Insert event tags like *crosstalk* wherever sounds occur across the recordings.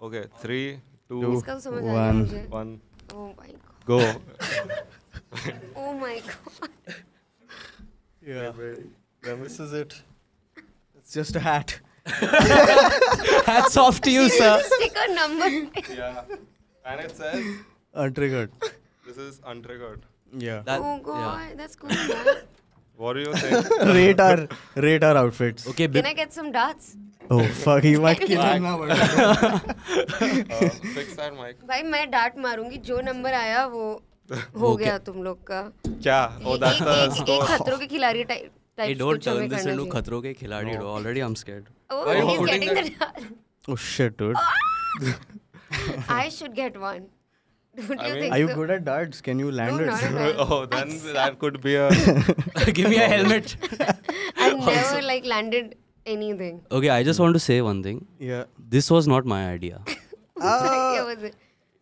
Okay, three, two, one, one. Oh my god. Go. *laughs* oh my god. *laughs* Yeah. this misses it? It's just a hat. *laughs* Hats off to you, sir. Stick a number. yeah. And it says. Untriggered. This is untriggered. Yeah. Oh that, oh god, yeah. that's cool. Man. What are you saying? radar, radar outfits. Okay. Can I get some darts? Oh fuck ही मत गिरना पड़ेगा fix our mic भाई मैं डांट मारूंगी जो number आया वो हो गया तुम लोग का क्या ओ दैट्स द स्कोर खतरों के खिलाड़ी type Hey, don't turn this into खतरों के खिलाड़ी no. already I'm scared. Oh, Why he's getting the Oh shit, dude. I should get one. Don't I you mean, think are you so? good at darts? Can you land no, it? oh, then I that suck. could be a. Give me a helmet. I've never like landed anything. Okay, I just hmm. want to say one thing. Yeah. This was not my idea. *laughs* Ah.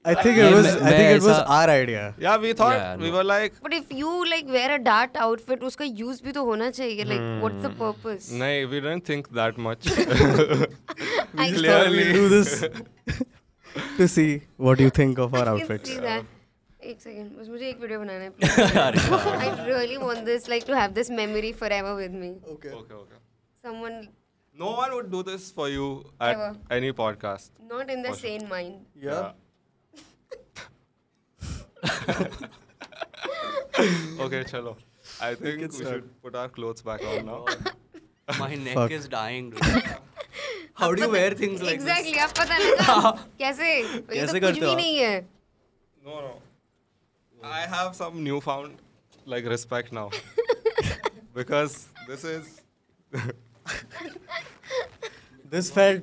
I think it was. I think it was our idea. Yeah, we thought yeah, we no. were like. But if you like wear a dart outfit, uska use भी तो hona चाहिए. Like, hmm. what's the purpose? No, we didn't think that much. *laughs* *laughs* we clearly do this to see what you think of our outfits. See that. I second want to एक video बनाना है I really want this Okay. To have someone. No one would do this for you at Ever. any podcast. Not in the sane mind. Yeah. *laughs* okay, chalo. I think we start. should put our clothes back on now. *laughs* Oh, my neck Fuck. is dying, *laughs* How do you wear things like exactly अब पता लगा कैसे कैसे करते हो नहीं है No, no. I have some newfound like respect now because this is *laughs* this felt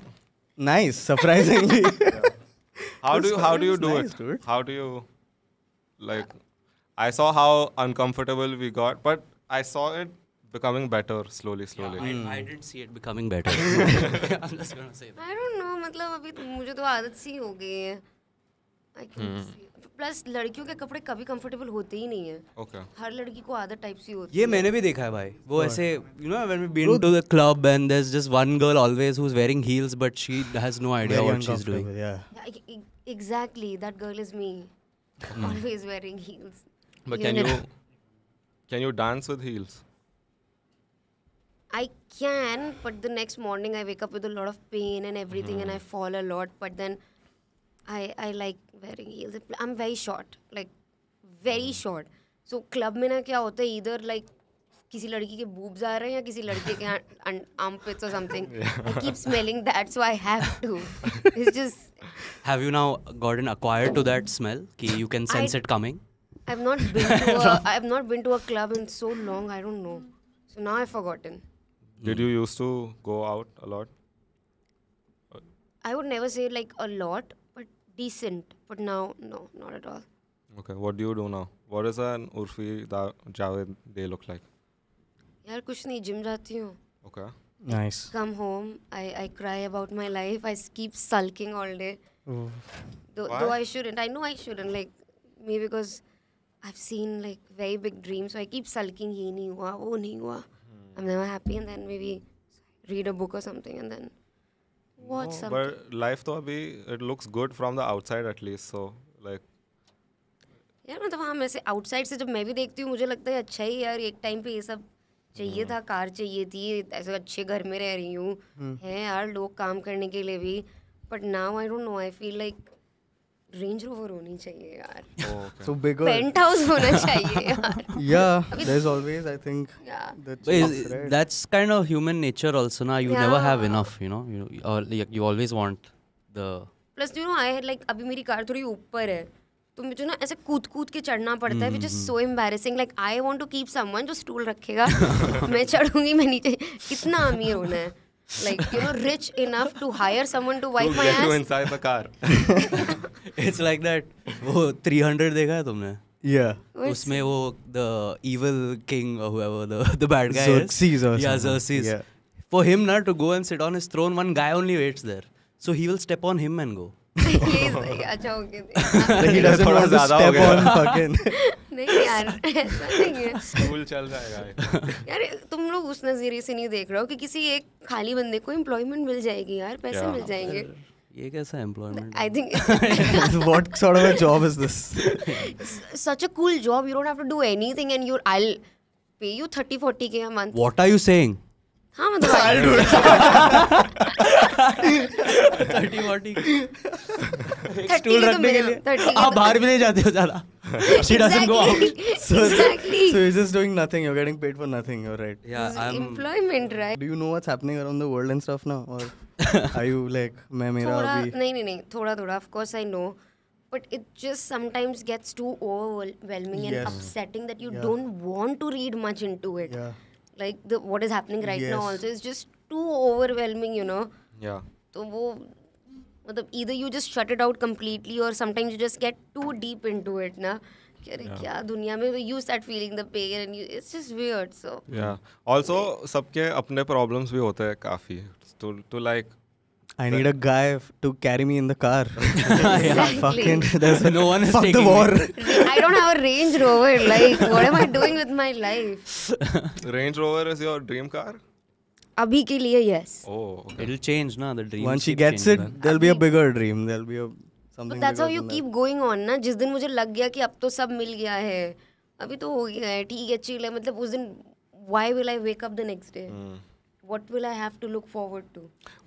nice, surprisingly. *laughs* Yeah. *laughs* How do you how do you do nice, it? Dude. How do you like? I saw how uncomfortable we got, but I saw it becoming better slowly, slowly. Yeah, I, mm. I hmm. did see it becoming better. I'm just gonna say that. I don't know. मतलब अभी मुझे तो आदत सी हो गई plus लड़कियों के कपड़े कभी कंफर्टेबल होते ही नहीं है okay. हर लड़की को आदत टाइप सी होती है ये मैंने भी देखा है भाई वो ऐसे you know when we been to the club and there is just one girl always who is wearing heels but she has no idea what she is doing exactly that girl is me always wearing heels but can you can you dance with heels I can, but the next morning I wake up with a lot of pain and everything, mm. and I hmm. fall a lot. But then I I like wearing heels. I'm very short, like very hmm. short. So club में ना क्या होता है either like किसी लड़की के boobs आ रहे हैं या किसी लड़के के *laughs* armpits or something. I *laughs* keep smelling that, so I have to. *laughs* It's just. Have you now gotten acquired to that smell? कि you can sense I, it coming. I've not been to a I've not been to a club in so long. I don't know. So now I've forgotten. Did you used to go out a lot? I would never say like a lot, decent, but now, no, not at all. Okay, what do you do now? What is an Urfi da- Javed day look like? यार कुछ नहीं gym जाती हूँ Okay. Nice. Come home. I I cry about my life I keep sulking all day though, though I shouldn't. I know I shouldn't. Like me because I've seen like very big dreams, so I keep sulking. Ye nahi hua, wo nahi hmm. I'm never happy, and then maybe read a book or something, and then What's no, But life तो अभी it looks good from the outside at least so like यार मतलब हाँ मैं से outside से जब मैं भी देखती हूँ मुझे लगता है अच्छा ही यार एक टाइम पे ये सब चाहिए था हम्म। कार चाहिए थी ऐसे अच्छे घर में रह रही हूँ हम्म। है यार लोग काम करने के लिए भी but now I don't know I feel like Range Rover होनी चाहिए यार सो बिगर पेंट हाउस होना *laughs* चाहिए यार या there is always I think that's kind of human nature also ना you never have enough you know you always want the plus you know I had like अभी मेरी कार थोड़ी ऊपर है तो मुझे ना ऐसे कूद कूद के चढ़ना पड़ता है which is so embarrassing like I want to keep someone जो स्टूल रखेगा *laughs* मैं चढ़ूंगी मैं नीचे कितना अमीर होना है like you know rich enough to hire someone to wipe my ass inside the car *laughs* it's like that wo 300 देखा है तुमने yeah उसमें वो the evil king or whoever the the bad guy Xerxes is yeah Xerxes yeah. for him not to go and sit on his throne one guy only waits there so he will step on him and go अच्छा हो गया थोड़ा ज्यादा हो गया नहीं यार ऐसा नहीं है स्कूल चल जाएगा *laughs* यार तुम लोग उस नज़रिए से नहीं देख रहे हो कि किसी एक खाली बंदे को एम्प्लॉयमेंट मिल जाएगी यार पैसे मिल जाएंगे ये कैसा employment I think what sort of a job is this such a cool job you don't have to do anything and you I will pay you 30 40k a month what are you saying हाँ मतलब stool रखने के लिए आप बाहर भी नहीं जाते हो ज्यादा she doesn't go out so exactly so you're just doing nothing you're getting paid for nothing you're right yeah I'm, employment right do you know what's happening around the world and stuff now or are you like मैं मेरा अभी नहीं नहीं नहीं थोड़ा थोड़ा of course I know but it just sometimes gets too overwhelming yes. and upsetting that you yeah. don't want to read much into it yeah like the what is happening right now also is just too overwhelming you know या तो वो मतलब either you just shut it out completely और sometimes you just get too deep in it ना अरे क्या दुनिया में you start feeling the pain and it's just weird so yeah also सबके अपने प्रॉब्लम्स भी होते हैं काफी too too like I need a guy to carry me in the car. Exactly. yeah, fucking, there's no one is fuck taking the war. I don't have a Range Rover. Like, what am I doing with my life? Range Rover is your dream car? Abhi ke liye, yes. Oh, okay. it'll change na? the dream. Once she gets it, then. there'll be a bigger dream. There'll be a something. But that's how you keep that. going on na? Jis din mujhe lag gaya ki ab to sab mil gaya hai. Abhi to ho gaya hai. ठीक है, chill है. मतलब उस दिन why will I wake up the next day? Mm. what will I have to look forward to?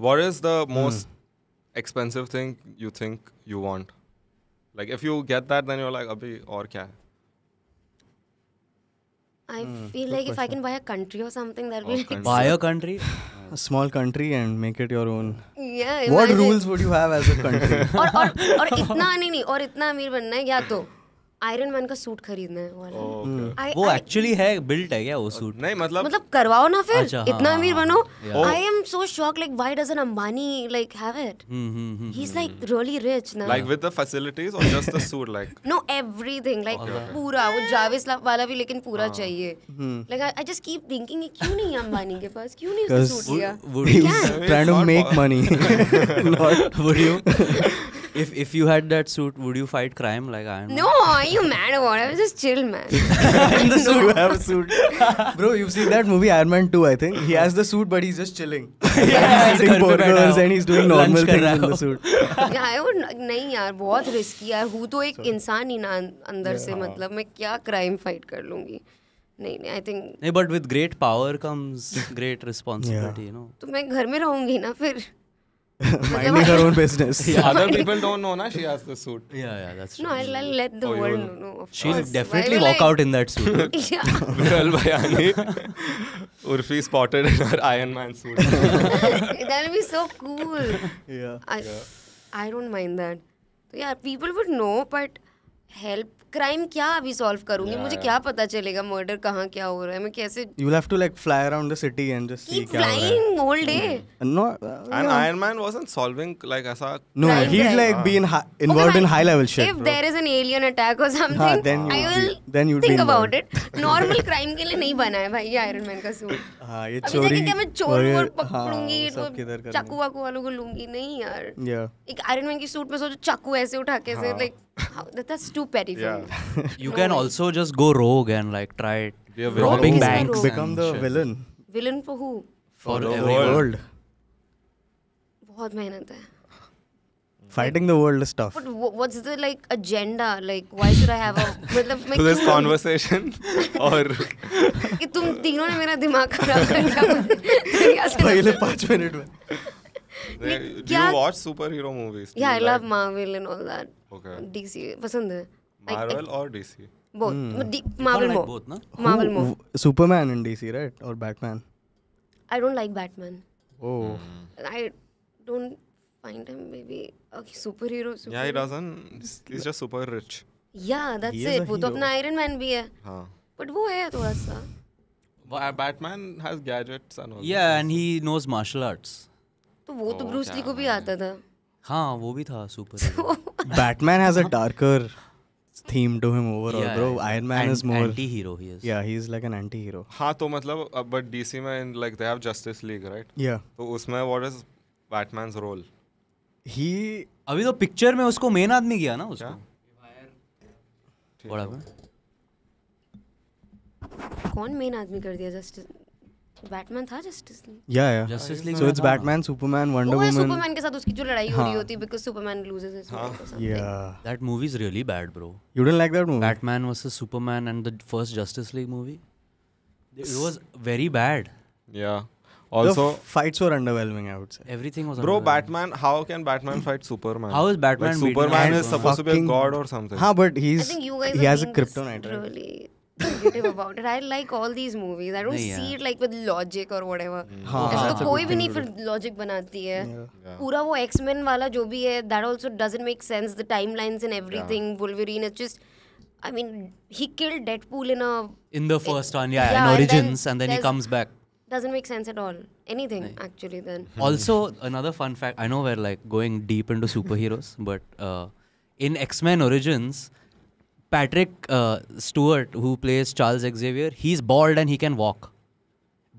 What is the most mm. expensive thing you think you want? Like if you get that, then you're like, abhi or kya? I mm, feel like question. if I can buy a country or something, that or be like buy a country, a small country and make it your own. Yeah. Imagine. What rules would you have as a country? or or or itna nahi nahi और itna अमीर banna hai या to? Iron Man का suit खरीदना है वाला oh, okay. Hmm. वो actually है built है क्या वो सूट नहीं मतलब मतलब करवाओ ना फिर अच्छा, इतना हाँ, अमीर हाँ, बनो I am so shock like why doesn't Ambani like have it he is like really rich ना लाइक विद द फैसिलिटीज और just the suit like no everything like पूरा वो जावेस वाला भी लेकिन पूरा हाँ। चाहिए like I just keep thinking क्यों नहीं अंबानी के पास क्यों नहीं सूट लिया would you try to make money not would you if if you had that suit, would you fight crime like Iron Man? No, are you mad about it? I was just chill, man. In the suit, no. you have a suit, bro. You've seen that movie Iron Man 2, I think. He has the suit, but he's just chilling. yeah, he's eating burgers and he's doing normal things in the suit. yeah, I would नहीं यार बहुत risky यार हूँ तो एक इंसान ही ना अंदर से मतलब मैं क्या crime fight कर लूंगी नहीं नहीं आई थिंक नहीं but with great power comes great responsibility you know तो मैं घर में रहूंगी ना फिर *laughs* minding her own business. *laughs* Yeah. Other *laughs* people don't know, na? She has the suit. Yeah, yeah, that's true. No, I'll, I'll let the oh, world you'll... know. She'll course. definitely walk I... out in that suit. yeah. Viral Bayani. Urfi spotted in her Iron Man suit. That'll be so cool. Yeah. I, yeah. I don't mind that. Yeah, people would know, but help crime क्या अभी solve करूंगी yeah, मुझे yeah. क्या पता चलेगा murder कहाँ क्या हो रहा है मैं कैसे you have to like fly around the city and just see क्या हो रहा है they know and Iron Man wasn't solving like ऐसा no he is like being involved in high level shit if there is an alien attack और something I will then you think about it normal crime के लिए नहीं बना है भाई ये iron Man का सूट *laughs* हां ये चोरी क्या मैं चोर और हाँ, पकड़ूंगी तो चाकू वाकू वालों को लूंगी नहीं यार एक आयरन मैन की सूट में सोचो चाकू ऐसे उठा के ऐसे लाइक हाँ। How, that, that's too petty yeah. for *laughs* you. you can also just go rogue and like try yeah, robbing banks. Become the villain. Villain for who? For, for the world. world. बहुत मेहनत है fighting the world is tough. But what's the like agenda? Like why should I have a मतलब मैं *laughs* this conversation और *laughs* कि तुम तीनों ने मेरा दिमाग खराब कर दिया पहले पाँच मिनट में do you watch superhero movies? Do yeah, I like... love Marvel and all that. Okay. DC पसंद है. Marvel like, or DC? Both. Mm. D- Marvel like more. Both, na? Marvel Who, more. Superman and DC, right? Or Batman? I don't like Batman. Oh. Mm. I don't find him maybe okay, superhero, superhero. Yeah, he doesn't. He's just super rich. Yeah, that's he it. वो तो अपना Iron Man भी है. हाँ. But वो है थोड़ा सा. Batman has gadgets and all. Yeah, and he knows martial arts. तो वो तो ब्रूसली को भी आता था हाँ वो भी था super Batman has a darker theme to him overall, yeah, bro. Yeah. Iron Man An- is more anti-hero. He is. Yeah, he's like an anti-hero. हाँ तो मतलब but DC में like they have Justice League, right? Yeah. तो उसमें what is Batman's role? He अभी तो picture में उसको मेन आदमी किया ना उसको बड़ा कौन मेन आदमी कर दिया जस्टिस बैटमैन था Justice League yeah yeah Justice League so it's Batman Superman Wonder Woman Superman के साथ उसकी जो लड़ाई हो रही होती है because Superman loses his yeah that movie is really bad bro you don't like that movie Batman versus Superman and the first Justice League movie it was very bad yeah also the fights were underwhelming i would say everything was bro batman how can batman fight superman how is batman like, superman is supposed to be a god or something ha but he's he has a kryptonite really negative about it. I like all these movies. I don't yeah. see it like with logic or whatever. Hmm. हाँ, कोई भी नहीं फिर logic बनाती है. पूरा वो X-Men वाला जो भी है, that also doesn't make sense. The timelines and everything. Yeah. Wolverine, it's just. I mean, he killed Deadpool in a. In the first one, yeah, yeah in Origins, and then, and then he comes back. Doesn't make sense at all. Anything actually. Then. *laughs* also, another fun fact. I know we're like going deep into superheroes, *laughs* but uh, in X-Men Origins. Patrick uh, Stewart, who plays Charles Xavier, he's bald and he can walk.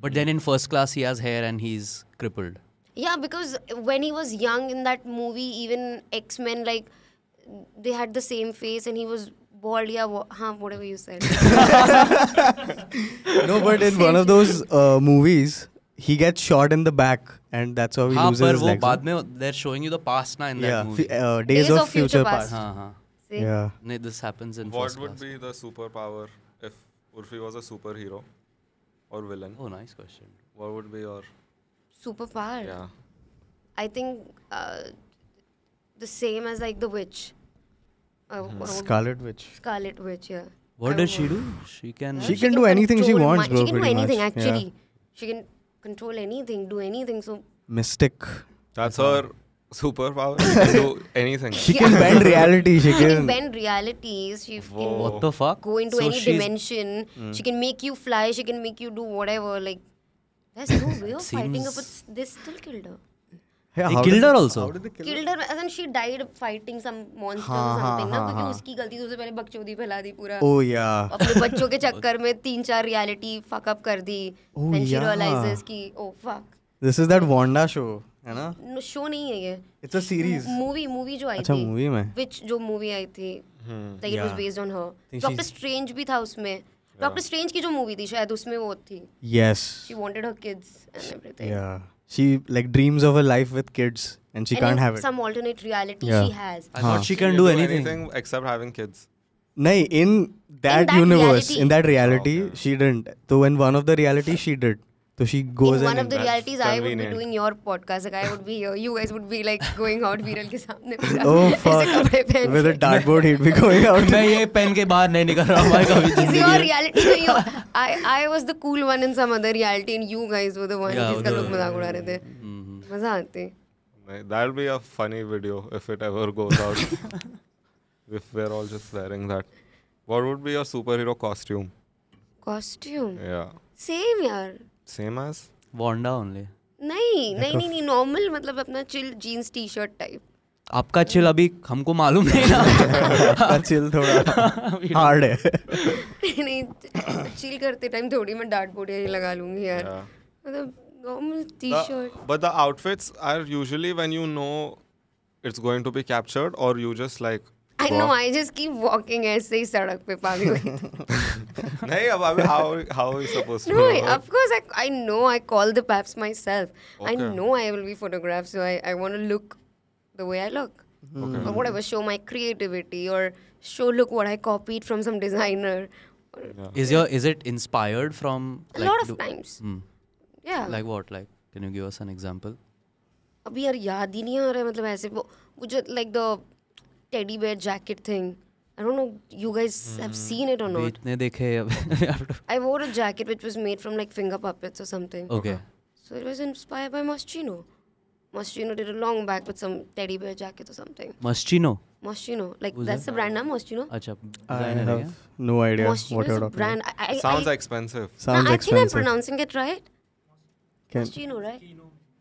But then in first class, he has hair and he's crippled. Yeah, because when he was young in that movie, even X Men, like, they had the same face and he was bald, yeah, wa- huh, whatever you said. *laughs* no, but in one of those uh, movies, he gets shot in the back and that's how he हाँ, loses his वो legs. बाद में they're showing you the past na, in that movie. f- uh, Days, Days of, Future, Past. See? Yeah. No, this happens in What would be the superpower if Urfi was a superhero or villain? Oh, nice question. What would be your superpower? Yeah. I think uh, the same as like the witch. Uh, mm. Scarlet Witch. Scarlet Witch, yeah. What does know. she do? She can. She, she can, can, do anything she wants, bro. She can do anything much. actually. Yeah. She can control anything, do anything. So. Mystic. That's her superpower. She can do anything. She can bend reality. She can she can bend realities. She Whoa. can what the fuck? Go into so any dimension. Mm. She can make you fly. She can make you do whatever. Like that's no way of fighting her, but they still killed her. Yeah, they killed her also. killed her? as in she died fighting some monster हाँ, or something. Haan, हाँ, ना क्योंकि उसकी गलती से पहले बकचोदी फैला दी पूरा. Oh yeah. अपने बच्चों के चक्कर में तीन चार reality fuck up कर दी. Oh Then yeah. Then she realizes कि oh fuck. This is that Wanda show. है ना शो नहीं है ये it's a series movie movie जो आई अच्छा, थी मूवी में व्हिच जो मूवी आई थी like it was based on her Doctor Strange भी था उसमें डॉक्टर स्ट्रेंज की जो मूवी थी शायद उसमें वो थी yes she wanted her kids and everything yeah she like dreams of a life with kids and she and can't have it some alternate reality yeah. she has i thought she can do anything. anything except having kids nahi in that, in that universe reality. in that reality oh, okay. she didn't so in one of the reality she did So she goes in one of the realities I would be doing your podcast like I would be here you guys would be like going out viral के सामने oh fuck with a dartboard he'd be going out मैं ये pen के बाहर नहीं निकल रहा हूँ कभी जिंदगी your reality so you I I was the cool one in some other reality and you guys were the one yeah, जिसका लोग मजाक उड़ा रहे थे मजा आते That'll be a funny video if it ever goes out. if we're all just wearing that. What would be your superhero costume? Costume? Yeah. Same, yaar. Same as Wanda only नहीं नहीं नहीं नॉर्मल मतलब अपना chill jeans T shirt type आपका chill अभी हमको मालूम नहीं ना आपका चिल थोड़ा हार्ड है *laughs* नहीं चिल करते टाइम थोड़ी मैं डांट बोटी लगा लूंगी यार मतलब normal T shirt but the outfits are usually when you know it's going to be captured और you just like I know. I just keep walking ऐसे ही सड़क पे पागल नहीं अब अब how how is supposed to no of course I I know I call the paps myself I know I will be photographed so I I want to look the way I look hmm. or whatever show my creativity or show look what I copied from some designer is your is it inspired from a lot of times hmm. yeah like what like can you give us an example अभी यार याद ही नहीं आ रहा है मतलब ऐसे वो वो जो like the teddy bear jacket thing. I don't know you guys mm. have hmm. seen it or not. *laughs* I wore a jacket which was made from like finger puppets or something. Okay. So it was inspired by Moschino. Moschino did a long back with some teddy bear jacket or something. Moschino? Moschino. Like that's that? the brand name, Moschino. Achha, I have no idea Moschino brand. I, I, Sounds I, expensive. Sounds I expensive. think I'm pronouncing it right. Moschino, right?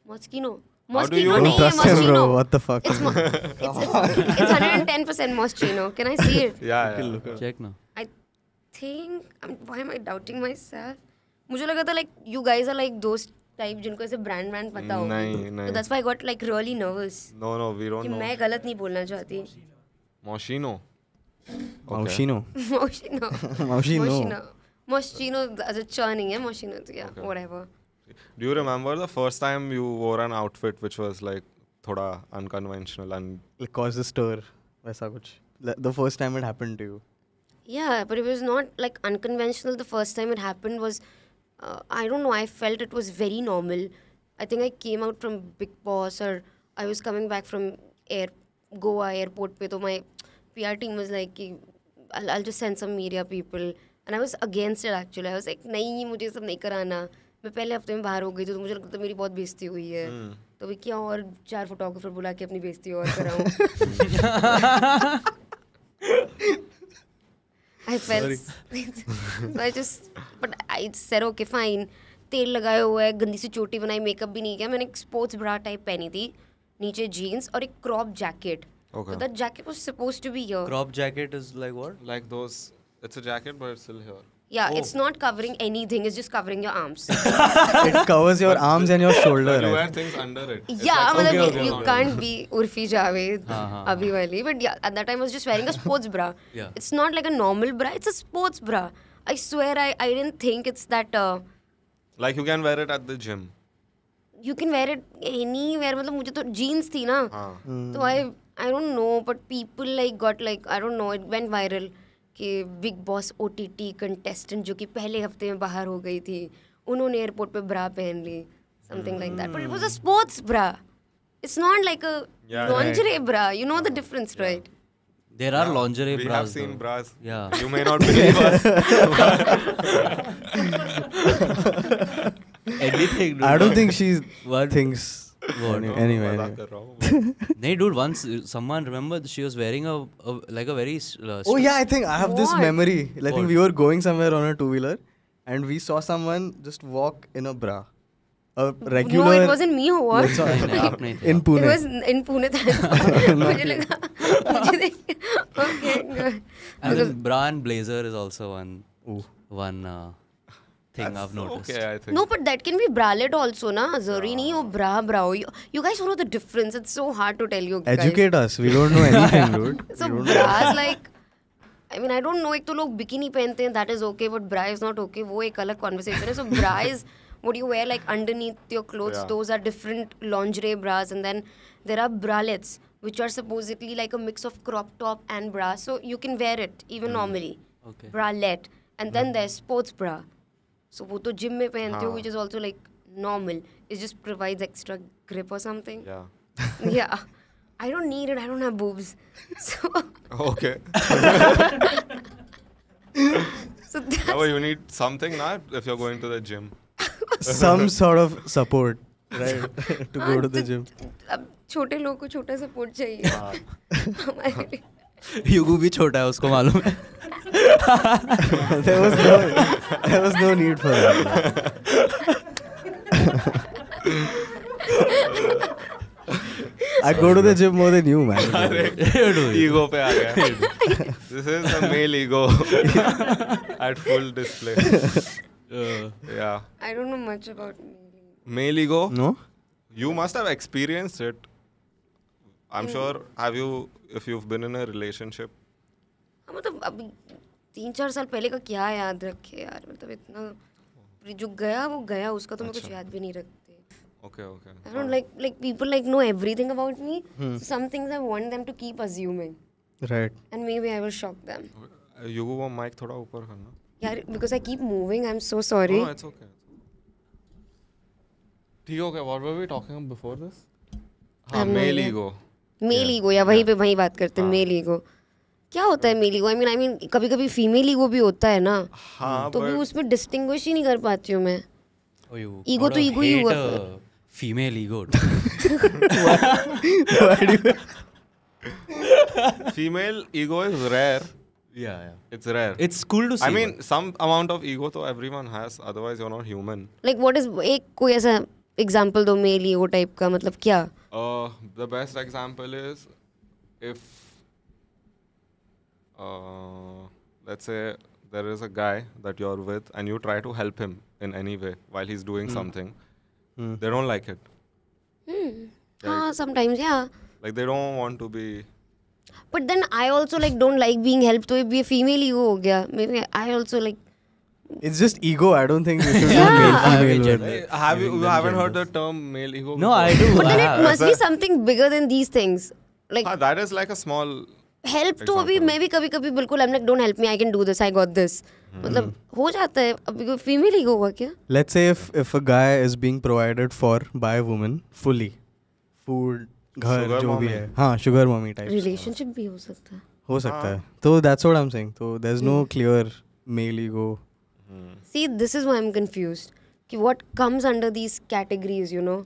Moschino. Moschino name, trust Moschino. Him, bro. What the fuck? It's, mo- it's, it's, it's 110% Moschino. Can I see it? yeah, yeah. Look Check now. I think, I'm, why am I doubting myself? मुझे लगा था like you guys are like those type जिनको ऐसे brand brand पता हो नहीं नहीं तो that's why I got like really nervous no no we don't know मैं गलत नहीं बोलना चाहती मोशिनो मोशिनो मोशिनो मोशिनो मोशिनो मोशिनो अच्छा नहीं है मोशिनो तो yeah whatever Do you remember the first time you wore an outfit which was like thoda unconventional and like caused a stir? वैसा कुछ the first time it happened to you. Yeah, but it was not like unconventional. The first time it happened was uh, I don't know. I felt it was very normal. I think I came out from Big Boss or I was coming back from air Goa airport. Pe, to my PR team was like, I'll, I'll just send some media people. And I was against it actually. I was like, नहीं मुझे सब नहीं कराना मैं पहले हफ्ते में बाहर हो गई थी तो मुझे लगता था मेरी बहुत बेइज्जती हुई है हम्म। तो भी क्या और चार फोटोग्राफर बुला के अपनी बेइज्जती और कराऊं I felt so *laughs* I just but I said okay fine तेल लगाया हुआ है गंदी सी चोटी बनाई मेकअप भी नहीं किया मैंने एक स्पोर्ट्स ब्रा टाइप पहनी थी नीचे जीन्स और एक crop jacket Okay. That jacket was supposed to be here crop jacket is like what like those it's a jacket but it's still here Yeah, oh. it's not covering anything. It's just covering your arms. *laughs* it covers your arms and your *laughs* shoulder. you wear things under it. It's yeah, like, okay, okay, you, you can't be Urfi Javed, *laughs* Abhi Wali. But yeah, at that time I was just wearing a sports bra. yeah. It's not like a normal bra. It's a sports bra. I swear I, I didn't think it's that... Uh, like you can wear it at the gym. You can wear it anywhere. मतलब मुझे jeans थी ना. I I don't know, but people like got like I don't know. It went viral. कि बिग बॉस ओ contestant जो कि पहले हफ्ते में बाहर हो गई थी उन्होंने एयरपोर्ट पे ब्रा पहन ली something like that but it was a sports bra it's not like a lingerie bra you know the difference right there are lingerie bras we have seen bras you may not believe us anything I don't think she thinks Anyway, anyway, *laughs* dude, once someone remember she was wearing a, a like a very. Uh, oh yeah, I think I have what? this memory. I think we were going somewhere on a two wheeler, and we saw someone just walk in a bra. A regular. No, it wasn't me who walked. *laughs* *laughs* in Pune. It was in Pune. okay, good. And then bra and blazer is also one. Ooh. One. Uh, thing I've noticed. Okay, I think. No, but that can be bralette also, na? Zari nahi ho bra bra. You, you guys don't know the difference. It's so hard to tell you guys. Educate us. We don't know anything, dude. *laughs* so bras like I mean, I don't एक तो लोग bikini पहनते हैं That is okay, but bra is not okay. Okay वो एक अलग conversation है So bra *laughs* is what you wear like underneath your clothes yeah. those are different lingerie bras and then there are bralettes which are supposedly like a mix of crop top and bra so you can wear it even mm. normally okay. bralette and mm. then hmm. there's sports bra सो वो तो gym में पहनते हो which is also like normal it just provide extra grip और something I don't need it I don't have boobs so okay so that you need something ना if you are going to the gym some sort of support right to go to the gym अब छोटे लोगों को छोटा support चाहिए हाँ। हमारे लिए *laughs* युगु भी छोटा है उसको मालूम है *laughs* *laughs* there was no need for that. I go to the gym more than you, man. ego pe This is the male ego at full display. Uh, yeah. I don't know much about male. Male ego? No. You must have experienced it. I'm mm. sure. Have you? If you've been in a relationship. मतलब अभी तीन चार साल पहले का क्या याद रखे यार मतलब इतना जो गया वो गया उसका तो मैं कुछ याद भी नहीं रखती okay okay i don't like like people like know everything about me hmm. so some things i want them to keep assuming right and maybe i will shock them you wo mic thoda upar karna yaar because i keep moving i'm so sorry no it's okay ठीक हो गया what were we talking before this हां male ego male ego या वहीं पे वहीं बात करते हैं मेल ईगो क्या होता है male ego I mean I mean कभी कभी फीमेल ईगो भी होता है ना हाँ, तो भी उसमें डिस्टिंग नहीं कर पाती हूँ मैं ईगो तो ईगो ही हुआ female ego female ego is rare example दो मेल ईगो टाइप का मतलब क्या best example is if Uh, let's say there is a guy that you're with and you try to help him in any way while he's doing mm. something, mm. they don't like it. Mm. Like, ah, sometimes, yeah. Like they don't want to be. But then I also like don't like being helped. So if be a female ego, yeah, Maybe I also like. It's just ego. I don't think we should yeah. male female. have you, you haven't heard the term male ego? No, before? I do. but then it must be something bigger than these things. Like ah, that is like a small help तो अभी मैं भी कभी कभी बिल्कुल I like don't help me I can do this I got this मतलब हो जाता है अभी फीमेल ही होगा क्या let's say if if a guy is being provided for by woman fully food घर जो भी है हां शुगर मम्मी टाइप रिलेशनशिप भी हो सकता है हो सकता हाँ। है तो that's what I am saying तो there is no clear male ego see this is why I am confused कि what comes under these categories you know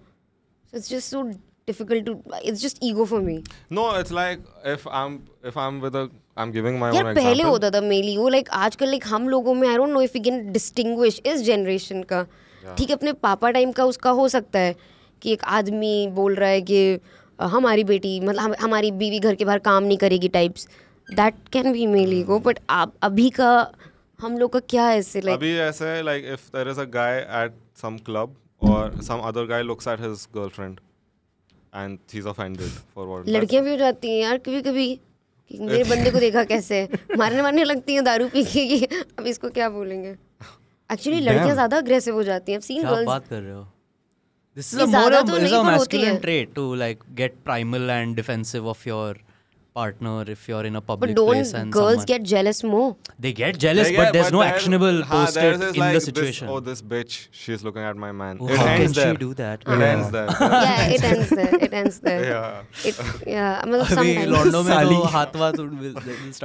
it's just so difficult to it's just ego for me no it's like if i'm if i'm with a I'm giving my यार own पहले example. होता था mainly वो like आजकल like हम लोगों में I don't know if we can distinguish इस जनरेशन का ठीक yeah. है अपने पापा टाइम का उसका हो सकता है कि एक आदमी बोल रहा है कि हमारी बेटी मतलब हम, हमारी बीवी घर के बाहर काम नहीं करेगी types that can be male ego but आप अभी का हम लोग का क्या ऐसे लाइक अभी ऐसे like if there is a guy at some club और some other guy looks at his girlfriend and she is offended for लड़कियां भी हो जाती हैं यार कभी-कभी मेरे बंदे को देखा कैसे मारने मारने लगती हैं दारू पी के अब इसको क्या बोलेंगे एक्चुअली लड़कियां ज्यादा अग्रेसिव हो जाती हैं अब सीन गर्ल्स बात कर रहे हो this is a more is a masculine trait to like get primal and defensive of your partner if you're in a public but don't place and girls someone, get jealous more they get jealous but there's but no actionable ha, post in like the situation this, oh this bitch she's looking at my man oh, it how can there. she do that it yeah. ends there *laughs* yeah it ends there it ends there yeah it, yeah I mean, *laughs* sometimes London mein to haat waat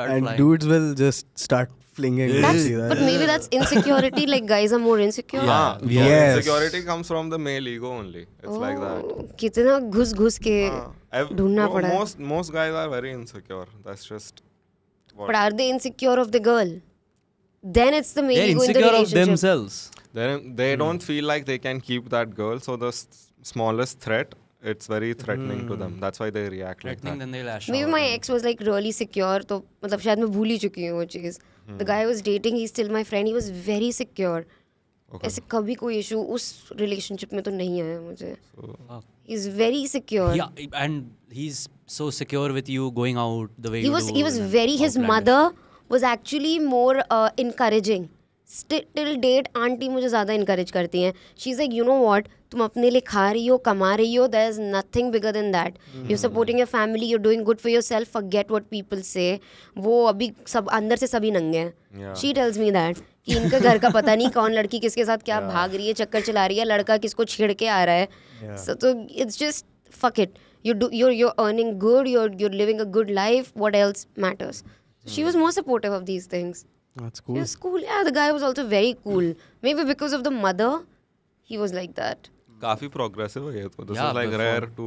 and dudes will just start flinging. That's, but maybe that's insecurity. like guys are more insecure. Yeah, yeah. Yes. insecurity comes from the male ego only. It's oh, like that. कितना घुस घुस के ढूंढना पड़ा. Most most guys are very insecure. That's just. What? But are they insecure of the girl? Then it's the male yeah, ego in the relationship. Insecure of themselves. then they mm. don't feel like they can keep that girl. So the smallest threat it's very threatening hmm. to them that's why they react like that. then they lash maybe my ex was like really secure तो मतलब शायद मैं भूल ही चुकी हूँ वो चीज़ the guy was dating he still my friend he was very secure ऐसे कभी कोई इशू उस रिलेशनशिप में तो नहीं आया मुझे he is very secure and he is so secure with you going out the way he was he was very his mother was actually more encouraging till date aunty मुझे ज़्यादा encourage करती हैं she is like you know what तुम अपने लिए खा रही हो कमा रही हो there is nothing bigger than that you supporting your family you doing good for your self get what people से वो अभी सब अंदर से सभी नंगे हैं शी टेल्स मी दैट कि इनका घर का पता नहीं कौन लड़की किसके साथ क्या yeah. भाग रही है चक्कर चला रही है लड़का किसको छेड़ के आ रहा है yeah. तो it's just fuck it you do your your earning good your your living a good life what else matters she was more supportive of these things That's cool. Yeah, school. Yeah, the guy was also very cool. Maybe because of the mother, he was like that. काफी progressive है तो this is like rare too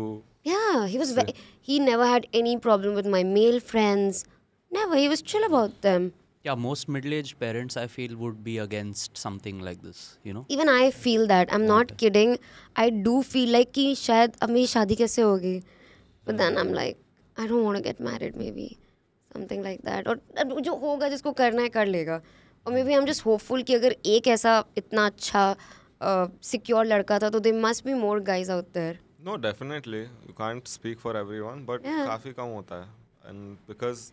या he was he never had any problem with my male friends never he was chill about them या most middle age parents I feel would be against something like this you know even I feel that I am not kidding I do feel like कि शायद अब मेरी शादी कैसे होगी but then I am like I don't want to get married maybe something like that और जो होगा जिसको करना है कर लेगा और maybe I am just hopeful कि अगर एक ऐसा इतना अच्छा secure ladka tha, so there must be more guys out there. No, definitely. You can't speak for everyone, but yeah. काफी कम होता है. And because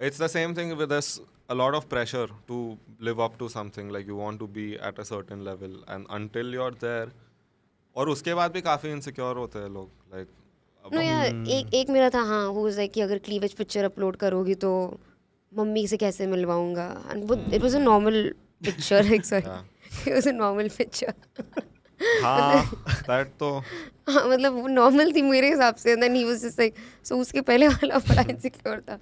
it's the same thing with us a lot of pressure to live up to something like you want to be at a certain level and until you're there और उसके बाद भी काफी insecure होते हैं लोग like no यार एक एक मेरा था हाँ हु लाइक कि अगर क्लीवेज पिक्चर अपलोड करोगी तो मम्मी से कैसे मिलवाऊंगा and it was a normal picture like sorry it was a normal picture. हाँ *laughs* तो हाँ मतलब वो नॉर्मल थी मेरे हिसाब से then he was just like so उसके पहले वाला बड़ा इनसिक्योर *laughs* था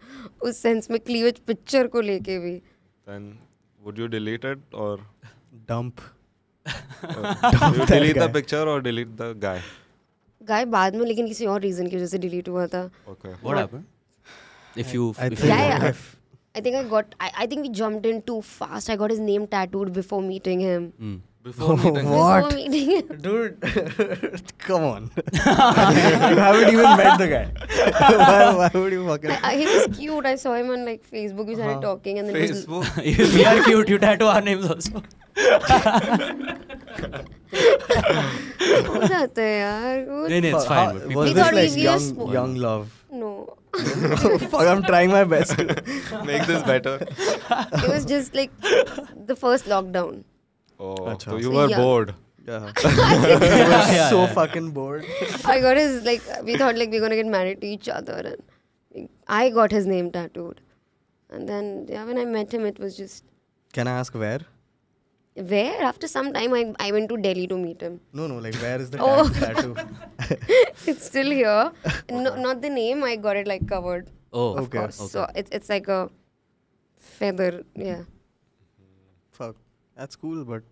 उस सेंस में क्लीवेज पिक्चर को लेके भी then would you delete it और डंप डिलीट द पिक्चर और डिलीट द गाय गाय बाद में लेकिन किसी और रीजन की वजह से डिलीट हुआ था okay what happened if you if I think I got. I, I think we jumped in too fast. I got his name tattooed before meeting him. Mm. Before meeting *laughs* what? Before meeting him. *laughs* Dude, *laughs* come on. you haven't even met the guy. why, why would you fucking. he was cute. I saw him on like Facebook. We started uh -huh. talking and then. Facebook? Was, we are cute. You tattoo our names also. What is that, है No, no, it's fine. We thought thought we young young love no *laughs* Fuck, I'm trying my best to *laughs* make this better. It was just like the first lockdown. Oh, Achha. so you were yeah. bored. Yeah. *laughs* we were so fucking bored. I got his like we thought like we are gonna get married to each other and I got his name tattooed. And then yeah, when I met him it was just Can I ask where? where after some time I, I went to Delhi to meet him. No, no, like where is the *laughs* oh. tattoo? *laughs* it's still here. *laughs* No, not the name. I got it like covered. Oh, okay. Course. okay. So it's it's like a feather. Yeah. Fuck, that's cool, but.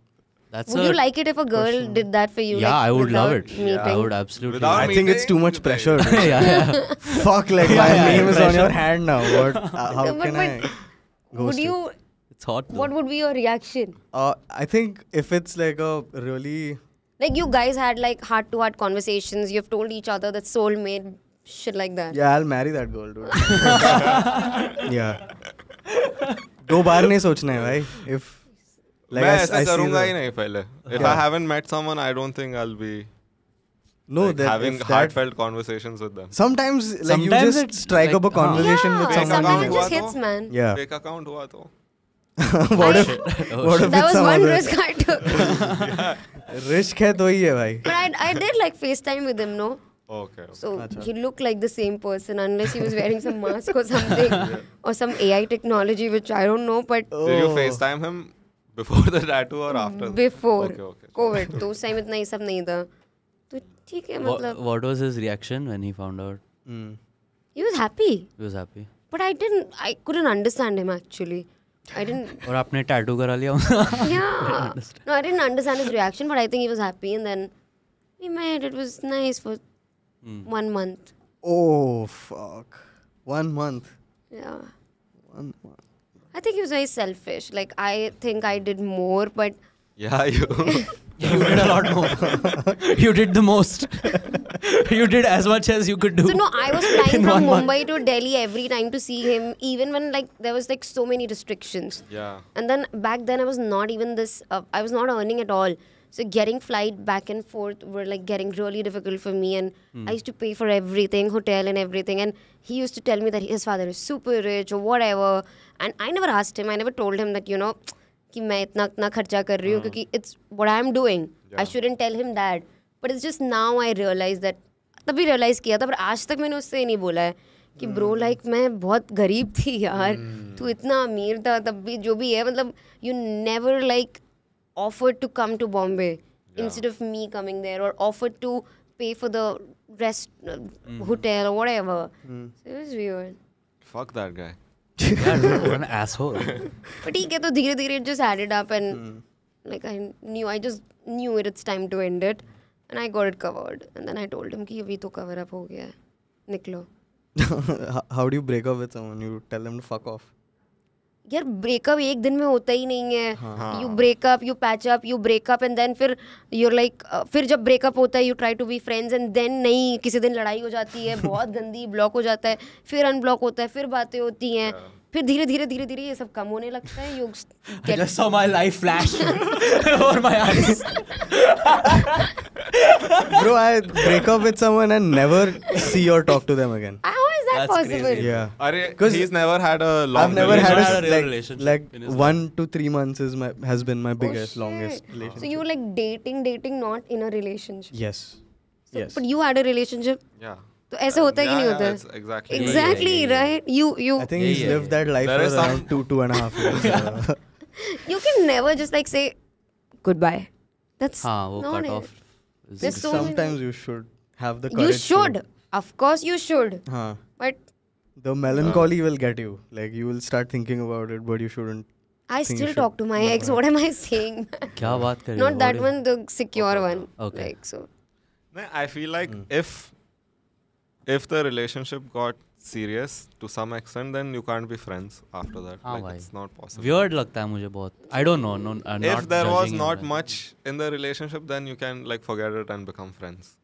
That's would you like it if a girl question. did that for you? Yeah, like, I would love it. Yeah, I would absolutely. Without I meeting, think it's too much pressure. yeah, yeah. Fuck, like my yeah, name is pressure. on your hand now. What? Uh, how but, can but I? Would you? thought. Though. What would be your reaction? Uh, I think if it's like a really like you guys had like heart to heart conversations. You've told each other that soulmate shit like that. Yeah, I'll marry that girl, dude. *laughs* yeah. दो बार नहीं सोचना है भाई if like मैं ऐसा करूंगा ही नहीं पहले if I haven't met someone I don't think I will be No, like that, having heartfelt conversations with them. Sometimes, like sometimes you just strike like, up a oh. conversation yeah, with someone. Sometimes it just hits, man. Yeah. Fake account हुआ तो. *laughs* what if oh, oh, what if that was one other? risk I took. *laughs* risk है तो ही है भाई. But I I did like FaceTime with him, no? Okay. okay. So Achha. he looked like the same person unless he was wearing some mask or something *laughs* yeah. or some AI technology which I don't know. But oh. did you FaceTime him before the tattoo or after? Before. Okay, okay. COVID. तो उस time इतना ये सब नहीं था. तो ठीक है मतलब. What was his reaction when he found out? Mm. He was happy. He was happy. But I didn't. I couldn't understand him actually. I didn't. और आपने tattoo करा लिया Yeah. I no, I didn't understand his reaction, but I think he was happy, and then we met. It was nice for hmm. one month. Oh fuck! One month. Yeah. One month. I think he was very selfish. Like I think I did more, but. Yeah, you. *laughs* You did a lot more. you did the most. *laughs* you did as much as you could do. So no, I was flying *laughs* from Mumbai month. to Delhi every time to see him, even when like there was like so many restrictions. Yeah. And then back then I was not even this. Uh, I was not earning at all. So getting flight back and forth were like getting really difficult for me, and mm. I used to pay for everything, hotel and everything. And he used to tell me that his father is super rich or whatever, and I never asked him. I never told him that you know कि मैं इतना इतना खर्चा कर रही हूँ हाँ। क्योंकि it's what I am doing I and tell him that but it's just now I realize that तभी रियलाइज़ किया था पर आज तक मैंने उससे नहीं बोला है कि ब्रो लाइक hmm. मैं बहुत गरीब थी यार hmm. तू इतना अमीर था तब भी जो भी है मतलब you never like offer to come to Bombay instead of me coming there और offer to pay for the rest hotel mm-hmm. hotel or whatever. Mm. So *laughs* *laughs* ठीक है तो धीरे धीरे just added up and like I knew I just knew it it's time to end it and I got it covered and then I told him कि अभी तो cover up हो गया है निकलो how do you break up with someone you tell them to fuck off यार breakup एक दिन में होता ही नहीं है you break up you patch up you break up and then फिर यू लाइक फिर जब ब्रेकअप होता है you try to be friends and then नहीं किसी दिन लड़ाई हो जाती है *laughs* बहुत गंदी ब्लॉक हो जाता है फिर अनब्लॉक होता है फिर बातें होती हैं फिर धीरे धीरे धीरे धीरे ये सब कम होने लगता है योग गेट लाइफ फ्लैश और my eyes bro i break up with someone and never see or talk to them again how is that That's possible crazy. yeah are cuz he's never had a long i've never had had a like, relationship like 1 to 3 months is my has been my biggest oh, longest relationship so you were like dating dating not in a relationship yes so, yes but you had a relationship yeah तो ऐसे होता कि नहीं होता exactly right you you I think he live that life for around 2 2 and half years you can never just like say goodbye that's हां वो cut off sometimes you should have the courage you should of course you should हां but the melancholy will get you like you will start thinking about it but you shouldn't I still talk to my ex. What am I saying? *laughs* क्या बात कर रहे हो? Not that one, the secure one. Okay. Like so. मैं I feel like hmm. if if the relationship got serious to some extent then you can't be friends after that ah, like it's not possible weird लगता है मुझे बहुत I don't know no, uh, if there was not much in the relationship then you can like forget it and become friends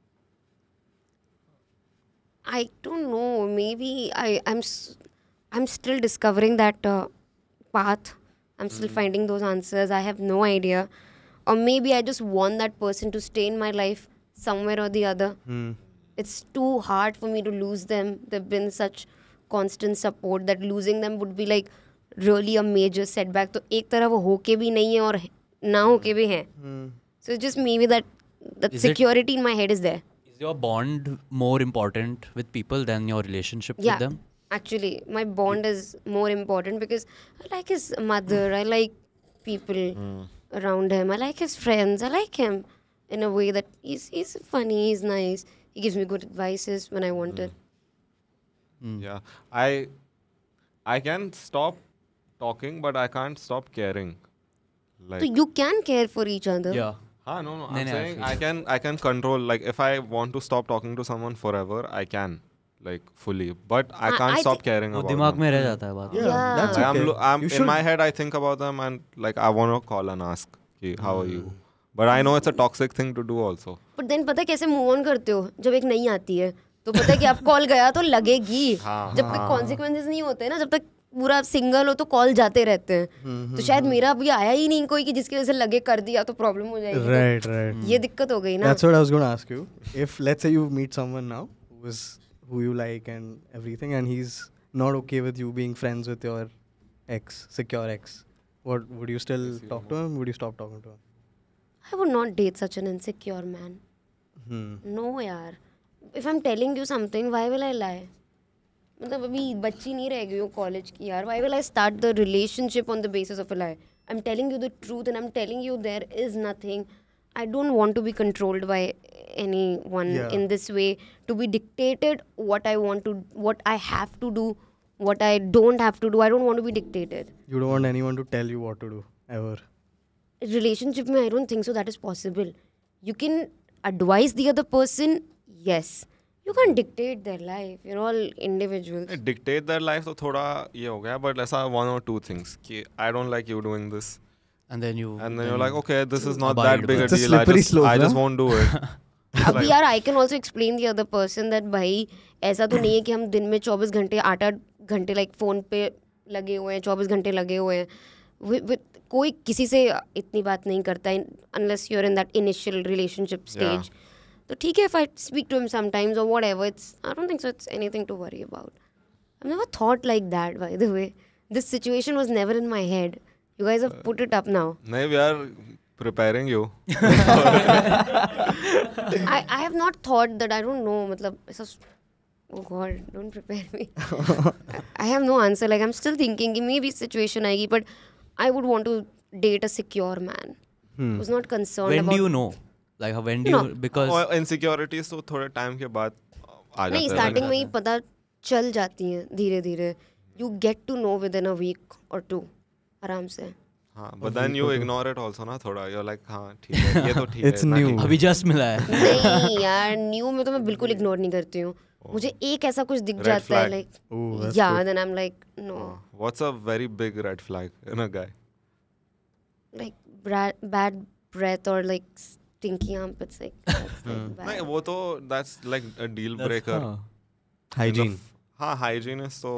I don't know maybe I I'm I'm still discovering that uh, path I'm still mm. finding those answers I have no idea or maybe I just want that person to stay in my life somewhere or the other mm it's too hard for me to lose them. They've been such constant support that losing them would be like really a major setback. तो एक तरह वो होके भी नहीं है और ना होके भी हैं. Hmm. So just maybe that that is security it, in my head is there. Is your bond more important with people than your relationship yeah, with them? Actually, my bond is more important because I like his mother. I like people mm. around him. I like his friends. I like him in a way that he's he's funny. He's nice he gives me good advices when I want mm. it. Mm. Yeah, I I can stop talking, but I can't stop caring. Like, so you can care for each other. Yeah. Ah, no, no. I'm saying I, I can I can control. Like if I want to stop talking to someone forever, I can. Like fully, but I, I can't I stop caring about them. Mein reh jata hai Yeah, yeah. that's okay. I'm, I'm, in my head, I think about them and like I want to call and ask, hey, how are hmm. you? But I know it's a toxic thing to do also. But then पता है कैसे move on करते हो जब एक नहीं आती है तो पता है कि आप कॉल गया तो लगेगी *laughs* हाँ, जब तक कॉन्सिक्वेंसेज हाँ। नहीं होते ना जब तक पूरा सिंगल हो तो कॉल जाते रहते हैं हम्म, हम्म, तो शायद हम्म। मेरा अभी आया ही नहीं कोई कि जिसकी वजह से लगे कर दिया तो प्रॉब्लम हो जाएगी राइट राइट ये दिक्कत हो गई ना that's what I was gonna ask you if let's say you meet someone now who is who you like and everything and he is not okay with you being friends with your ex secure ex what would you still talk to him would you stop talking to him I would not date such an insecure man No, यार if I am telling you something why will I lie मतलब अभी बच्ची नहीं रह गई हो college की यार why will I start the relationship on the basis of a lie I am telling you the truth and I am telling you there is nothing I don't want to be controlled by anyone in this way to be dictated what I want to what I have to do what I don't have to do I don't want to be dictated you don't want anyone to tell you what to do ever relationship I don't think so that is possible you can advise the other person yes you can dictate their life you all individuals dictate their life तो thoda ye ho gaya but aisa one or two things ki i don't like you doing this and then you and then, then you're like okay this is not that big a it's slippery slope, I, just, I just won't do it अब यार I can also explain the other person that भाई ऐसा तो नहीं है कि हम दिन में चौबीस घंटे आठ आठ घंटे लाइक फ़ोन पे लगे हुए हैं चौबीस घंटे लगे हुए हैं कोई किसी से इतनी बात नहीं करता है unless you are in that initial relationship stage तो ठीक है if I speak to him sometimes और whatever it's I don't think so it's anything to worry about I never thought like that by the way this situation was never in my head you guys have put it up now नहीं we are preparing you I I have not thought that I don't no मतलब oh god don't prepare me *laughs* I, have no answer like I'm still thinking Maybe situation भी situation आएगी बट I would want to date a secure man hmm. who's not concerned. When about do you know? Like when do no. you because और insecurities so थोड़े time के बाद आ नहीं starting में ही पता चल जाती हैं धीरे धीरे. You get to know within a week or two आराम से. हाँ but then you ignore it also ना थोड़ा you're like हाँ ठीक है ये तो ठीक है. It's new. अभी just मिला है. नहीं यार new में तो मैं बिल्कुल ignore नहीं करती हूँ. मुझे oh. एक ऐसा कुछ दिख जाता है लाइक या then I am like no what's a very big red flag in a guy like bad breath और लाइक स्टिंकी आर्म्पिट्स लाइक नहीं वो तो that's like a deal breaker hygiene हां hygiene is so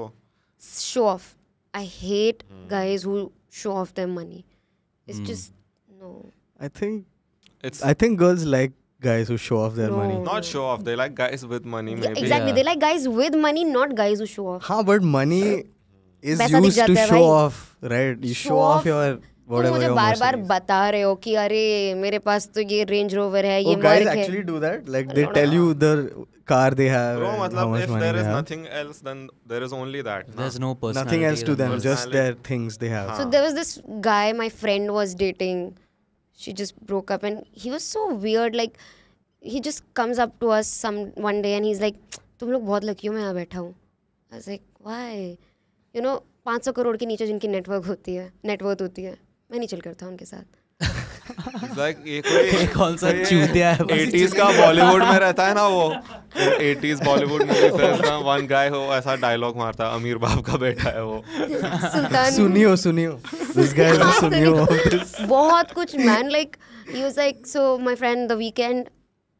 show off I hate guys who show off their money it's just no I think it's I think girls like guys who show off their no. money. Not show off. They like guys with money. Maybe. Yeah, exactly. Yeah. They like guys with money, not guys who show off. How but money is used to show bhai. off, right? You show, show off your तुम मुझे बार बार बता रहे हो कि अरे मेरे पास तो ये रेंज रोवर है oh, ये मार्क है actually do that like they tell you the car they have bro मतलब if there is nothing else then there is only that there's no personality nothing else to them just their things they have so there was this guy my friend was dating she just broke up and he was so weird like he just comes up to us some one day and he's like तुम लोग बहुत lucky हो मैं यहाँ बैठा हूँ आई you know पाँच सौ करोड़ के नीचे जिनकी नेटवर्क होती है नेटवर्क होती है मैं नहीं चल करता उनके साथ like, ये *laughs* कौन सा चूतिया है 80s का बॉलीवुड में रहता है ना वो एटीज बॉलीवुड मूवीज में वन गाय हो ऐसा डायलॉग मारता अमीर बाप का बेटा है वो सुनियो सुनियो दिस हाँ, गाय सुनियो बहुत कुछ man like he was like so my friend the weekend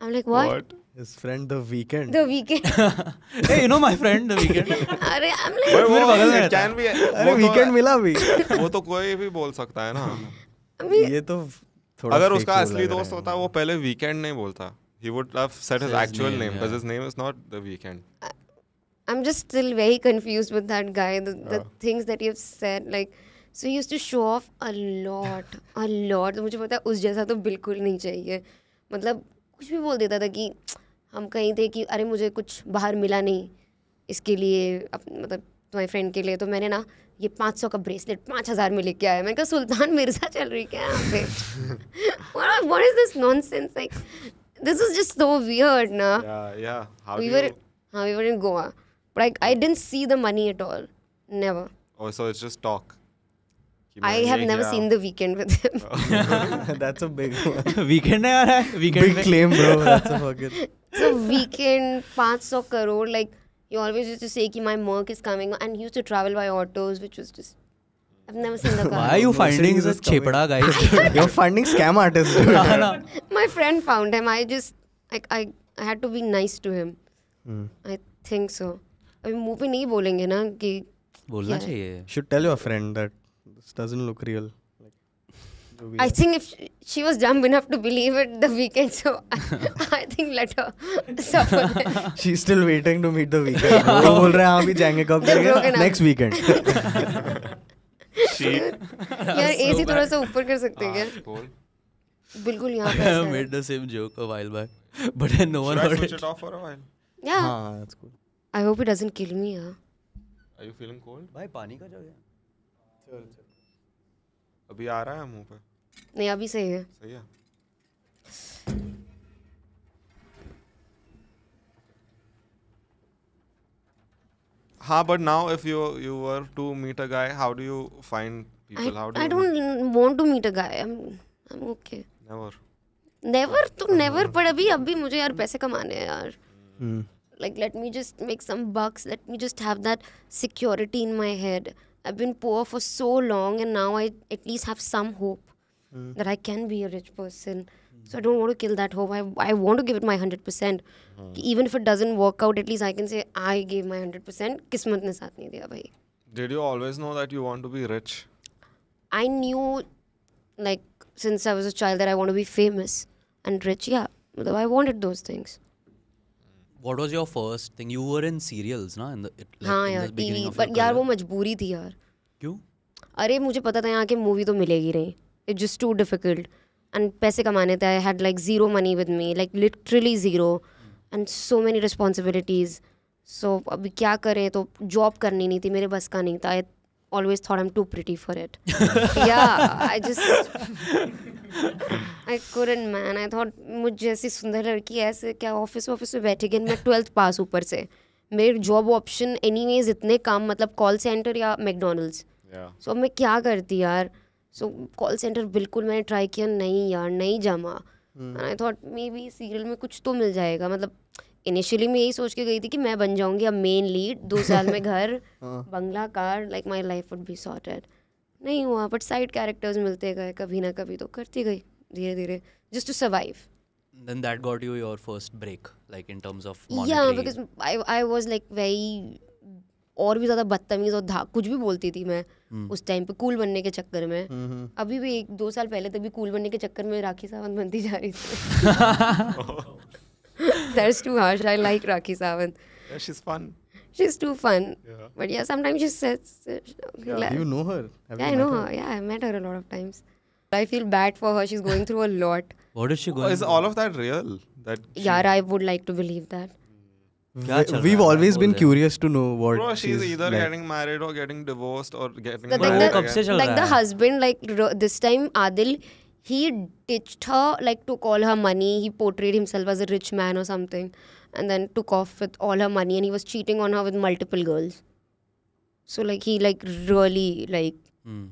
I am like what His friend the weekend. The weekend. *laughs* hey, you know my friend the weekend. अरे I'm like वो मेरे बगल में कैन भी अरे तो weekend मिला भी वो तो कोई भी बोल सकता है ना ये तो थोड़ा अगर उसका असली दोस्त होता वो पहले वीकेंड नहीं बोलता He would have said his, his actual name because yeah. his name is not The Weekend. I, am just still very confused with that guy. The, the uh. things that you've said, like, so use to show off a lot a lot मुझे पता है उस जैसा तो बिल्कुल नहीं चाहिए मतलब कुछ भी बोल देता था कि हम कहीं थे कि अरे मुझे कुछ बाहर मिला नहीं इसके लिए अप, मतलब तुम्हारे फ्रेंड के लिए तो मैंने ना ये 500 का ब्रेसलेट 5000 में लेके आया मैंने कहा सुल्तान मिर्जा चल रही क्या यहाँ पे what is this nonsense like this is just so weird, nah. Yeah, yeah. How we were, you... huh, we were in Goa, but I, I didn't see the money at all. Never. Oh, so it's just talk. I have never seen the weekend with him. *laughs* That's a big *laughs* one. weekend hai weekend big claim, bro. *laughs* That's a fucking. So weekend, 500 crore. Like he always used to say that my Merc is coming, and he used to travel by autos, which was just I've never seen the car. Why are you finding such chepda guys? You're finding scam artists. My friend found him. I just like I, I had to be nice to him. Hmm. I think so. अभी मुंह पे नहीं बोलेंगे ना कि बोलना चाहिए should tell your friend that this doesn't look real I think if she, she was dumb enough to believe it the weekend, so I, I think let her suffer. She's still waiting to meet the weekend. वो बोल रहा है हाँ भी जाएंगे कब जाएंगे? Next weekend. यार एसी थोड़ा सा ऊपर कर सकते हैं क्या बिल्कुल यहाँ पे I made the same joke a while back but then no one Should heard I switch it. it off for a while yeah हाँ that's cool I hope it doesn't kill me हाँ Are you feeling cold भाई पानी का जग है चल चल अभी आ रहा है मुंह पे नहीं अभी सही है सही है हाँ but now if you you were to meet a guy how do you find people I, how do I you don't want to meet a guy I'm I'm okay never never तो never पर अभी अभी मुझे यार पैसे कमाने हैं यार hmm. like let me just make some bucks let me just have that security in my head I've been poor for so long and now I at least have some hope mm. that I can be a rich person So I don't want to kill that hope. I, I want to give it my 100%. Hmm. Even if it doesn't work out, at least I can say I gave my 100%. Kismat ne saath nahi diya bhai. Did you always know that you want to be rich? I knew, like, since I was a child that I want to be famous and rich. Yeah, I wanted those things. What was your first thing? You were in serials, na? In the, it, like, हाँ यार TV but yaar. वो मजबूरी थी यार क्यों अरे मुझे पता था यहाँ के मूवी तो मिलेगी नहीं it just too difficult and पैसे कमाने थे I had like zero money with me like literally zero and so many responsibilities so अभी क्या करें तो जॉब करनी नहीं थी मेरे बस का नहीं था आई always thought I'm too pretty for it. *laughs* yeah, I just *laughs* I couldn't man. I thought मुझ जैसी सुंदर लड़की ऐसे क्या ऑफिस ऑफिस में बैठे गई मैं ट्वेल्थ पास ऊपर से मेरे जॉब ऑप्शन एनी वेज इतने काम मतलब कॉल सेंटर या मैकडोनल्ड्स सो मैं क्या करती यार सो कॉल सेंटर बिल्कुल मैंने ट्राई किया नहीं यार नहीं जमा I thought maybe serial में कुछ तो मिल जाएगा मतलब इनिशियली मैं यही सोच के गई थी कि मैं बन जाऊंगी अब मेन लीड दो *laughs* साल में घर हाँ। बंगला car like my life would be sorted नहीं हुआ बट साइड कैरेक्टर्स मिलते गए कभी ना कभी तो करती गई धीरे धीरे just to survive then that got you your first break like in terms of monetary. yeah because i i was like very और भी ज़्यादा बदतमीज़ और धा कुछ भी बोलती थी मैं उस टाइम पे कूल बनने के चक्कर में अभी भी एक दो साल पहले तक भी कूल बनने के चक्कर में राखी सावंत बनती जा रही थी that's too harsh I like Rakhi Sawant she's fun. She's too fun. Yeah. But yeah, sometimes she says. yeah. Like, you know her? Have yeah, I know her? her? Yeah, I met her a lot of times. I feel bad for her. She's going through a lot. What is she going? Oh, is through? all of that real? That yeah, she... I would like to believe that. we've always been curious to know what Bro, she's, she's either like. getting married or getting divorced or getting like, the, like the husband like this time adil he ditched her like to call her money he portrayed himself as a rich man or something and then took off with all her money and he was cheating on her with multiple girls so like he like really like mm.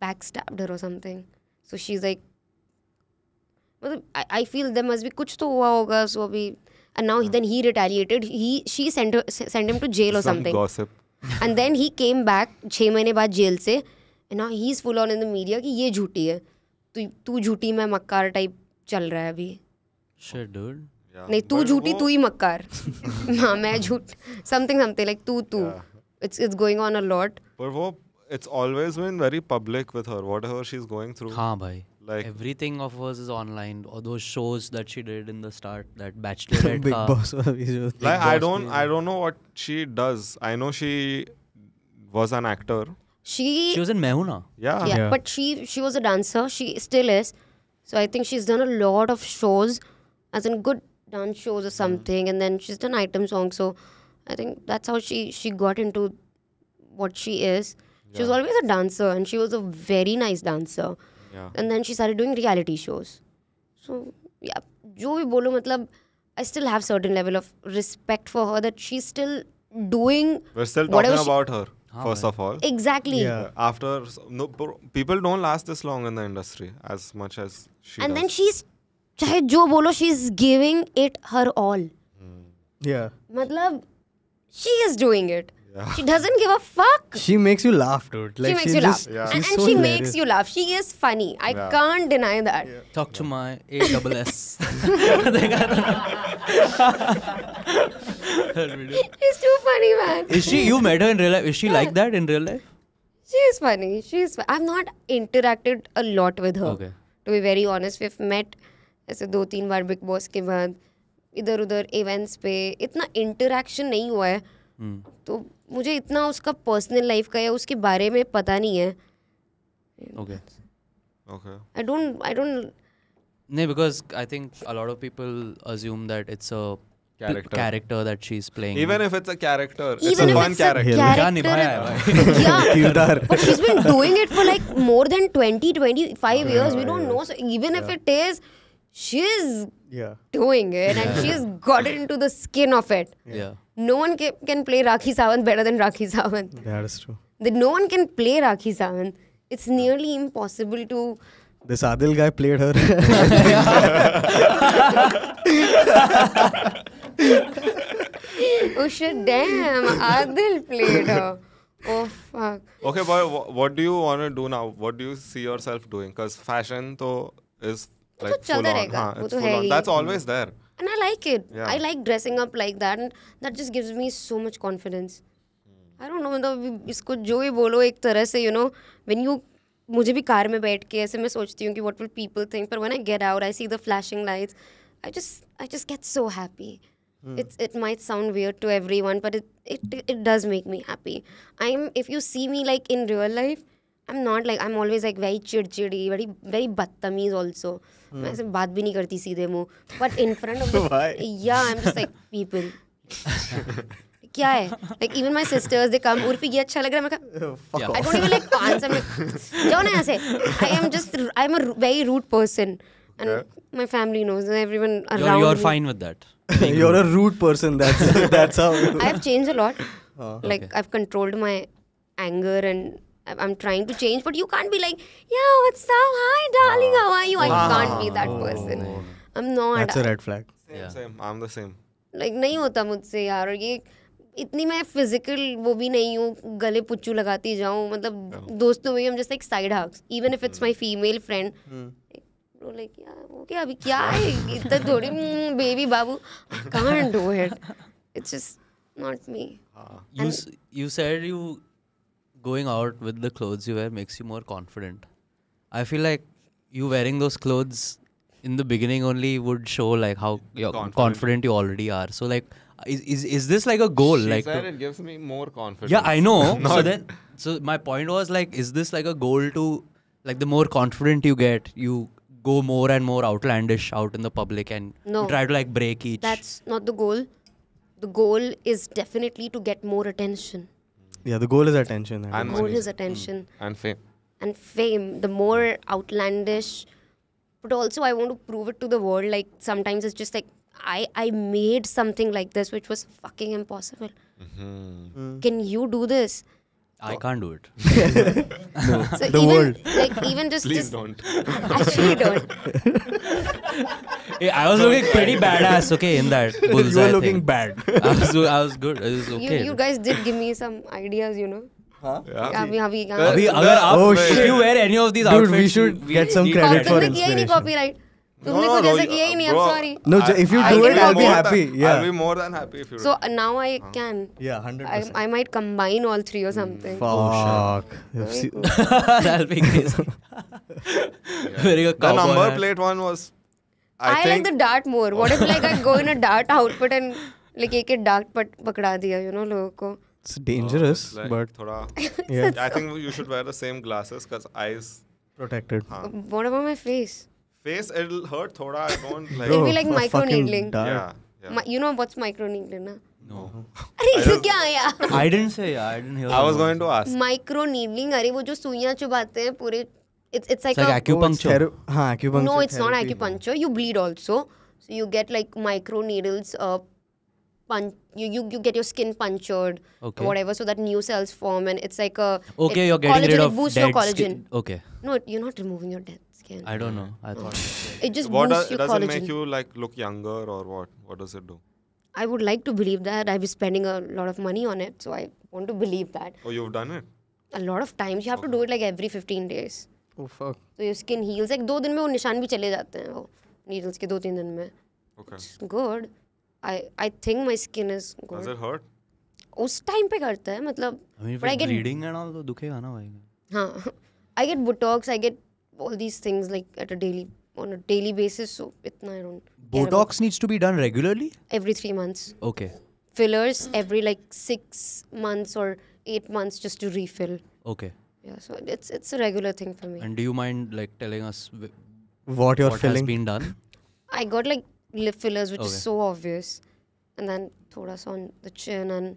backstabbed her or something so she's like I I feel there must be कुछ तो हुआ होगा सो अभी and now yeah. then he retaliated he she sent her, sent him to jail or Some something gossip and then he came back छः महीने बाद jail से and now he is full on in the media कि ये झूठी है तू तू झूठी मैं मक्कार टाइप चल रहा है अभी Shit, dude. Yeah. नहीं तू झूठी तू ही मक्कार हाँ मैं झूठ something something like तू तू yeah. it's it's going on a lot वो wo it's always been very public with her whatever she's going through हाँ भाई Like everything of hers is online. Or those shows that she did in the start, that Bachelor, *laughs* *laughs* Big Boss. like I don't, I don't know what she does. I know she was an actor. She she was in Mehuna. Yeah. yeah, yeah. But she she was a dancer. She still is. So I think she's done a lot of shows, as in good dance shows or hmm. something, and then she's done item songs. So I think that's how she she got into what she is. Yeah. She was always a dancer, and she was a very nice dancer. And then she started doing reality shows so या जो भी बोलो मतलब I still have certain level of respect for her that she still doing we are still talking about her first of all exactly yeah. after no people don't last this long in the industry as much as she and does. then she's चाहे जो बोलो she is giving it her all मतलब she is doing it Yeah. She doesn't give a fuck. She makes you laugh, dude. Like, she makes she you just, laugh. Yeah. And, and so she hilarious. makes you laugh. She is funny. I yeah. can't deny that. Talk to my AWS. She's *laughs* too funny, man. Is she, you met her in real life, is she like that in real life? She is funny. She's. I've not interacted a lot with her. Okay. To be very honest, we've met ऐसे दो तीन बार big boss के बाद इधर उधर events पे इतना interaction नहीं हुआ है hmm. तो मुझे इतना उसका पर्सनल लाइफ का या उसके बारे में पता नहीं है okay okay I don't I don't नहीं because I think a lot of people assume that it's a character. character that she's playing. Even if it's a character, Even it's a fun it's character. A character. yeah, but she's been doing it for like more than 20, 25 yeah, years. We don't yeah. know. So even yeah. if it is, she's yeah. doing it and she's got it into the skin of it. Yeah. no one can, can play Rakhi Sawant better than Rakhi Sawant. That's true. That no one can play Rakhi Sawant. It's nearly impossible to. This Adil guy played her. oh shit! Damn, Adil played her. Oh fuck. Okay, boy. What do you want to do now? What do you see yourself doing? Because fashion, to is like full on. Haan, it's full on. That's always there. and I like it. Yeah. I like dressing up like that, and that just gives me so much confidence. I don't know मतलब इसको जो भी बोलो एक तरह you know when you. मुझे भी car में बैठ के ऐसे मैं सोचती हूँ कि what will people think? पर when I get out, I see the flashing lights. I just I just get so happy. Hmm. It's it might sound weird to everyone, but it, it it does make me happy. I'm if you see me like in real life, I'm not like I'm always like very chid very very badtameez also. मैं हम्म। ऐसे बात भी नहीं करती सीधे मुंह but in front of या I am just like people क्या है like even my sisters they come उर्फ ये अच्छा लग रहा है मैं fuck I don't even like पांच आई एम ना ऐसे I am just I am a very rude person and my family knows and everyone around you are fine with that you are a rude person that's that's how I have changed a lot like I have controlled my anger and I'm trying to change, but you can't be like, yeah, what's up? Hi, darling, how are you? I can't be that person. I'm not. That's a red flag. Same, yeah. same. I'm the same. Like no, होता मुझसे यार और ये इतनी मैं physical वो भी नहीं हूँ गले पुच्चू लगाती जाऊँ मतलब दोस्तों में हम just like side hugs even if it's my female friend like यार ओके अभी क्या है इतना थोड़ी बेबी *laughs* hmm, बाबू do it it's just not me you you said you going out with the clothes you wear makes you more confident. I feel like you wearing those clothes in the beginning only would show like how confident. confident, you already are. So like is is, is this like a goal? She like said to, it gives me more confidence. Yeah, I know. *laughs* so then so my point was like is this like a goal to like the more confident you get, you go more and more outlandish out in the public and no, try to like break each. That's not the goal. The goal is definitely to get more attention. Yeah, the goal is attention. And the goal is mm. attention. Mm. And fame. And fame. The more outlandish, but also I want to prove it to the world. Like sometimes it's just like I I made something like this, which was fucking impossible. Mm-hmm. Mm. Can you do this? I can't do it. *laughs* no. so the even, world. Like even just please just, don't. Actually, *laughs* don't. *laughs* I was looking pretty *laughs* badass, okay, in that bullseye You were looking bad. *laughs* I was, I was good. okay. You, guys did give me some ideas, you know. Huh? Yeah, अभी अभी कहाँ अभी अगर if you wear any of these Dude, we should get some credit for inspiration. किया ही नहीं copyright. no, no, ऐसा किया ही नहीं. I'm sorry. No, if you do it, I'll be happy. yeah. I'll be more than happy if you. do it. So now I can. Yeah, hundred percent. I, might combine all three or something. Mm, fuck. Oh, *laughs* That'll be crazy. Wearing a The number plate one was I, I think... like the dart more. What if like I go in a dart outfit and like एक एक dart पट पकड़ा दिया you know लोगों को. It's dangerous, oh, like, but थोड़ा. yeah. I think you should wear the same glasses because eyes protected. Huh. What about my face? Face it'll hurt थोड़ा. I don't like. Bro, It'll be like micro needling. Yeah. yeah. My, you know what's micro needling na? No. अरे ये क्या यार? I didn't say. I didn't hear. I was going to ask. Micro needling अरे वो जो सुइयाँ चुभाते हैं पूरे it's it's like, it's like a, acupuncture. acupuncture. No, it's therapy. not acupuncture. You bleed also, so you get like micro needles. Uh, punch you, you you get your skin punctured okay. or whatever, so that new cells form, and it's like a okay. you're getting collagen, rid of boosts dead your collagen. Skin. Okay. No, you're not removing your dead skin. I don't know. I thought it just what boosts does, your does collagen. Does it make you like look younger or what? What does it do? I would like to believe that. I've been spending a lot of money on it, so I want to believe that. Oh, you've done it? A lot of times. You have okay. to do it like every 15 days. तो ये skin heels एक दो दिन में वो निशान भी चले जाते हैं वो नीडल्स के दो तीन दिन में good I I think my skin is good उस टाइम पे करता है मतलब I get bleeding and all तो दुखेगा ना भाई हां I get botox I get all these things like at a daily on a daily basis so itna i don't botox needs to be done regularly every 3 months okay fillers every like 6 months or 8 months just to refill okay yeah so it's it's a regular thing for me and do you mind like telling us what your what filling has been done *laughs* i got like lip fillers which okay. is so obvious and then thoda us on the chin and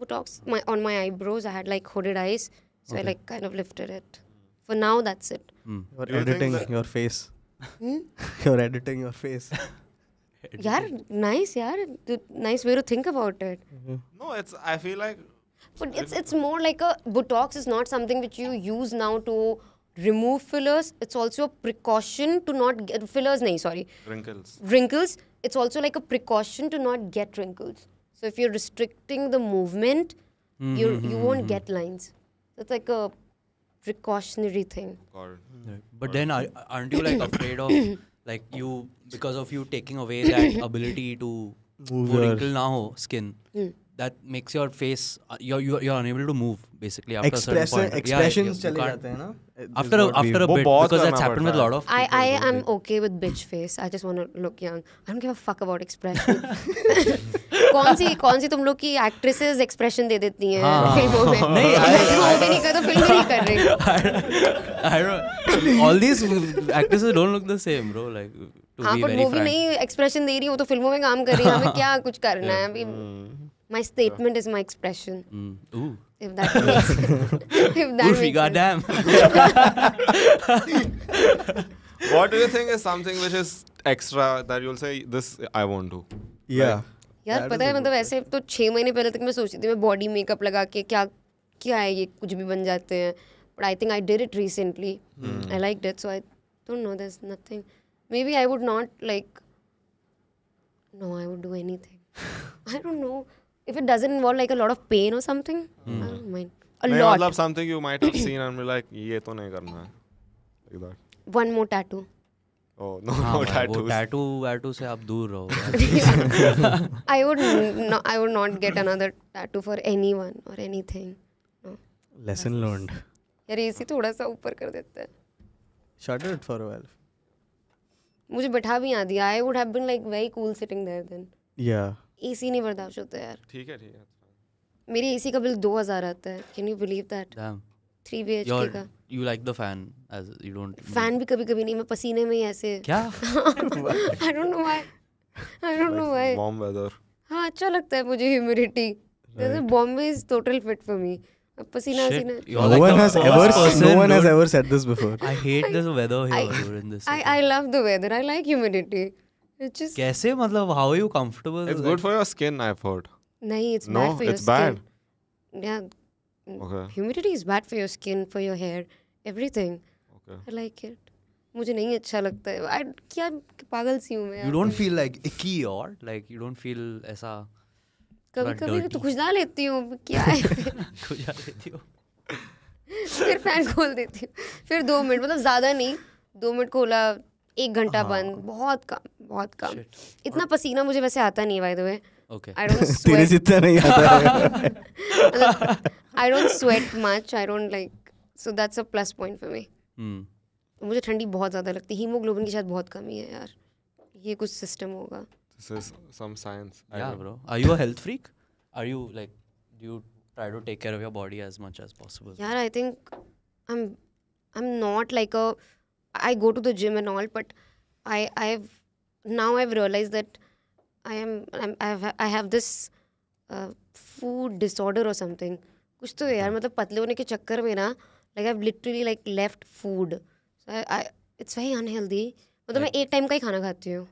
botox my on my eyebrows i had like hooded eyes so okay. i like kind of lifted it for now that's it mm. *laughs* you're editing your face hmm? you're editing your face yeah nice yeah nice way to think about it mm-hmm. no it's i feel like but it's it's more like a Botox is not something which you use now to remove fillers. It's also a precaution to not get fillers. No, sorry. Wrinkles. Wrinkles. It's also like a precaution to not get wrinkles. So if you're restricting the movement, mm-hmm. you you mm-hmm, won't mm-hmm. get lines. It's like a precautionary thing. Or, yeah. But or then are, aren't you like *coughs* afraid of like you because of you taking away that *coughs* ability to wrinkle now skin? Mm. that makes your face uh, you're, you're you're unable to move basically after Express, a certain point. Expressions yeah, you, chale jaate hain na. After a, after a bit because that's happened with a lot of. people. I I am okay with bitch face. I just want to look young. I don't give a fuck about expression. कौन सी कौन सी तुम लोग की actresses expression दे देती हैं फिल्मों में नहीं वो भी नहीं कर तो फिल्म नहीं कर रही I don't all these actresses don't look the same bro like हाँ पर वो भी नहीं एक्सप्रेशन दे रही हो तो फिल्मों में काम कर रही है हमें क्या कुछ करना है अभी My statement yeah. is my expression. Mm. Ooh. If that makes if that Oofy, goddamn. what do you think is something which is extra that you'll say this I won't do? Yeah. Right? यार पता है मतलब ऐसे तो छः महीने पहले तक मैं सोचती थी मैं बॉडी मेकअप लगा के क्या क्या है ये कुछ भी बन जाते हैं but I think I did it recently I like date so I don't know this nothing maybe I would not like no I would do anything I don't know if it doesn't involve like a lot of pain or something, hmm. I don't mind. A नहीं, lot. मतलब something you might have seen and be like, yeah, तो नहीं करना है. Like that. One more tattoo. Oh, *laughs* no, हाँ, ah, no tattoos. tattoo tattoo से आप दूर रहो. *laughs* I would I would not get another tattoo for anyone or anything. Lesson learned. यार एसी थोड़ा सा ऊपर कर देता है. Shut it for a while. मुझे बैठा भी आ दिया. I would have been like very cool sitting there then. Yeah. AC नहीं बर्दाश्त होता यार ठीक है ठीक है मेरी एसी का बिल 2000 आता है can you believe that three B H K का you like the fan as you don't fan भी कभी कभी नहीं मैं पसीने में ही ऐसे क्या I don't know why I don't know why warm weather हां अच्छा लगता है मुझे ह्यूमिडिटी जैसे Bombay is total fit for me पसीना पसीना no one has ever no one has ever said this before i hate this weather here I, in this i i love the weather i like humidity just, कैसे मतलब how are you comfortable it's good for your skin I've heard नहीं it's no, bad for it's your bad. skin yeah okay. humidity is bad for your skin for your hair everything okay. I like it मुझे नहीं अच्छा लगता है I, क्या पागल सी हूँ मैं you don't feel like icky or like you don't feel ऐसा कभी कभी तो खुजला लेती हूँ क्या है खुजला लेती हूँ फिर फैन खोल देती हूँ फिर दो मिनट मतलब ज़्यादा नहीं दो मिनट खोला एक घंटा बंद बहुत कम बहुत कम इतना पसीना मुझे वैसे आता नहीं है बाय द जितना नहीं आता I don't sweat much I don't like so that's a plus point for me मुझे ठंडी बहुत ज्यादा लगती है हीमोग्लोबिन की शायद बहुत कमी है यार ये कुछ सिस्टम होगा this some science I know bro are you a health freak are you like do you try to take care of your body as much as possible यार I think I am I am not like a I go to the gym and all but I I have now I've realized that I am I'm, I have I have this uh, food disorder or something. कुछ तो यार मतलब पतले होने के चक्कर में ना like left food. Like left food it's very unhealthy मतलब मैं एक टाइम का ही खाना खाती हूँ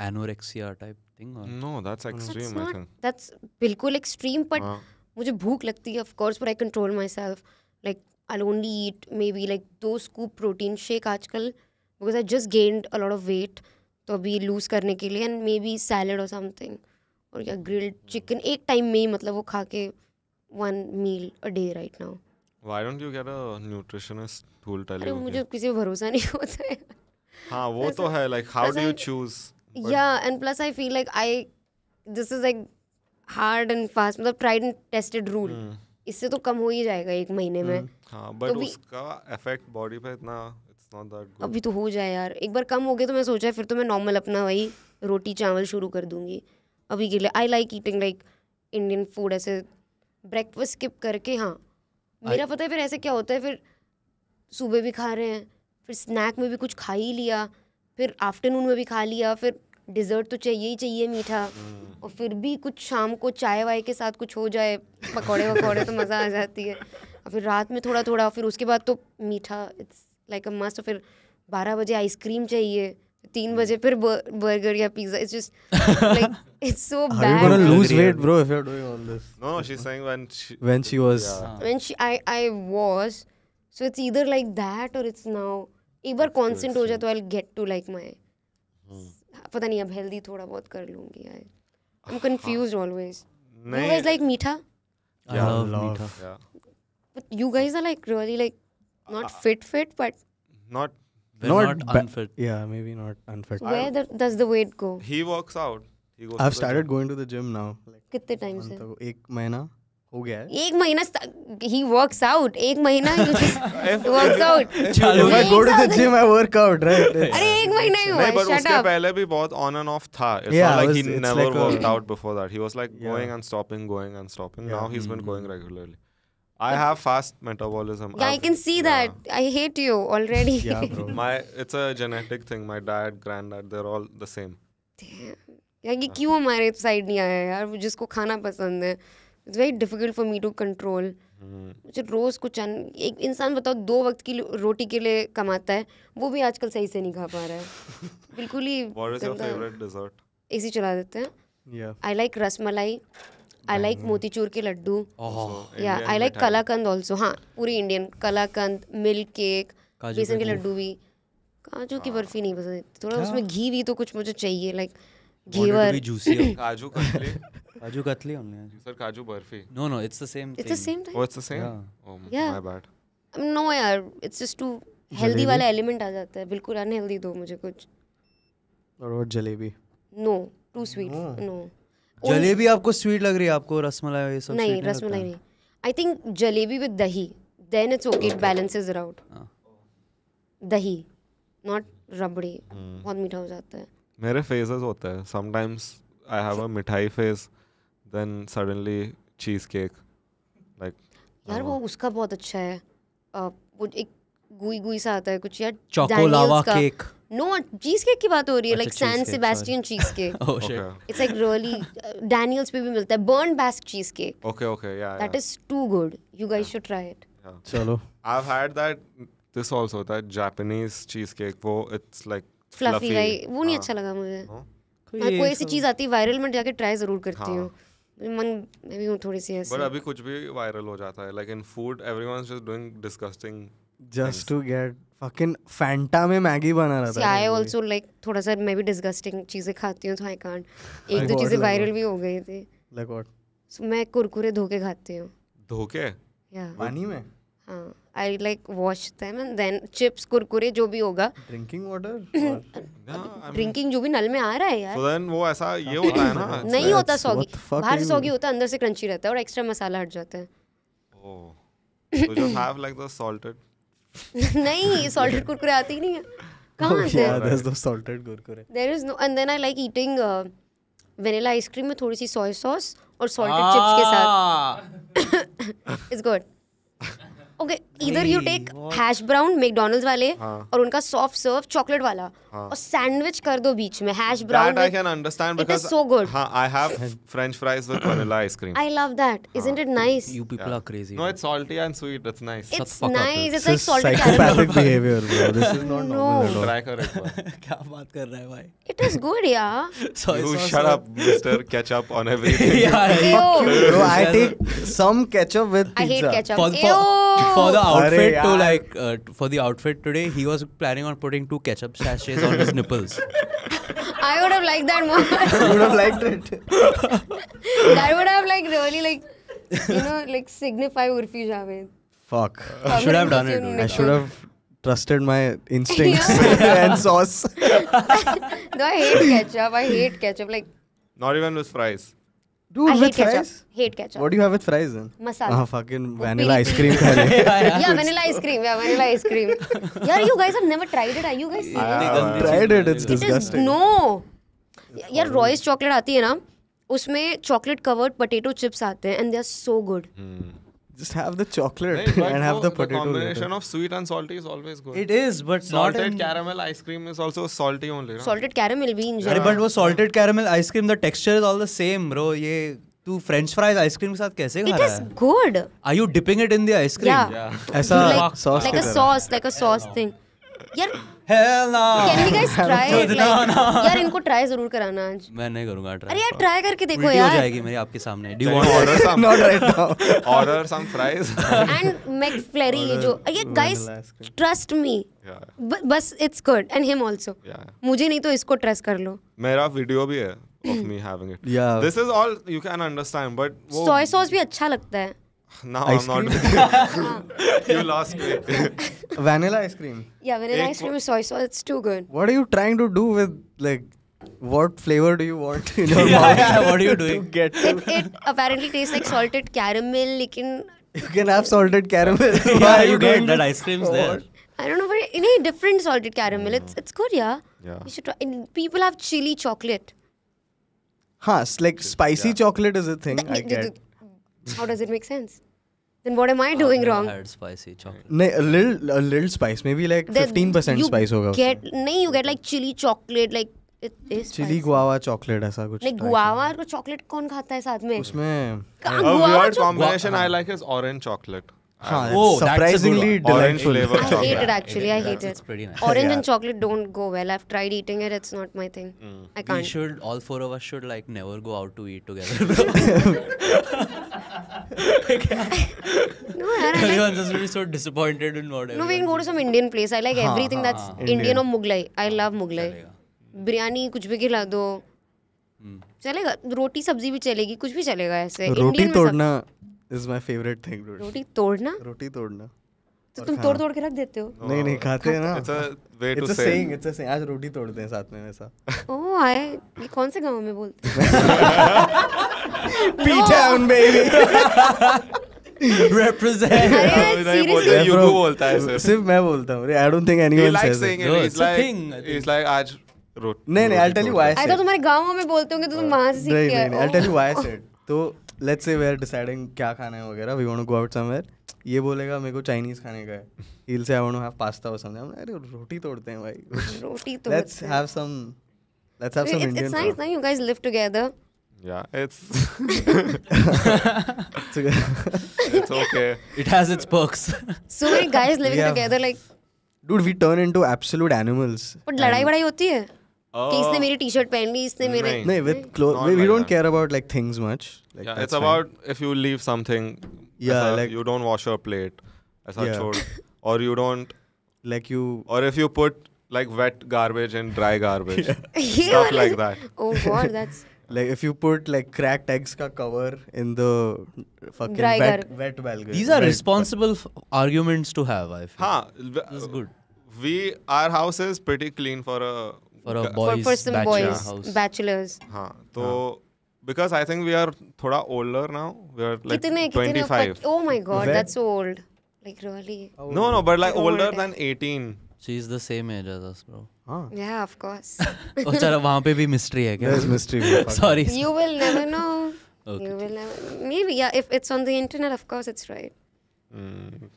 anorexia type thing no That's, extreme I think that's बिल्कुल एक्सट्रीम बट हाँ। मुझे भूख लगती है of course but I control myself self like only only eat maybe like दो स्कूप प्रोटीन शेक आजकल because I just gained a lot of weight तो अभी लूज़ करने के लिए एंड मे बी सैलड और समथिंग और या ग्रिल्ड चिकन एक टाइम में ही मतलब वो खा के one meal a day right now why don't you get a nutritionist to tell you मुझे किसी पे भरोसा नहीं होता है हां वो तो है like how do you choose या and plus I feel like I this is like hard and fast मतलब ट्राइड एंड टेस्टेड रूल इससे तो कम हो ही जाएगा एक महीने में hmm. हाँ बट तो उसका इफेक्ट बॉडी पे इतना अभी तो हो जाए यार एक बार कम हो गया तो मैं सोचा फिर तो मैं नॉर्मल अपना वही रोटी चावल शुरू कर दूंगी अभी के लिए I like eating like Indian food ऐसे ब्रेकफास्ट स्किप करके हाँ मेरा I... पता है फिर ऐसे क्या होता है फिर सुबह भी खा रहे हैं फिर स्नैक में भी कुछ खा ही लिया फिर आफ्टरनून में भी खा लिया फिर डिज़र्ट तो चाहिए ही चाहिए मीठा हम्म। और फिर भी कुछ शाम को चाय वाय के साथ कुछ हो जाए पकौड़े वकौड़े तो मज़ा आ जाती है और फिर रात में थोड़ा थोड़ा फिर उसके बाद तो मीठा इट्स लाइक अ मस्ट फिर बारह बजे आइसक्रीम चाहिए तीन hmm. बजे फिर बर्गर या pizza it's just like it's so bad you gonna lose weight bro if you are doing all this no she is saying when she when she was when she I I was so it's either like that और it's now एक बार कांसेंट हो जाए तो I will get to like my पता नहीं अब हेल्दी थोड़ा बहुत कर लूंगी I am confused always you guys like मीठा आई लव मीठा but you guys are like really like Not ah. fit, fit, but not not, not unfit. Yeah, maybe not unfit. Where the, does the weight go? He works out. He goes I've started going to the gym now. कितने time से? एक महीना हो गया है. एक महीना he works out. एक महीना *laughs* he just works out. If I go to the gym, I work out, right? *laughs* अरे एक महीना ही हुआ. नहीं, but उसके पहले भी बहुत on and off था. It's yeah, not like he never worked out before that. He was like going and stopping, going and stopping. Now he's been hmm. going regularly. I have fast metabolism. Yeah, I've, i can see yeah. that. I hate you already. yeah, bro. My it's a genetic thing. My dad, granddad, they're all the same. Damn. यार ये क्यों हमारे side नहीं आया यार जिसको खाना पसंद है It's very difficult for me to control. मुझे रोज़ कुछ अन एक इंसान बताओ दो वक्त की रोटी के लिए कमाता है वो भी आजकल सही से नहीं खा पा रहा है बिल्कुल ही एसी चला देते हैं आई लाइक रस मलाई आई लाइक मोतीचूर के लड्डू या आई लाइक कलाकंद ऑल्सो हाँ पूरी इंडियन कलाकंद मिल्क केक बेसन के लड्डू भी काजू की बर्फी नहीं पसंद थोड़ा उसमें घी भी तो कुछ मुझे चाहिए लाइक घेवर काजू काजू कतली हमने sir kaju barfi no no it's the same it's the same thing the same my bad no यार इट्स जस्ट टू हेल्दी वाला एलिमेंट आ जाता है बिल्कुल अनहेल्दी दो मुझे कुछ और वो jalebi no too sweet no jalebi आपको स्वीट लग रही है आपको रसमलाई ये सब नहीं रसमलाई नहीं I think jalebi with dahi then it's okay it balances it out dahi not rabri बहुत मीठा हो जाता है मेरे फेजेस होते हैं times I have a mithai phase then suddenly cheesecake like यार वो उसका बहुत अच्छा है वो एक गुई गुई सा आता है कुछ यार choco lava cake No, cheesecake की बात हो रही है like San Sebastian cheesecake it's like really Daniel's पे भी मिलता है burnt basque cheesecake okay okay yeah that is too good you guys should try it चलो I have had that this also that Japanese cheesecake वो it's like fluffy right वो नहीं हाँ। अच्छा लगा मुझे मैं हाँ। हाँ, कोई ऐसी चीज आती है वायरल में जाके ट्राई जरूर करती हूँ मन मैं भी हूँ थोड़ी सी ऐसी बट अभी कुछ भी वायरल हो जाता है like in food everyone is just doing disgusting just to get fucking Fanta में मैगी बना रहा था आई आल्सो लाइक थोड़ा सा मैं भी डिसगस्टिंग चीजें खाती हूं तो आई कांट एक दो चीजें वायरल भी हो गई थी लाइक व्हाट सो मैं कुरकुरे धोके खाती हूं धोके या पानी में हां I like wash them and then chips Kurkure जो भी होगा ड्रिंकिंग वाटर ड्रिंकिंग जो भी नल में आ रहा है यार तो देन वो ऐसा ये होता है ना *laughs* नहीं होता सॉगी बाहर सॉगी होता है अंदर से क्रंची रहता है और एक्स्ट्रा मसाला हट जाता है oh so just have like the salted *laughs* नहीं सॉल्टेड कुरकुरे आती ही नहीं है नो एंड लाइक आइसक्रीम में थोड़ी सी सोया सॉस और सॉल्टेड चिप्स के साथ इट्स गुड ओके इधर you take hash brown McDonald's वाले हाँ. और उनका सॉफ्ट सर्व चॉकलेट वाला हाँ. और सैंडविच कर दो बीच में hash brown I can understand because so good हां I have French fries with vanilla ice cream I love that isn't it nice you people are crazy no it's salty and sweet it's nice it's nice it's like salty psychopathic behaviour bro this is not normal try करो एक बार *laughs* क्या बात कर रहा है भाई it is good yeah sorry you shut up mister ketchup on everything I take some ketchup with pizza I hate ketchup for the outfit to like uh, for the outfit today, he was planning on putting two ketchup sachets on his *laughs* nipples. I would have liked that more. I would have liked it. *laughs* that would have like really like you know like signify Urfi Javed. Fuck. I should have done it. I should have trusted my instincts *laughs* and sauce. Though I hate ketchup. I hate ketchup. Like. Not even with fries. Dude, I with hate fries? ketchup. Hate ketchup. What do you have with fries then? Masala. Ah, fucking vanilla ice cream. yeah, yeah, yeah. yeah vanilla ice cream. Yeah, vanilla ice cream. yeah, you guys have never tried it. Are you guys serious? Yeah, tried it. It's disgusting. It is, no. यार Royce chocolate आती है ना उसमें chocolate covered potato chips आते हैं and they are so good just have the chocolate nee, and have the, potato. The combination later. of sweet and salty is always good. It is, but salted not caramel ice cream is also salty only. Right? Salted caramel भी enjoy. Yeah. But वो salted caramel ice cream the texture is all the same, bro. Ye, तू French fries ice cream के साथ कैसे खा रहा है? It is good. Are you dipping it in the ice cream? Yeah. ऐसा sauce like a sauce like a sauce thing यार *laughs* यार इनको ट्राई जरूर कराना आज मैं नहीं करूंगा ट्राई अरे यार ट्राई करके देखो यार जाएगी मेरी आपके सामने *laughs* *laughs* जो ये गाइस ट्रस्ट मी बस it's good and him also मुझे नहीं तो इसको ट्रस्ट कर लो मेरा वीडियो भी है of *clears throat* me having it. Yeah. This is all you can understand, but soy sauce भी अच्छा लगता है. Now ice I'm not. *laughs* you lost me. *laughs* vanilla ice cream. Yeah, vanilla ice cream with soy sauce. It's too good. What are you trying to do with like? What flavor do you want in your *laughs* yeah, mouth? Yeah, what are you doing? Get it, it apparently tastes like salted caramel. Like in you can have salted caramel. yeah, Why you, you get that ice cream's oh. there. I don't know, but any different salted caramel. It's it's good, yeah. Yeah. You should try. And people have chili chocolate. Huh, like spicy yeah. chocolate is a thing. The, I the, get. The, how does it make sense? Then what am I ah, doing wrong? Had spicy chocolate. नहीं, a little, a little spice, maybe like fifteen percent spice होगा. Get नहीं, you get like chili chocolate, like Chili guava chocolate ऐसा कुछ. नहीं guava और chocolate कौन खाता है साथ में? उसमें. Oh, I like is orange chocolate. oh, surprisingly delightful. I hate it actually. It I Nice. Orange and chocolate don't go well. I've tried eating it. It's not my thing. Mm. I We should all four of us should like never go out to eat together. *laughs* *laughs* *laughs* no, I like, Everyone's just really so disappointed in whatever. No, we can go to some Indian place. I like हाँ, everything हाँ, that's Indian. Indian or Mughlai. I love Mughlai. Biryani कुछ भी खिला दो चलेगा रोटी सब्जी भी चलेगी कुछ भी चलेगा ऐसे रोटी तोड़ना इज माय फेवरेट थिंग रोटी तोड़ना रोटी तोड़ना तो तुम तोड़ तोड़ के रख देते हो नहीं नहीं हाँ। खाते हैं ना it's a saying it's a saying आज रोटी तोड़ते हैं साथ में वैसा *laughs* ओह आए ये कौन से गांव में बोलते हैं पी टाउन बेबी बोलता है सिर्फ मैं बोलता हूं I don't think anyone it's like it's like आज नहीं नहीं I tell you why I तो तुम्हारे में बोलते तो तुम हाँ। वहां से सीख के I tell you why said तो let's say we are deciding क्या खाना है वगैरह we want to go out somewhere ये बोलेगा मेरे को चाइनीज खाने का है say I want have pasta और समथिंग अरे रोटी तोड़ते हैं भाई रोटी *laughs* तोड़ते let's have some let's have some Indian it's nice now you guys live together yeah it's it's okay. it's okay. It perks so perks. *laughs* so many guys living yeah. together, like. Dude, we turn into लड़ाई बड़ाई होती है? कि oh. इसने मेरी T shirt पहन ली इसने मेरे नहीं with cloth we don't care about like things much like it's about if you leave something yeah aisa, like you don't wash your plate ऐसा yeah. छोड़ or you don't like you or if you put like wet garbage and dry garbage yeah. stuff like that oh god that's like if you put like cracked eggs ka cover in the fucking Dry wet, wet valgus. These are right. responsible arguments to have. I feel. Ha, this is good. We our house is pretty clean for a for a boys for, for some bachelor boys house. bachelors. ha to ha. because I think we are thoda older now. We are like kitne, 25. Kitne, oh my god, Where? that's so old. Like really. no, no, but like older than 18. She's the same age as us, bro. Ah. Yeah, of course. *laughs* oh, chara, wahan pe bhi mystery hai There's mystery. *laughs* Sorry. You will never know. *laughs* Okay. You will never. Maybe yeah. If it's on the internet, of course it's right. Mm.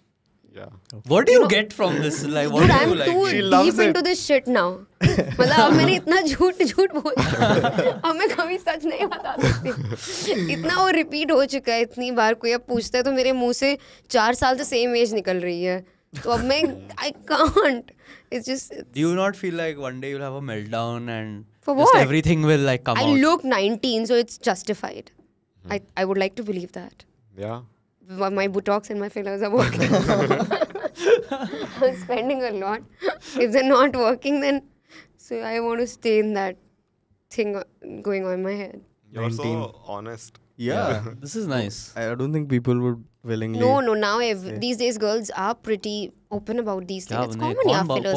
Yeah. What do you, you know, get from this? *laughs* Like, what dude, do I'm you like? too she deep into this shit now. *laughs* मतलब अब मैंने इतना झूठ झूठ बोल अब मैं कभी सच नहीं बता सकती इतना वो रिपीट हो चुका है इतनी बार कोई अब पूछता है तो मेरे मुंह से चार साल से सेम एज निकल रही है तो अब मैं I can't it's just do you not feel like one day you have a meltdown and for what everything will like come I look 19 so it's justified I I would like to believe that yeah my Botox and my fillers are working. *laughs* I'm spending a lot. If they're not working, then so I want to stay in that thing going on in my head. You're 19. so honest. Yeah, yeah. *laughs* this is nice. I don't think people would willingly. No, no. Now these days girls are pretty open about these things. It's common yeah, Bollywood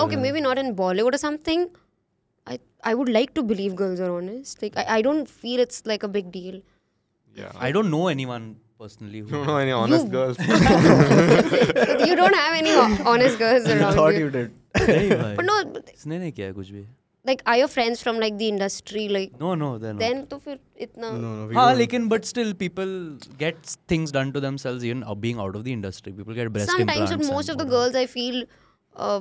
okay maybe not in Bollywood or something. I I would like to believe girls are honest. Like I, I don't feel it's like a big deal. Yeah. I don't know anyone personally. Who you don't know any honest you. girls. *laughs* *laughs* you don't have any honest girls around. I thought you, you did. *laughs* but no. इसने नहीं किया कुछ भी. Like are your friends from like the industry like? No no they're not. Then तो फिर इतना. No no. हाँ लेकिन ah, but still people get things done to themselves even uh, being out of the industry. People get breast Sometimes implants. Sometimes most of the girls I feel. Uh,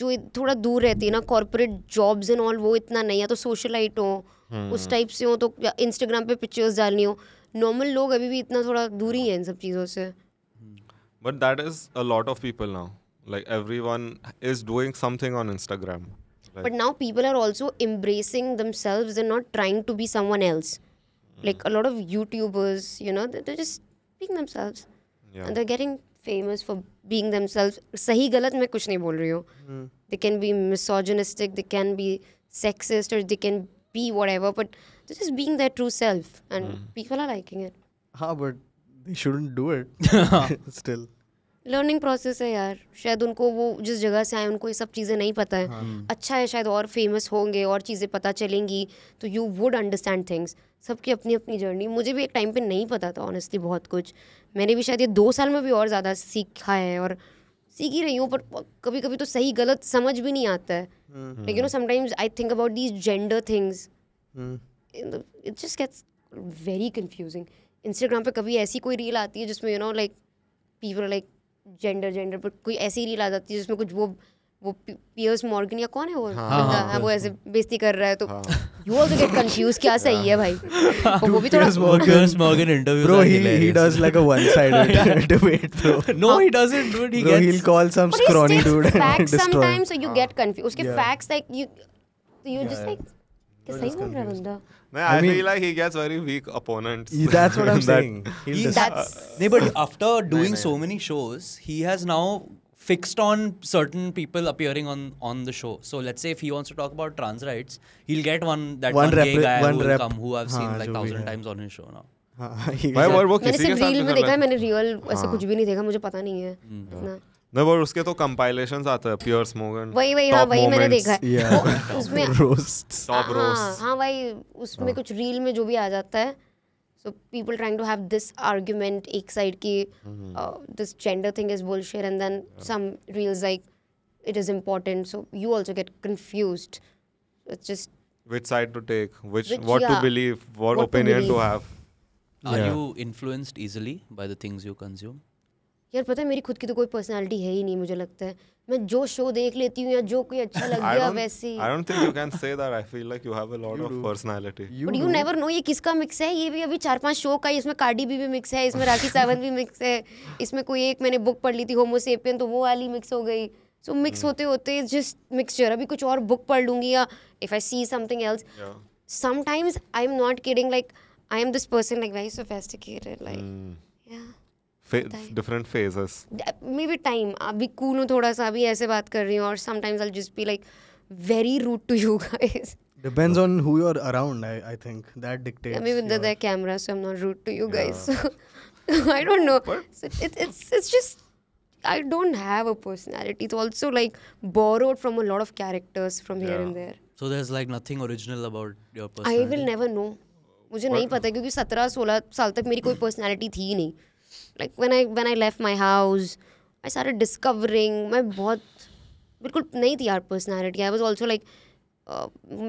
जो थोड़ा दूर रहती है ना corporate jobs and all वो इतना नहीं है तो सोशलाइट हो hmm. उस टाइप से हो तो इंस्टाग्राम पे पिक्चर्स डालनी हो नॉर्मल लोग अभी भी इतना थोड़ा दूर ही है इन सब चीज़ों से but that is a lot of people now like everyone is doing something on Instagram but now people are also embracing themselves is not trying to be someone else like a of YouTubers you know they just themselves the getting famous for being themselves सही गलत मैं कुछ नहीं बोल रही हूँ they can be misogynistic they can be sexist और they can be whatever but they're just being their true self, and mm. people are liking it. हाँ but they shouldn't do it *laughs* *laughs* still. Learning process है यार शायद उनको वो जिस जगह से आए उनको ये सब चीज़ें नहीं पता है हाँ। hmm. अच्छा है शायद और फेमस होंगे और चीज़ें पता चलेंगी तो यू वुड अंडरस्टैंड थिंग्स सबकी अपनी अपनी जर्नी मुझे भी एक टाइम पे नहीं पता था ऑनेस्टली बहुत कुछ मैंने भी शायद ये दो साल में भी और ज़्यादा सीखा है और सीख ही रही हूँ पर कभी कभी तो सही गलत समझ भी नहीं आता है लेकिन sometimes I think about these gender things it just gets very confusing Instagram पर कभी ऐसी कोई रील आती है जिसमें you know like people like gender gender पर कोई ऐसी रील आ जाती है जिसमें कुछ वो वो पियर्स मॉर्गन या कौन है वो हाँ, हाँ, हाँ, वो ऐसे बेइज्जती कर रहा है तो यू ऑल्सो गेट कंफ्यूज क्या सही है भाई *laughs* वो भी थोड़ा Piers Morgan interview bro he he does like a one sided debate bro no he doesn't do it he gets he will call some scrawny dude and destroy sometimes so you get confuse उसके facts like you you just like सही बोल रहा बंदा मैं I feel like he gets very weak opponents that's what I am saying that's नहीं but after doing so many shows he has now fixed on certain people appearing on on the show so let's say if he wants to talk about trans rights he'll get one that one, one rep, gay guy one who will come who I've seen like thousand times on his show now हाँ, वो किसी के साथ मैंने सिर्फ reel में देखा है मैंने रियल ऐसा कुछ भी नहीं देखा मुझे पता नहीं है इतना नहीं पर उसके तो कंपाइलेशंस आते हैं प्योर स्मोगन वही वही हाँ वही मैंने देखा है yeah. *laughs* उसमें रोस्ट टॉप रोस्ट हाँ भाई हाँ, उसमें हाँ. कुछ रील में जो भी आ जाता है so people trying to have this argument एक साइड की this gender thing is bullshit and then some reels like it is important so you also get confused it's just which side to take which what to believe what opinion to have are you influenced easily by the things you consume यार पता है मेरी खुद की तो कोई personality है ही नहीं मुझे लगता है मैं जो शो देख लेती हूँ या जो कोई अच्छा *laughs* लग गया वैसी I don't think you can say that I feel like you have a lot of personality but you never know ये किसका मिक्स है ये भी अभी चार पांच शो का इसमें कार्डी भी, भी मिक्स है इसमें राखी सावंत भी मिक्स है इसमें कोई एक मैंने बुक पढ़ ली थी होमो सेपियन तो वो वाली मिक्स हो गई सो मिक्स hmm. होते होते जस्ट मिक्सचर अभी कुछ और बुक पढ़ लूंगी या if I see something else sometimes I am not kidding like I am this person like very sophisticated like या different phases maybe time अभी कूल हूँ थोड़ा सा अभी ऐसे बात कर रही हूँ और sometimes I just be like very rude to you guys depends on who you are around i i think that dictates yeah, maybe with the, the camera so i'm not rude to you yeah. guys so I don't know. So it, it's it's just I don't have a personality. It's also like borrowed from a lot of characters from yeah. here and there. So there's like nothing original about your personality. I will never know. मुझे What? नहीं पता क्योंकि सत्रह सोलह साल तक मेरी कोई पर्सनालिटी थी ही नहीं like when I when I left my house I सारे डिस्कवरिंग मैं बहुत बिल्कुल नहीं थी यार personality I was also like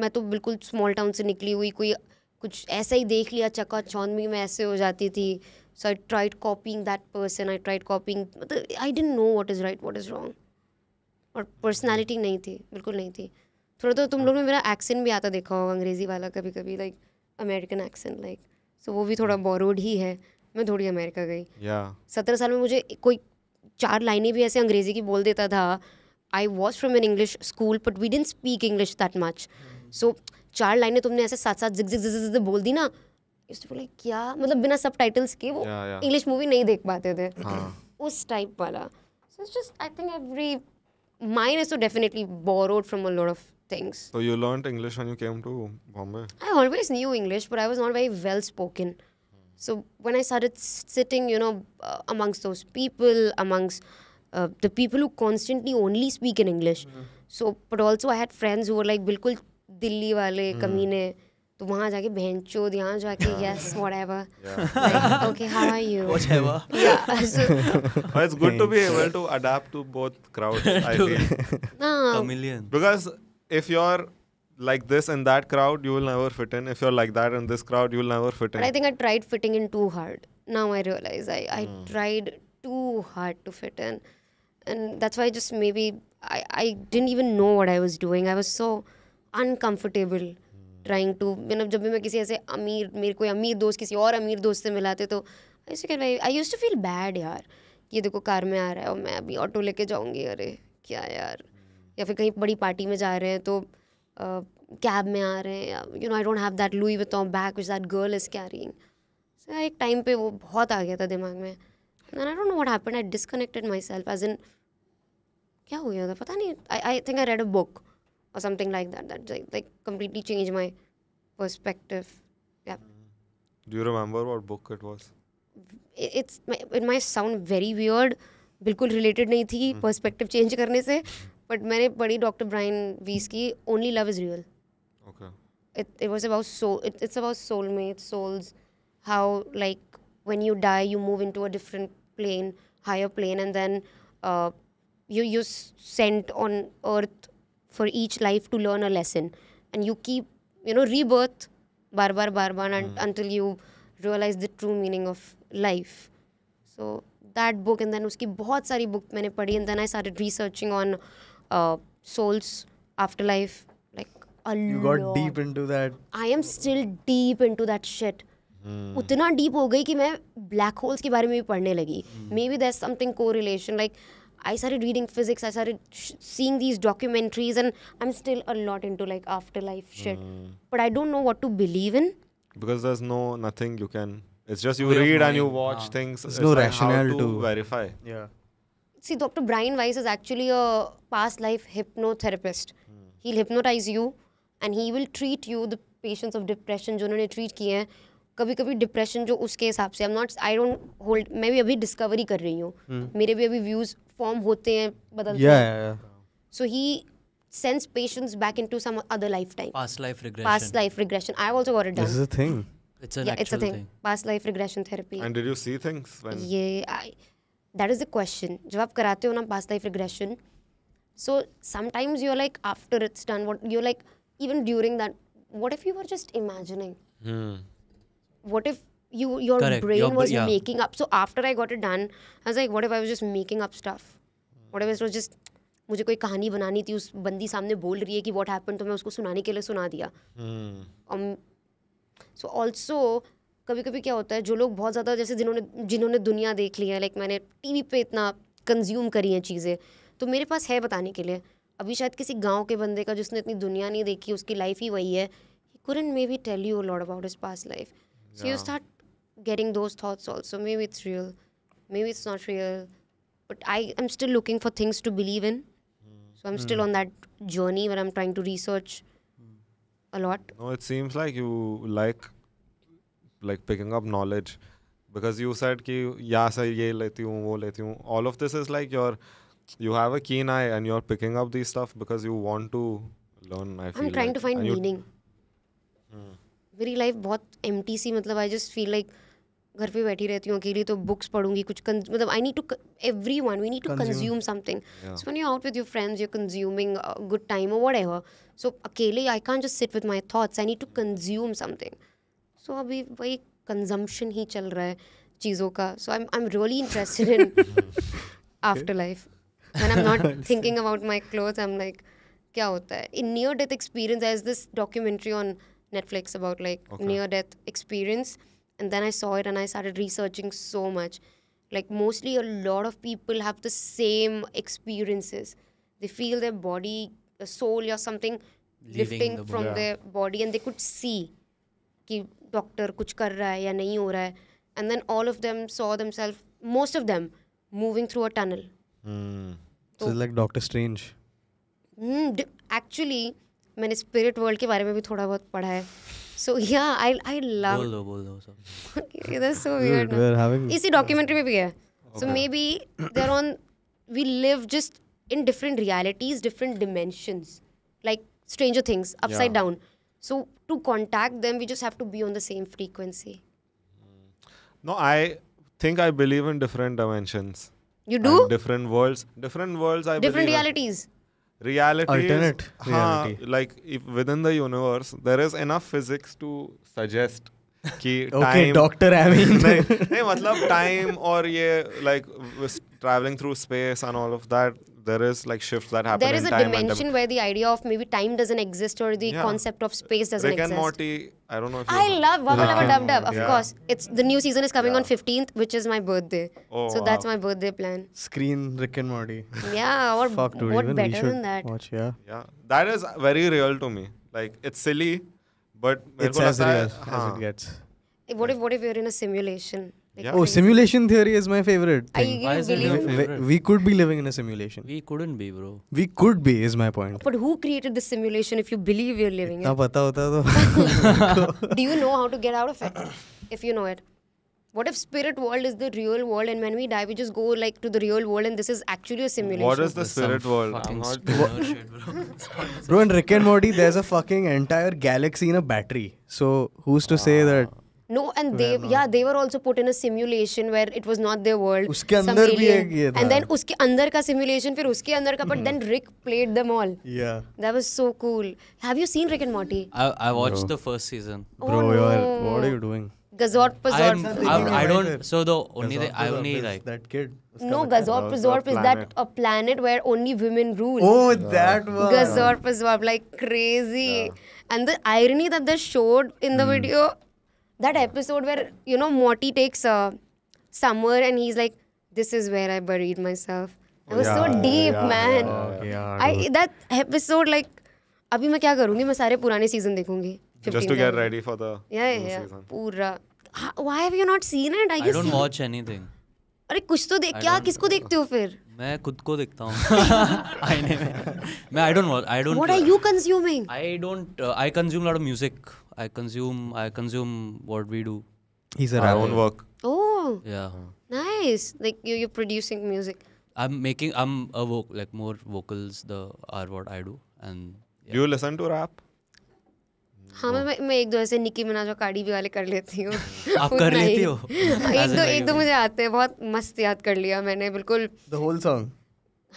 मैं तो बिल्कुल स्मॉल टाउन से निकली हुई कोई कुछ ऐसा ही देख लिया चका चौंद में ऐसे हो जाती थी so I tried copying that person I tried copying मतलब I don't know what is right what is wrong और पर्सनैलिटी नहीं थी बिल्कुल नहीं थी थोड़ा तो तुम लोग ने मेरा एक्सेंट भी आता देखा होगा अंग्रेज़ी वाला कभी कभी like American accent like so वो भी थोड़ा बोरोड ही है मैं थोड़ी अमेरिका गई सत्रह साल में मुझे कोई चार लाइनें भी ऐसे अंग्रेजी की बोल देता था I was from an English school but we didn't speak English that much so चार लाइनें तुमने ऐसे साथ साथ जिग जिग जिग बोल दी ना बोले क्या मतलब बिना सब टाइटल्स के वो इंग्लिश मूवी नहीं देख पाते थे हाँ। उस टाइप वाला so it's just I think every mine is so definitely borrowed from a lot of things so you learned English when you came to Bombay I always knew English but I was not very well spoken so when i started sitting you know uh, amongst those people amongst uh, the people who constantly only speak in english mm-hmm. so but also i had friends who were like bilkul dilli wale kameene to wahan jaake bhenchod yahan jaake yes whatever *laughs* okay how are you whatever yeah *laughs* so, *laughs* it's good to be able to adapt to both crowds i feel a million because if you're like this in that crowd, you will never fit in. If you're like that in this crowd, you will never fit in. But I think I tried fitting in too hard. Now I realize I, I mm. tried too hard to fit in. And that's why I just maybe I, I didn't even know what I was doing. I was so uncomfortable trying to मतलब जब भी मैं किसी ऐसे अमीर मेरे कोई अमीर दोस्त किसी और अमीर दोस्त से मिलाते तो I I used to feel bad यार ये देखो कार में आ रहा है और मैं अभी ऑटो लेके जाऊँगी अरे क्या यार या फिर कहीं बड़ी पार्टी में जा रहे हैं तो कैब में आ रहे हैं you know I don't have that Louis with bag which that girl is carrying एक टाइम पे वो बहुत आ गया था दिमाग में and I don't know what happened I disconnected myself as in क्या हो गया था पता नहीं I I think I read a book और something like that that like completely change my perspective it's it may sound very weird बिल्कुल related नहीं थी पर्सपेक्टिव हम्म। चेंज करने से बट मैंने पढ़ी डॉक्टर ब्राइन वीस की only love is real it's about soul mate souls how like when you die you move into a different plane higher plane and then you you sent on earth for each life to learn a lesson and you keep you know rebirth बार बार बार बार until you realise the true meaning of life so that book and then उसकी बहुत सारी book मैंने पढ़ी and then I सारी researching on Uh, souls afterlife like a you got deep into that i am still deep into that shit hmm. उतना deep हो गई कि मैं ब्लैक होल्स के बारे में भी पढ़ने लगी maybe that I started reading physics. I started seeing these documentaries, and I'm still a lot into like afterlife shit. Hmm. But I don't know what to believe in. Because there's no nothing you can. It's just you read and you watch ah. things. There's it's no rational to, verify. Yeah. see, Dr. Brian Weiss is actually a past life hypnotherapist. Hmm. He'll hypnotize you and he will treat you the patients of depression जो उन्होंने treat किए हैं कभी कभी depression जो उसके हिसाब से I not I don't hold मैं भी अभी डिस्कवरी कर रही हूँ hmm. मेरे भी अभी व्यूज फॉर्म होते हैं बदलते हैं so he sends patients back into some other lifetime. Past life regression. Past life regression. I've also got it done. This is a thing. It's an yeah, it's a thing. thing. Past life regression therapy. And did you see things when? Yeah, I that is the question जब आप कराते हो ना past life regression so sometimes you are like after it's done what you like even during that what if you are just imagining what if you your Correct. brain your, was yeah. making up so after i got it done i was like what if i was just making up stuff what it was just मुझे कोई कहानी बनानी थी उस बंदी सामने बोल रही है कि वॉट हैपन तो मैं उसको सुनाने के लिए सुना दिया सो hmm. ऑल्सो um, कभी कभी क्या होता है जो लोग बहुत ज़्यादा जैसे जिन्होंने जिन्होंने दुनिया देख ली है लाइक मैंने टी वी इतना कंज्यूम करी हैं चीज़ें तो मेरे पास है बताने के लिए अभी शायद किसी गांव के बंदे का जिसने इतनी दुनिया नहीं देखी उसकी लाइफ ही वही है ही कुरन maybe tell you lord about his past life so you start getting those thoughts also maybe it's real maybe it's not real but I I am still looking for things to believe in so I am still on that journey where I am trying to research a lot it seems like you like like picking up knowledge because you said ki yeah sir ye leti hu, wo leti hu. all of this is like you you have a keen eye and you're picking up these stuff because you want to learn I feel I'm trying to find meaning very hmm. life बहुत empty सी I just feel like घर पे बैठी रहती हूँ अकेली तो books पढ़ूँगी कुछ मतलब I need to everyone we need to consume, something so when you're out with your friends you're consuming good time or whatever so अकेले I can't just sit with my thoughts I need to consume something सो अभी वही consumption ही चल रहा है चीज़ों का so I I am really interested in afterlife and I am not thinking about my cloth I am like क्या होता है in near death experience as this documentary on Netflix about like near death experience and then I saw it and I started researching so much. Like mostly a lot of people have the same experiences. They feel their body, a soul or something lifting from their body and they could see. कि doctor कुछ कर रहा है या नहीं हो रहा है and then all of them saw themselves most of them moving through a tunnel like Doctor Strange actually मैंने स्पिरिट वर्ल्ड के बारे में भी थोड़ा बहुत पढ़ा है सो या आई आई लव बोल दो बोल दो सब सो *laughs* वियर्ड इसी डॉक्यूमेंट्री में भी है so maybe there on we live just in different realities different dimensions like Stranger Things upside down So to contact them, we just have to be on the same frequency. No, I think I believe in different dimensions. You do? And different worlds. Different worlds, I Different realities. Alternate reality. like, if within the universe, there is enough physics to suggest कि time doctor I mean नहीं मतलब time और ये like traveling through space and all of that there is like shifts that happen. There is a dimension where the idea of maybe time doesn't exist or the yeah. concept of space doesn't Rick exist. Rick and Morty, I don't know. if I love Wubba Lubba Dub Dub. Of yeah. course, it's the new season is coming yeah. on 15th, which is my birthday. Oh, so wow. that's my birthday plan. Screen Rick and Morty. Yeah, or *laughs* Fuck, dude, what better than that? Watch, yeah. Yeah, that is very real to me. Like it's silly, but it's as real as it gets. What if what if you're in a simulation? Like yeah. Oh, simulation theory is my favorite. Thing. Are you believe we, we could be living in a simulation. We couldn't be, bro. We could be is my point. But who created the simulation if you believe you're living it? पता होता तो. Do you know how to get out of it? If you know it. What if spirit world is the real world and when we die we just go like to the real world and this is actually a simulation? What is the spirit world? bro. *laughs* bro, in Rick and Morty there's a fucking entire galaxy in a battery. So who's to say that no, and they yeah they were also put in a simulation where it was not their world. उसके अंदर And then उसके अंदर simulation फिर उसके अंदर का but hmm. then Rick played them all. Yeah. That was so cool. Have you seen Rick and Morty? I, I watched Bro. the first season. Oh, Bro, oh, no. you're, what are you doing? Gazort Pazort. I'm, I'm, I do not So the only thing, I only like that kid. No, Gazort Pazort is that a planet where only women rule. Oh, that one. Gazort Pazort, like crazy. And the irony that they showed in the hmm. video that episode where you know Morty takes uh, Summer and he's like, "This is where I buried myself." It was yeah, so deep, yeah, man. Yeah, yeah, yeah. I that episode like, अभी मैं क्या करूँगी? मैं सारे पुराने season देखूंगी. Just to get ready for the yeah yeah season. पूरा. Why have you not seen it? i, I don't seen? watch anything. अरे कुछ तो देख क्या किसको देखते हो फिर? मैं खुद को देखता हूँ आईने में मैं I don't I don't what are you consuming I don't I consume lot of music I consume I consume what we do. He's our own work. Oh. Yeah. Nice. Like you you're producing music. I'm making I'm a voc like more vocals the are what I do and yeah. Do you listen to rap? हाँ मैं मैं एक दो ऐसे निकी मनाज और Cardy भी वाले कर लेती हूँ आप कर लेती हो एक दो एक दो मुझे आते हैं बहुत मस्त याद कर लिया मैंने बिल्कुल the whole song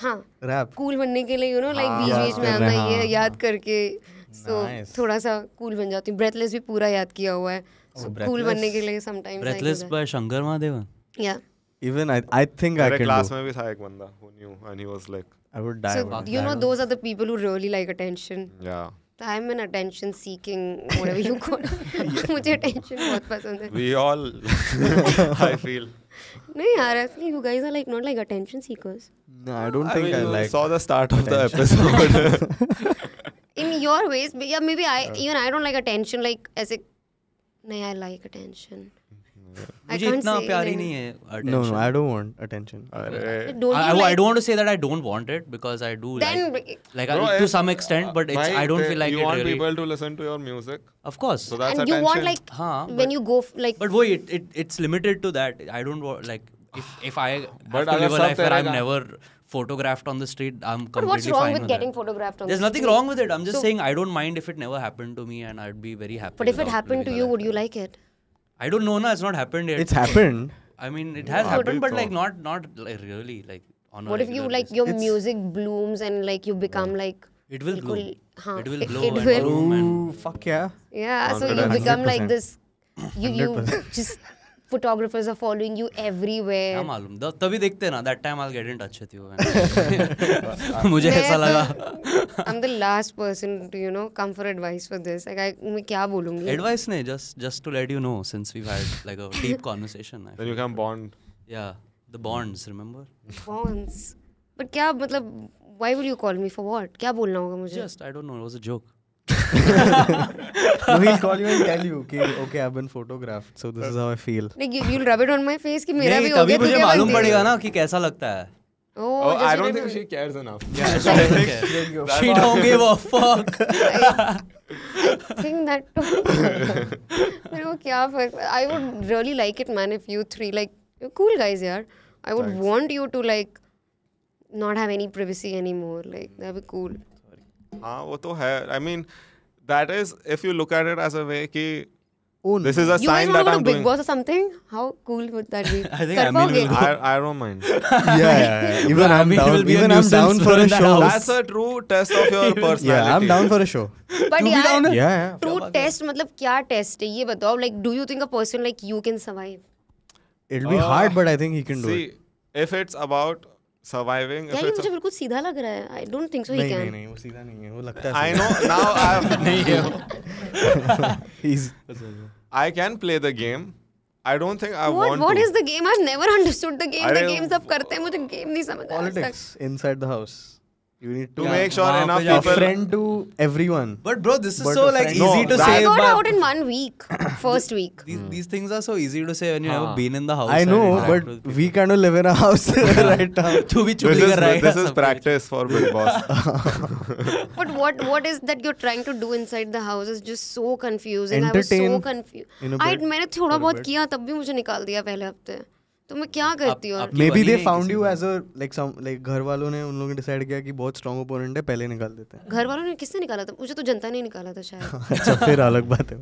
हाँ rap cool बनने के लिए you know like बीच बीच में आना ये याद करके सो so, थोड़ा सा कूल बन जाती हूँ ब्रेथलेस भी पूरा याद किया हुआ है कूल बनने के लिए sometimes Breathless by Shankar Mahadevan या even I I think I can class do. में भी था एक बंदा who knew and he was like I would die. So would you die know those are the people who really like attention. Yeah. I'm an attention seeking whatever you call it. मुझे attention बहुत पसंद है. We all I feel. नहीं यार I feel you guys are like not like attention seekers. No I don't I think mean, I like. Saw the start of the episode. in your ways but yeah maybe i even i don't like attention like as a nahi i like attention मुझे इतना प्यारी नहीं है no no I don't want attention I I don't want to say that I don't want it because I do like like to some extent but it's I don't feel like it you want people to listen to your music of course so that's attention you want like when you go like but वो it it's limited to that I don't like if if I but have to live a life where I'm never photographed on the street, I'm completely but what's wrong with, with getting photographed on There's the nothing street? wrong with it. I'm just so, saying I don't mind if it never happened to me and I'd be very happy. But if it happened to you, would you like it? I don't know, na. It's not happened yet. It's happened. I mean, it has no, happened, but like not not like really like on. What if you like your it's, music blooms and like you become yeah. like. It will bloom. Huh. It will glow. It, Ooh, fuck yeah. Yeah. 100%. So you become like this. You you just photographers are following you everywhere क्या मालूम तभी देखते ना that time I'll get in touch with you मुझे ऐसा लगा I'm the last person to you know come for advice for this like I मैं क्या बोलूँगी advice नहीं just just to let you know since we've had like a deep conversation then you can bond yeah the bonds remember bonds but क्या मतलब why will you call me for what क्या बोलना होगा मुझे just I don't know it was a joke no, he'll call you and tell you okay, okay I've been photographed so this is how I feel. Like you, you'll rub it on my face कि मेरा भी हो गया तुझे मालूम पड़ेगा ना कि कैसा लगता है. Oh, oh I don't think she cares enough. Yeah, she doesn't care. She don't give a fuck. Think that too. मेरे को क्या फर्क I would really like it man if you three like you're cool guys yaar. I would Thanks. want you to like not have any privacy anymore like that would be cool. हाँ वो तो है I mean that is if you look at it as a way ki, oh, no. this is a you sign that I'm Big doing. Big Boss or something? How cool would that be? *laughs* I think Karpa Amin I, I don't mind. *laughs* yeah, yeah, yeah. *laughs* even I'm down. Even I'm down for a that show. That's a true test of your personality. Yeah, I'm down for a show. But yeah, yeah, yeah. True test matlab, क्या test है ये बताओ like do you think a person like you can survive? It'll be uh, hard, but I think he can do see, it. If it's about surviving yeah, मुझे बिल्कुल सीधा लग रहा है I don't think so he can नहीं नहीं वो सीधा नहीं है वो लगता है आई नो नाउ आई नहीं है is I can play the game I don't think I what, want What to. is the game? I've never understood the game. I the game सब करते हैं मुझे game नहीं समझ आ रहा Politics inside the house. You need to, yeah, make sure enough people. A friend to everyone. But bro, this is but so like easy no, to say. I got out in one week, *laughs* first week. these, hmm. these things are so easy to say when you have ah. been in the house. I know, but we kind of live in a house *laughs* *laughs* right now. to be this is, right this is practice for Big Boss. but what what is that you're trying to do inside the house is just so confusing. Entertain I was so confused. I had. थोड़ा बहुत किया तब I मुझे I दिया पहले हफ्ते. तो मैं क्या करती हूँ maybe they found you as a like some like घर वालों ने उन लोगों ने डिसाइड किया कि बहुत स्ट्रांग ओपोनेंट है पहले निकाल देते हैं घर वालों ने किसने निकाला था मुझे तो जनता ने निकाला था शायद *laughs* अच्छा फिर अलग बात है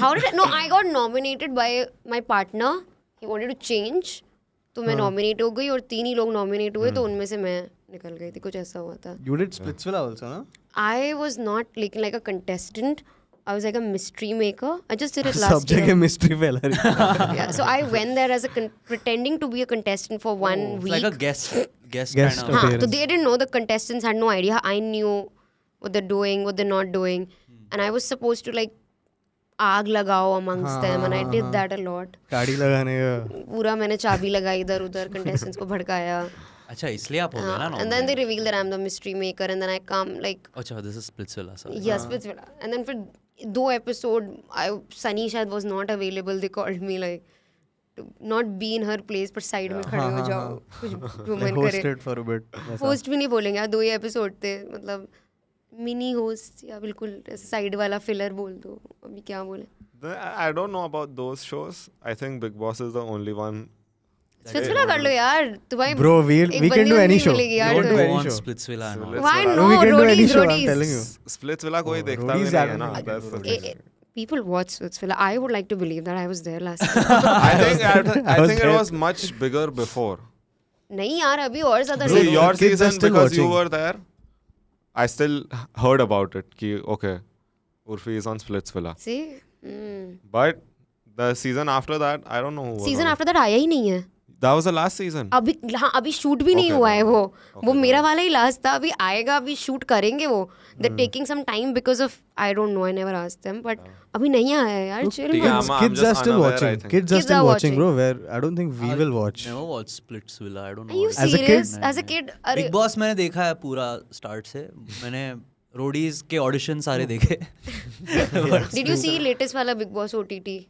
how did no I got nominated by my partner he wanted to change तो मैं नॉमिनेट हाँ। हो गई और तीन ही लोग नॉमिनेट हुए तो हम्म। उनमें से मैं निकल गई थी कुछ ऐसा हुआ था यू डिड स्प्लिट्सविल आल्सो ना I was not like a contestant I was like a mystery maker. I just did it *laughs* last Subject year. mystery fella. *laughs* yeah, so I went there as a pretending to be a contestant for one oh, week. Like a guest, guest, guest kind of. Haan, so they didn't know the contestants had no idea. I knew what they're doing, what they're not doing, hmm. and I was supposed to like आग amongst amongst them and I did that a lot गाड़ी लगाने का पूरा मैंने चाबी लगाई इधर उधर कंटेस्टेंट्स को भड़काया अच्छा इसलिए आप हो गए ना and then they reveal that I am the mystery maker and then I come like अच्छा दिस इज स्प्लिट्सविला सर या स्प्लिट्सविला एंड देन फिर दो एपिसोड आई सनी शायद was not available they called me like not be in her place पर side में खड़े हो *laughs* जाओ कुछ वुमन करे होस्ट भी नहीं बोलेंगे दो ही एपिसोड थे मतलब मिनी होस्ट या बिल्कुल साइड वाला फिलर बोल दो अभी क्या बोले I don't know about those shows I think Bigg Boss is the only one Splitsvilla कर लो यार तुम्हारी Bro we we can do any show don't go on Splitsvilla why no roadies roadies Splitsvilla कोई देखता नहीं है ना people watch Splitsvilla I would like to believe that I was there last I think I I think it was much bigger before नहीं यार अभी और ज्यादा see your season because you were there I still heard about it Ki, okay Urfi is on Splitsvilla see mm. but the season after that I don't know who season after that आया ही नहीं है That was the last season. अभी हाँ अभी shoot भी नहीं हुआ है वो वो मेरा वाला ही लास्ट था अभी आएगा अभी शूट करेंगे वो they taking some time because of I don't know I never asked them but अभी नहीं आया है यार chill kids are still watching kids are still watching bro where I don't think we will watch no never Splitsvilla I don't know as a kid as a kid Bigg Boss मैंने देखा है पूरा start से मैंने Roadies के audition सारे hmm. देखे did you see latest वाला बिग बॉस ओटीटी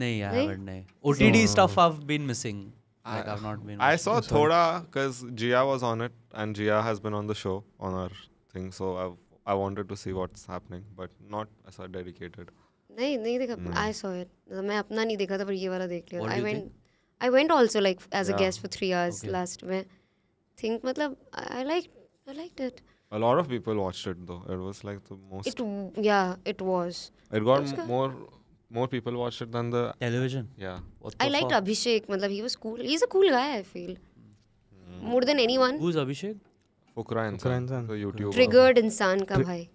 नहीं यार नहीं OTT stuff I have been missing Like I, have not been. I saw Thoda because Gia was on it, and Gia has been on the show on our thing, so I've, I wanted to see what's happening, but not as a dedicated. नहीं नहीं देखा I saw it मैं अपना नहीं देखा था पर ये वाला देख लिया I went I went also like as a guest for three hours last में थिंक मतलब I like I like it A lot of people watched it though. It was like the most. It yeah, it was. It got it more more people watched it than the television. Yeah. I liked fuck? Abhishek. Matlab, he was cool. He's a cool guy, I feel. Mm. More than anyone. Who's Abhishek? Fukra Insan. So YouTube. YouTuber. Triggered Insan ka bhai.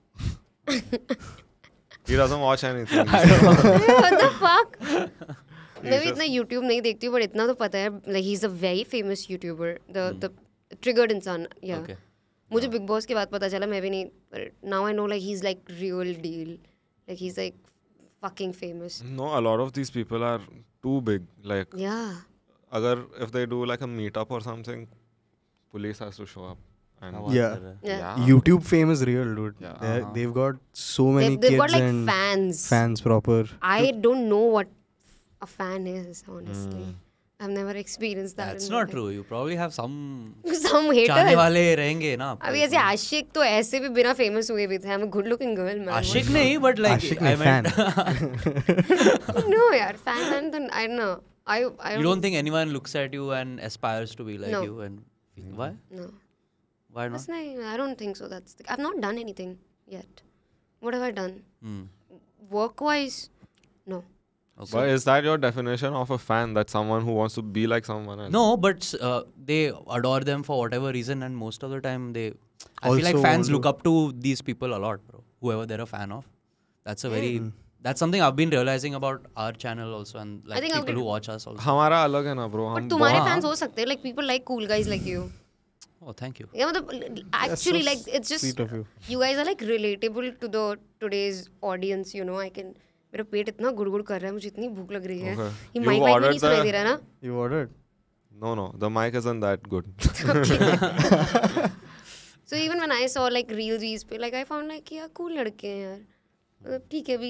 he doesn't watch anything. I don't know. what the fuck? मैं भी इतना YouTube नहीं देखती हूँ but इतना तो पता है like he is a very famous youtuber the the Triggered Insaan या मुझे बिग बॉस के बाद पता चला मैं भी नहीं now I know like he is like real deal like he is like fucking famous. No, a lot of these people are too big. Like yeah, agar if they do like a meetup or something, police has to show up. yeah. yeah. yeah, YouTube fame is real, dude. Yeah. Uh-huh. They've got so many they've, they've kids got, like, and fans. Fans proper. I don't know what a fan is honestly. Mm. I've never experienced that. That's not true. You probably have some some haters. चाहने वाले रहेंगे ना. अभी ऐसे आशिक तो ऐसे भी बिना famous हुए भी थे. I'm a good looking girl man. आशिक नहीं but like I meant. no यार fan and then I don't know. I I don't. You don't think anyone looks at you and aspires to be like no. you and why? No. Why not? नहीं. I don't think so. That's the, I've not done anything yet. What have I done? Hmm. Work wise, no. Okay. But is that your definition of a fan? That someone who wants to be like someone else? No, but uh, they adore them for whatever reason, and most of the time they. I also feel like fans look up to these people a lot, bro. Whoever they're a fan of, that's a very. Mm. That's something I've been realizing about our channel also, and like people who watch us also. हमारा अलग है ना bro. But तुम्हारे fans हो सकते हैं like people like cool guys like you. Oh, thank you. Yeah, मतलब actually so like it's just you. you guys are like relatable to the today's audience. You know, I can. मेरा पेट इतना गुड़गुड़ कर रहा है मुझे इतनी भूख लग रही है ये माइक माइक नहीं सुनाई दे रहा ना you ordered no no the mic is on that good so even when I saw like reel reels पे लाइक आई फाउंड लाइक यार कूल लड़के हैं यार मतलब ठीक है अभी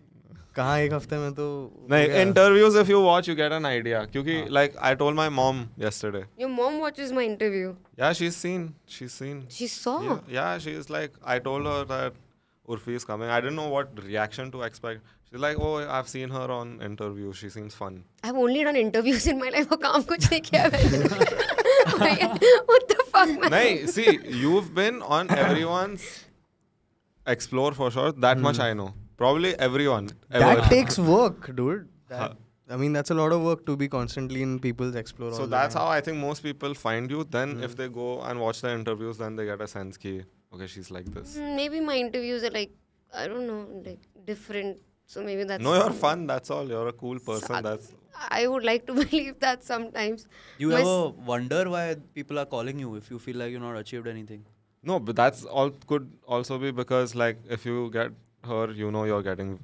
कहाँ एक हफ्ते में तो नहीं interviews if you watch you get an idea क्योंकि like I told my mom yesterday your mom watches my interview yeah she is seen she is seen she saw yeah she is like I told her that Urfi is coming. I didn't know what reaction to expect. She's like, oh, I've seen her on interviews. She seems fun. I've only done interviews in my life. और काम कुछ नहीं किया मैंने. What the fuck, man? नहीं, see, you've been on everyone's explore for sure. That mm. much I know. Probably everyone. Ever. That takes *laughs* work, dude. That, I mean, that's a lot of work to be constantly in people's explore. So that's how I think most people find you. Then, mm. if they go and watch the interviews, then they get a sense key. Okay, she's like this. Hmm, maybe my interviews are like I don't know, like different. So maybe that's. No, you're fun. That's all. You're a cool person. that's. I would like to *laughs* believe that sometimes. You my ever wonder why people are calling you if you feel like you're not achieved anything? No, but that's all could also be because like if you get her, you know you're getting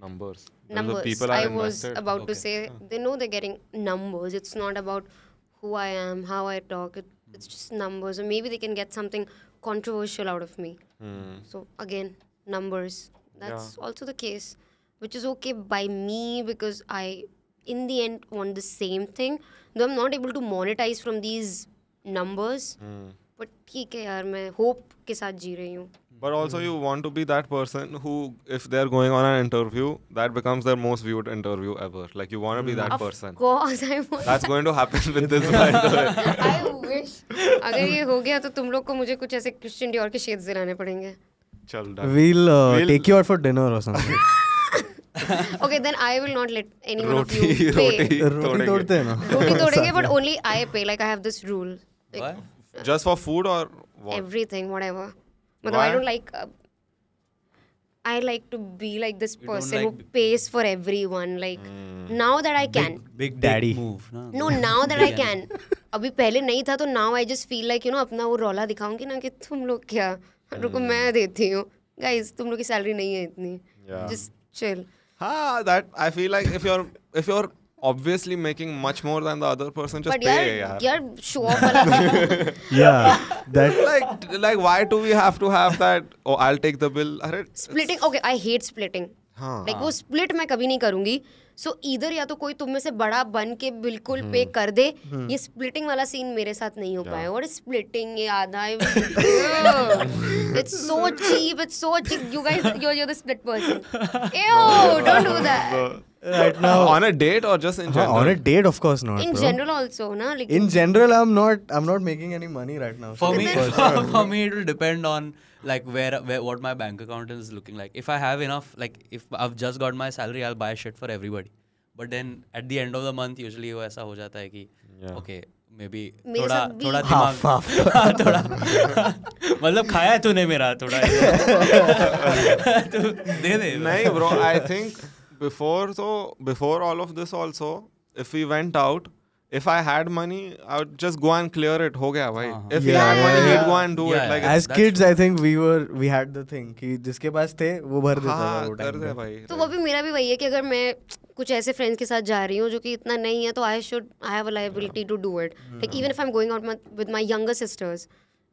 numbers. Numbers. People I was about okay. to say they know they're getting numbers. It's not about who I am, how I talk. It, mm. It's just numbers. Or maybe they can get something controversial out of me. Mm. So again, numbers. That's yeah. also the case, which is okay by me because I, in the end, want the same thing. Though I'm not able to monetize from these numbers. Mm. But ठीक i hope मैं hope but also, hmm. you want to be that person who, if they're going on an interview, that becomes their most viewed interview ever. Like, you want to be hmm. that of person. Of course, I want. That's going to happen *laughs* with this, by the way. I wish. If this happens, then you तुम लोग को मुझे कुछ ऐसे Christian Dior के We'll, uh, we'll take you out for dinner or something. *laughs* okay, then I will not let anyone roti, of you pay. Roti, roti तोड़ते roti. ना. but *laughs* only I pay. Like I have this rule. Like, What? Uh, Just for food or what? Everything, whatever. मतलब I don't like I like to be like this person who pays for everyone like now that I can big daddy no now that I can अभी पहले नहीं था तो now I just feel like you know अपना वो रोला दिखाऊंगी ना कि तुम लोग क्या रुको hmm. मैं देती हूं गाइस तुम लोग की सैलरी नहीं है इतनी जस्ट चिल हां that I feel like if you are if you are obviously making much more than the other person just but pay yaar, yaar. you're show off yeah that like like why do we have to have that oh i'll take the bill Arre, splitting okay i hate splitting हाँ, like हाँ. वो split मैं कभी नहीं करूंगी सो so, इधर या तो कोई तुम में से बड़ा बन के बिल्कुल पे कर दे ये स्प्लिटिंग वाला सीन मेरे साथ नहीं हो पाया और स्प्लिटिंग ये आधा it's so cheap it's so cheap you guys you are the split person एओ don't do that right now on a date or just in general uh, on a date of course not in bro. general also na like in general i'm not i'm not making any money right now for so me for, sure. for me it will depend on like where, where what my bank account is looking like. If I have enough, like if I've just got my salary, I'll buy shit for everybody. But then at the end of the month, usually वो ऐसा हो जाता okay maybe थोड़ा थोड़ा दिमाग half, *laughs* half. थोड़ा मतलब खाया है तूने मेरा थोड़ा *laughs* तू दे दे नहीं bro I think before so before all of this also if we went out if I had money, I would just go and clear it. Ho gaya bhai. Uh-huh. If yeah, you had yeah, money, yeah. he'd go and do yeah. it. Like as kids, I think we were we had the thing कि जिसके पास थे वो भर देता था हाँ, वो time पे. भाई. तो वो भी मेरा भी वही है कि अगर मैं कुछ ऐसे फ्रेंड्स के साथ जा रही हूँ जो कि इतना नहीं है तो I should I have a liability to do it like even if I am going out with my younger sisters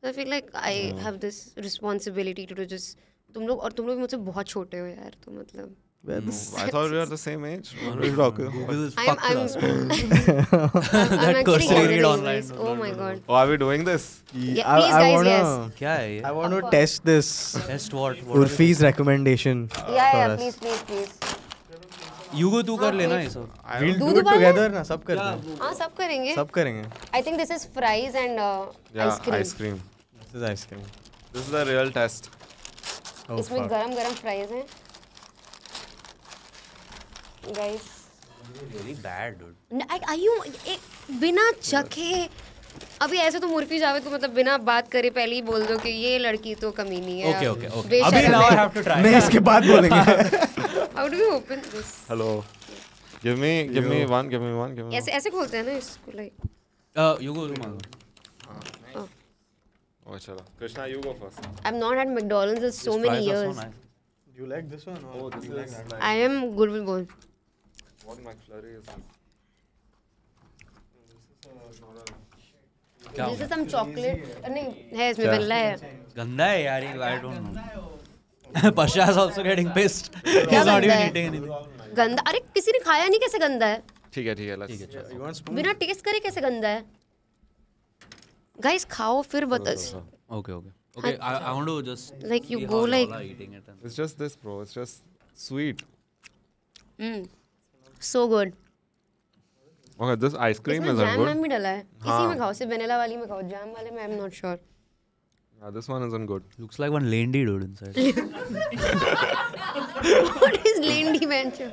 I feel like I have this responsibility to do just तुम लोग और तुम लोग मुझसे बहुत छोटे हो यार तो मतलब I thought we were the same age. What are I'm, I'm, *laughs* er that online. Oh my god. Oh, are we doing this? Yeah, I, please, I guys, wanna, yes. I want to test this. Test what? what Urfi's recommendation. Uh, yeah, yeah, please, please, please. युगो तू कर लेना ये सब we'll do it together ना सब करते हैं हाँ सब करेंगे सब करेंगे I think this is fries and uh, yeah, ice cream ice cream this is ice cream this is the real test oh, इसमें गरम गरम fries हैं guys very bad dude I I you एक बिना चखे अभी ऐसे तो मुर्फी जावेद को मतलब बिना बात करे पहले ही बोल दो कि ये लड़की तो कमी नहीं है ओके ओके ओके अभी now I have to try मैं इसके बाद बोलेंगे how do you open this hello give me give me one give me one give me ऐसे ऐसे खोलते हैं ना इसको लाइक यू गो रूम मांगो हां ओ चलो Krishna you go first I am not had McDonald's in What McFlurry is this? This is a normal. क्या जैसे सम चॉकलेट नहीं है इसमें वेनिला है गंदा है यार ये I don't know Pasha is also getting pissed he is not even eating anything गंदा अरे किसी ने खाया नहीं कैसे गंदा है ठीक है ठीक है लेट्स बिना टेस्ट करे कैसे गंदा है गाइस खाओ फिर बताओ okay okay Okay, I, I want to just like you go like eating it. It's just this, bro. It's just sweet. Mm. So good okay this ice cream is good jam भी डाला है इसी में खाओ से वनीला वाली में खाओ जैम वाले में I am not sure this one Yeah, this one isn't good. Looks like one Landy dude inside. what is Landy venture?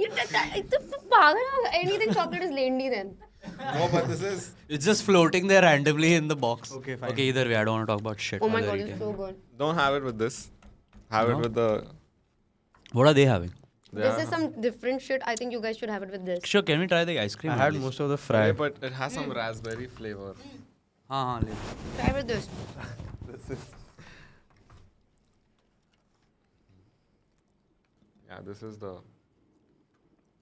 you pagal. Anything chocolate is लेंडी then No, but this is. It's just floating there randomly in the box. Okay, fine. Okay, either way, I don't want to talk about shit. Oh my god, it's so good. Don't have it with this. Have no? it with the. What are they having? Yeah. This is some different shit. I think you guys should have it with this. Sure, can we try the ice cream? I had most of the fry. Yeah, but it has some mm. raspberry flavor. हाँ हाँ ले Try with this. this is. Yeah, this is the.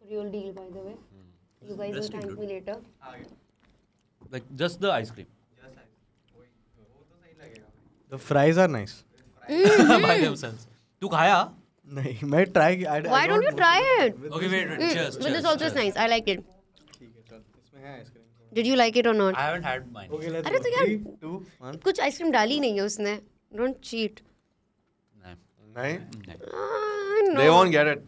Real deal, by the way. Mm. You guys will thank me later. Ah, yeah. Like just the ice cream. The fries are nice. Mm -hmm. By themselves. तू खाया? नहीं मैं try I why don't you try it okay wait just but this also is nice I like it ठीक है चल इसमें है ice cream did you like it और not I haven't had mine अरे तो यार 2 कुछ आइसक्रीम डाली नहीं है उसने डोंट चीट नहीं नहीं they won't get it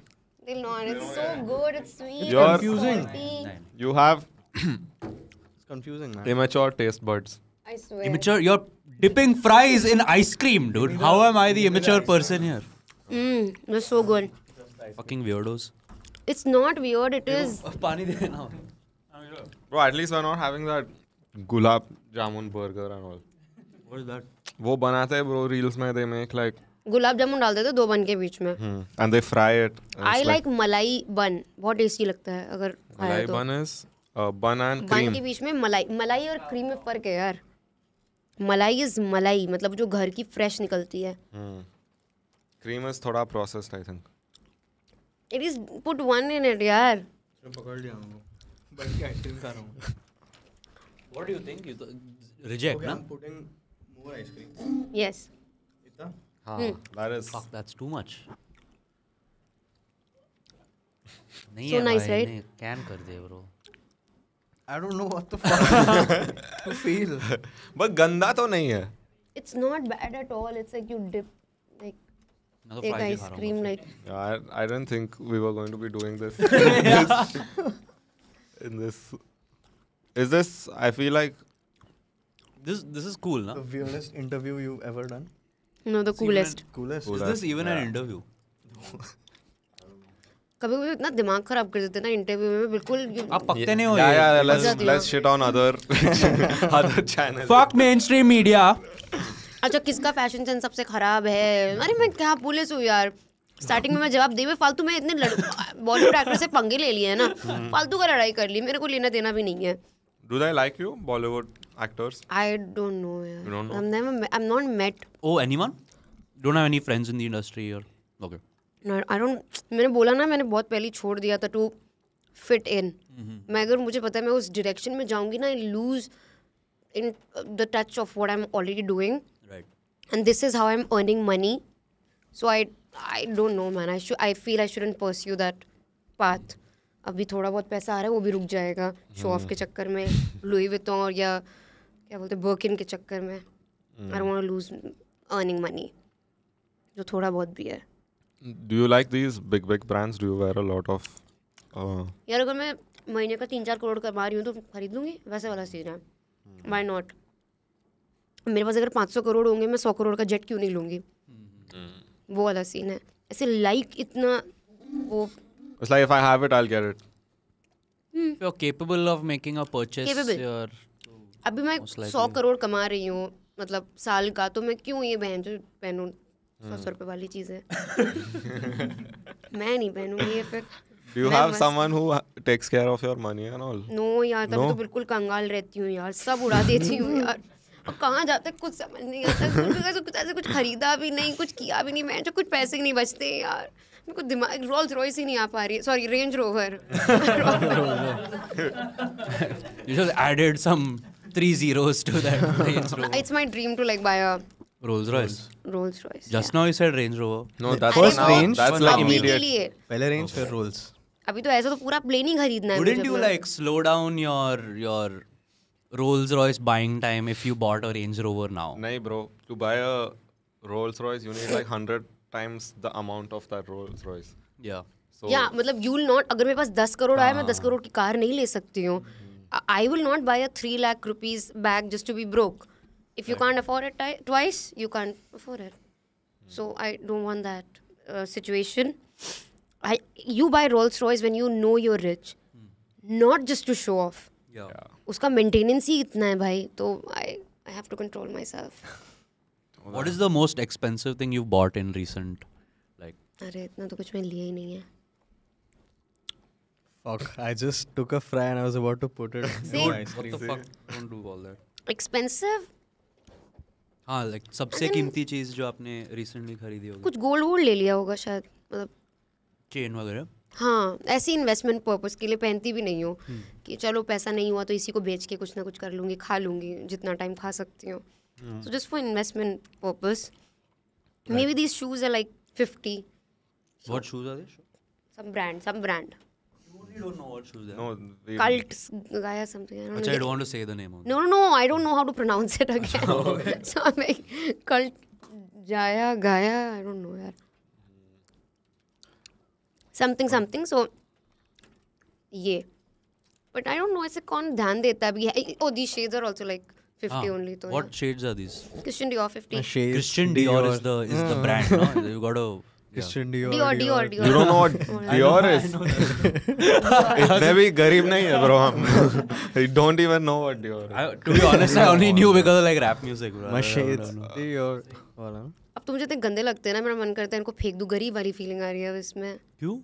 they not it's so good it's sweet you are confusing you have it's confusing man immature taste buds I swear immature you Dipping fries in ice cream, dude. How am I the immature person here? Mmm, that's so good. Fucking weirdos. It's not weird. It is. पानी दे ना. Bro, at least we're not having that gulab jamun burger and all. What is that? वो बनाते हैं bro reels में they make like गुलाब जामुन डाल देते दो बन के बीच में and they fry it I like malai bun बहुत टेस्टी लगता है अगर मलाई बन इज बन एंड क्रीम बन के बीच में मलाई मलाई और क्रीम में फर्क है यार मलाई इज मलाई मतलब जो घर की फ्रेश निकलती है क्रीम इज थोड़ा processed I think it is put one in it यार पकड़ लिया हमको क्या आइसक्रीम खा रहा हूं what do you think you reject ना पुटिंग मोर आइसक्रीम यस इतना हां that is fuck that's too much नहीं है नाइस राइट कैन कर दे bro I don't know what the fuck to feel but गंदा तो नहीं है it's not bad at all it's like you dip एक आइसक्रीम not यार I don't think we were going to be doing this in this is this i feel like this this is cool na the weirdest interview you've ever done no the coolest coolest is this even an interview कभी कभी इतना दिमाग खराब कर देते हैं ना interview में बिल्कुल आप पकते नहीं हो yeah yeah let's let's shit on other other channel fuck mainstream media अच्छा किसका फैशन सेंस सबसे खराब है अरे मैं क्या बोले सो यार स्टार्टिंग में मैं जवाब दी मैं फालतू में इतने बॉलीवुड एक्टर से पंगे ले लिए है ना हम्म। फालतू का लड़ाई कर ली मेरे को लेना देना भी नहीं है Do they like you, Bollywood actors? I don't know. Yeah. You don't know. I'm never. I'm not met. Oh, anyone? Don't have any friends in the industry or okay. No, I don't. मैंने बोला ना मैंने बहुत पहले छोड़ दिया था to fit in मैं अगर मुझे पता है मैं उस डायरेक्शन में जाऊंगी ना I lose in the touch of what I am already doing and this is how I'm earning money. So I I don't know man. I should I feel I shouldn't pursue that path. अभी थोड़ा बहुत पैसा आ रहा है वो भी रुक जाएगा शो ऑफ के hmm. चक्कर में लुई वितों और या क्या बोलते हैं बर्किन के चक्कर में I want to lose earning money जो थोड़ा बहुत भी है do you like these big big brands do you wear a lot of यार अगर मैं महीने का तीन चार करोड़ कमा रही हूँ तो खरीद लूंगी वैसे वाला सीन है वाई hmm. नॉट मेरे पास अगर पाँच सौ करोड़ होंगे मैं सौ करोड़ का जेट क्यों नहीं लूँगी वो वाला सीन है ऐसे लाइक like इतना वो It's like if I have it, I'll get it. Hmm. If you're capable of making a purchase, capable. you're अभी मैं सौ करोड़ कमा रही हूँ मतलब साल का तो मैं क्यों ये बहन जो पहनूँ सौ सौ रुपये वाली चीज़ है मैं नहीं पहनूँगी ये फिर Do you have someone who takes care of your money and all? No यार तब no? तो बिल्कुल कंगाल रहती हूँ यार सब उड़ा देती हूँ यार और कहाँ जाते कुछ समझ नहीं आता कुछ कुछ ऐसे कुछ खरीदा भी नहीं कुछ किया भी नहीं मैं जो कुछ पैसे नहीं बचते यार मेरे को दिमाग रोल्स रॉयस ही नहीं आ पा रही है sorry Range Rover you just added some three zeros to that Range Rover. It's my dream to like buy a Rolls Royce. Rolls Royce. Just yeah. now you said Range Rover. No, that's first now, range. That's like immediate. पहले range फिर Rolls. अभी तो ऐसा तो पूरा plane ही खरीदना है Wouldn't you like slow down your your Rolls Royce buying time if you bought a Range Rover now? No, bro. To buy a Rolls Royce, you need like 100 times the amount of that Rolls Royce. Yeah. So yeah, मतलब you will not, अगर मेरे पास 10 करोड़ आए मैं 10 करोड़ की car नहीं ले सकती हूँ I will not buy a three lakh rupees bag just to be broke if you can't afford it twice you can't afford it so I don't want that situation I you buy Rolls Royce when you know you're rich not just to show off उसका maintenance ही इतना है भाई तो I I have to control my self what is the most expensive thing you bought in recent like अरे इतना तो कुछ मैंने लिया ही नहीं है fuck I just took a fry and I was about to put it in the ice cream. What the fuck? Don't do all हाँ लाइक सबसे कीमती चीज जो आपने रिसेंटली खरीदी होगी कुछ गोल्ड वोल्ड ले लिया होगा शायद मतलब चेन वगैरह हाँ ऐसी इन्वेस्टमेंट पर्पज़ के लिए पहनती भी नहीं हूँ कि चलो पैसा नहीं हुआ तो इसी को बेच के कुछ ना कुछ कर लूँगी खा लूँगी जितना टाइम खा सकती हूँ so just for investment purpose maybe these shoes are like fifty What shoes are these? Some brand, some brand. You don't know what shoes they are. No, they Cult Gaia something. I don't Achha, know. I don't want to say the name. Of no, no, no. I don't know how to pronounce it again. so I'm like Cult Jaya Gaia. I don't know, yaar. Something something so ये but I don't no ऐसे कौन ध्यान देता भी है oh the shades are also like 50 ah, only. Toh, what yeah. shades are these? Christian Dior 50. Uh, shades. Christian Dior, Dior is the is the brand. No? You got to. Christian Dior, Dior, Dior, Dior. You don't know what Dior is? इतने भी गरीब नहीं है bro हम. You don't even know what Dior is. I, to be honest, I only knew because of like rap music. Bro. My shades. Dior. वाला. अब तो मुझे इतने गंदे लगते हैं ना मेरा मन करता है इनको फेंक दूँ गरीब वाली फीलिंग आ रही है इसमें क्यों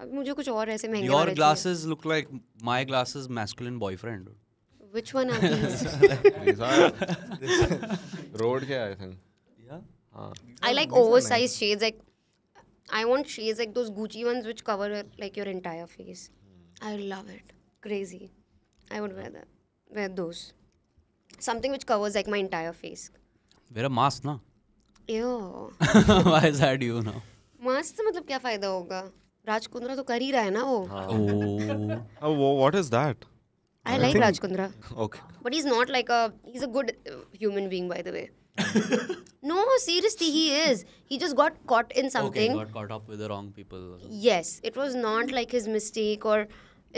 अब मुझे कुछ और ऐसे महंगे your glasses look like my glasses masculine boyfriend which one are these road के I think yeah I like oversize shades like I want shades like those Gucci ones which cover like your entire face I love it crazy I would wear that wear those something which covers like my entire face wear a mask ना Why is that you now? मस्त मतलब क्या फायदा होगा राजकुंद्रा तो कर ही रहा है ना वो ओ वो what is that I like Raj Kundra okay but he is not like a he is a good human being by the way no seriously he is he just got caught in something okay, got caught up with the wrong people yes it was not like his mistake or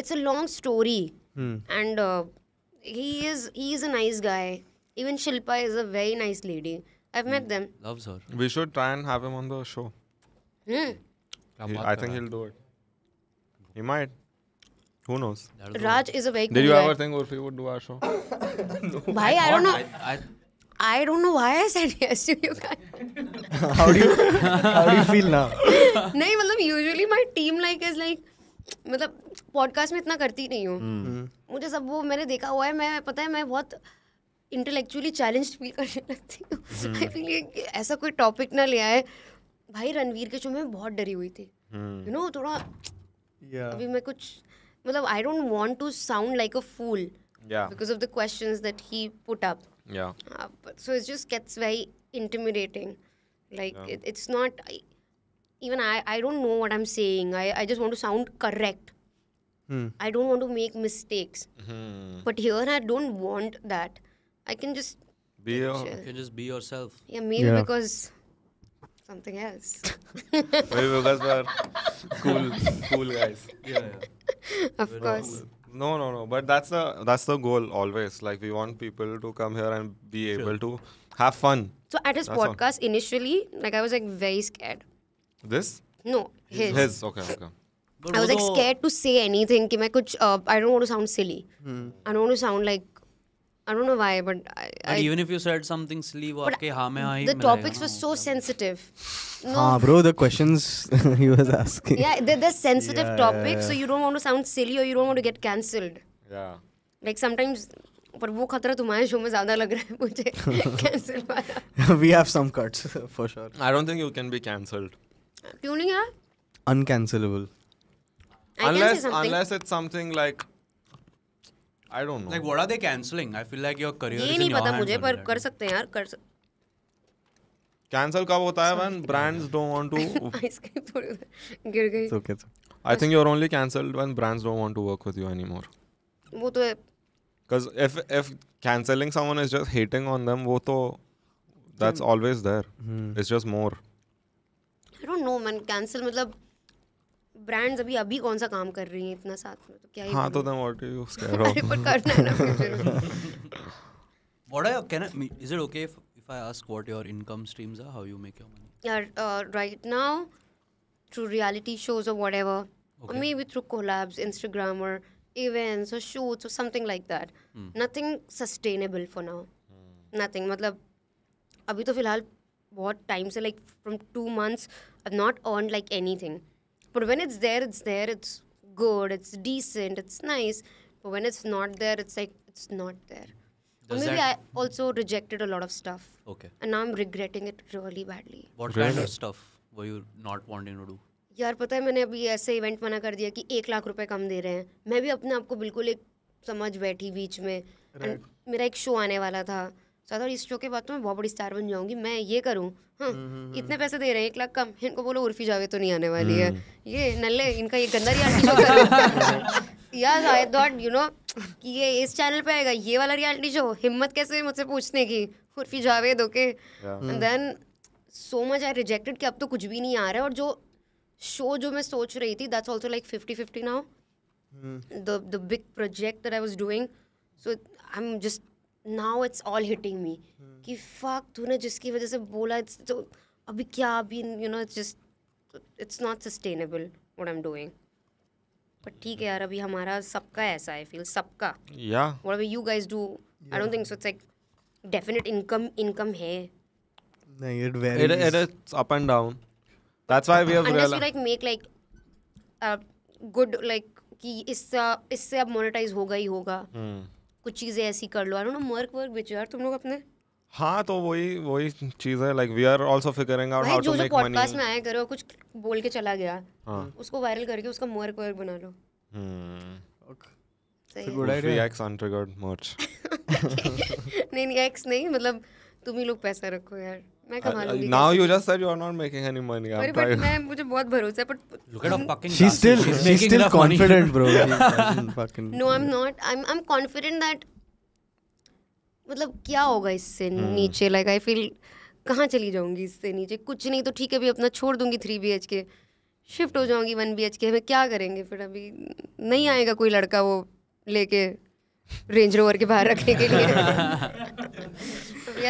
it's a long story hmm. and uh, he is he is a nice guy even shilpa is a very nice lady I've met them. Loves her. We should try and have him on the show. Hmm. He, I think he'll do it. He might. Who knows? Raj is a very Did you ever think he would do our show? no. Bhai, I, I don't know. I, I, I don't know why I said yes to you guys. how do you how do you feel now? नहीं मतलब usually my team like is like मतलब podcast में इतना करती नहीं हूँ मुझे सब वो मैंने देखा हुआ है मैं पता है मैं बहुत इंटेलेक्चुअली चैलेंज फील करने लगती हूँ आई हम्म। फील ऐसा कोई टॉपिक ना ले आए भाई रणवीर के शो में बहुत डरी हुई थी यू हम्म। नो थोड़ा अभी मैं कुछ मतलब I don't want to sound like a fool because of the question that he put up so it's just gets very intimidating like it's not even I, I don't know what I'm saying. I, I just want to sound correct. Hmm. I don't want to make mistakes. Hmm. But here I don't want that. I can just be your, you can just be yourself. Yeah, maybe yeah. because something else. *laughs* maybe because we're cool, cool guys. Yeah, yeah. *laughs* Of we're course. No, no, no. But that's the that's the goal always. Like we want people to come here and be sure. able to have fun. So at his that's podcast, all. initially, like I was like very scared. This? No, his. His. Okay, okay. But I was like scared to say anything. Ki main kuch, uh, I don't want to sound silly. Hmm. I don't want to sound like I don't know why, but I, I even if you said something silly, wo aapke haan The topics were so sensitive. No. Haan, bro, the questions *laughs* he was asking. Yeah, they're, they're sensitive yeah, topics, yeah, yeah. so you don't want to sound silly or you don't want to get cancelled. Yeah. Like sometimes, but वो खतरा तुम्हारे show में *laughs* We have some cuts *laughs* for sure. I don't think you can be cancelled. Why not? Uncancelable. I unless unless it's something like I don't know. Like, what are they canceling? I feel like your career. ये नहीं पता मुझे पर कर सकते हैं यार कर सकते कैंसल कब होता है when brands don't want to ice cream थोड़ी गिर गई okay I think you are only cancelled when brands don't want to work with you anymore वो तो है cuz if if canceling someone is just hating on them वो तो that's always there hmm. it's just more I don't know man cancel मतलब brands अभी अभी कौन सा काम कर रही हैं इतना साथ में तो क्या हाँ तो then what you scare of पर करना है ना what are can is it okay if I ask what your income streams are how you make your money यार right now through reality shows और व्हाटएवर और maybe through collabs Instagram और events और shoots और something like that nothing sustainable for now nothing मतलब अभी तो फिलहाल बहुत टाइम से like from two months I not earn like anything But when it's there, it's there, it's good, it's decent, it's nice. But when it's not there, it's like, it's not there. Does maybe that... I also rejected a lot of stuff. Okay. And now I'm regretting it really badly. What really? kind of stuff were you not wanting to do? यार पता है मैंने अभी ऐसे event मना कर दिया कि एक लाख रुपए कम दे रहे हैं मैं भी अपने आप को बिल्कुल एक समझ बैठी बीच में right. मेरा एक शो आने वाला था सदर इस शो के बाद तो मैं बहुत बड़ी स्टार बन जाऊंगी मैं ये करूँ हाँ हम्म, हम्म, हम्म। इतने पैसे दे रहे हैं एक लाख कम इनको बोलो उर्फी जावे तो नहीं आने वाली है ये नल्ले इनका ये गंदा रियालिटी शो यार आई थॉट यू नो कि ये इस चैनल पे आएगा ये वाला रियलिटी शो हिम्मत कैसे मुझसे पूछने की Urfi Javed okay then so much I rejected कि अब तो कुछ भी नहीं आ रहा है और जो शो जो मैं सोच रही थी that's also like fifty fifty now the the big project that I was doing so I am just now it's all hitting me कि फक तूने जिसकी वजह से बोला तो अभी क्या अभी you know just it's not sustainable what I am doing but ठीक है यार अभी हमारा सबका ऐसा आई फील सबका या what you guys do I don't think so it's like definite income income है नहीं it varies it it's up and down that's why we have unless you like make like good like कि इससे इससे अब monetise होगा ही होगा hmm. कुछ चीज़ें ऐसी कर लो नो वर्क वर्क बिच यार तुम लोग अपने हाँ तो वही वही चीज है like we are also figuring out how to make money podcast में आया करो कुछ बोल के चला गया हाँ. उसको वायरल करके उसका वर्क वर्क बना लो हम्म गुड आईडिया *laughs* नहीं नहीं एक्स नहीं मतलब तुम ही लोग पैसा रखो यार मैं कमा लूंगी now you just said you are not making any money I but मैं मुझे बहुत भरोसा है but look at a fucking she still she still confident bro no I am not I am I am confident that मतलब क्या होगा इससे hmm. नीचे लाइक आई फील कहाँ चली जाऊंगी इससे नीचे कुछ नहीं तो ठीक है भी अपना छोड़ दूंगी थ्री बी के शिफ्ट हो जाऊंगी वन बी के हमें क्या करेंगे फिर अभी नहीं आएगा कोई लड़का वो लेके रेंज रोवर के बाहर रखने के लिए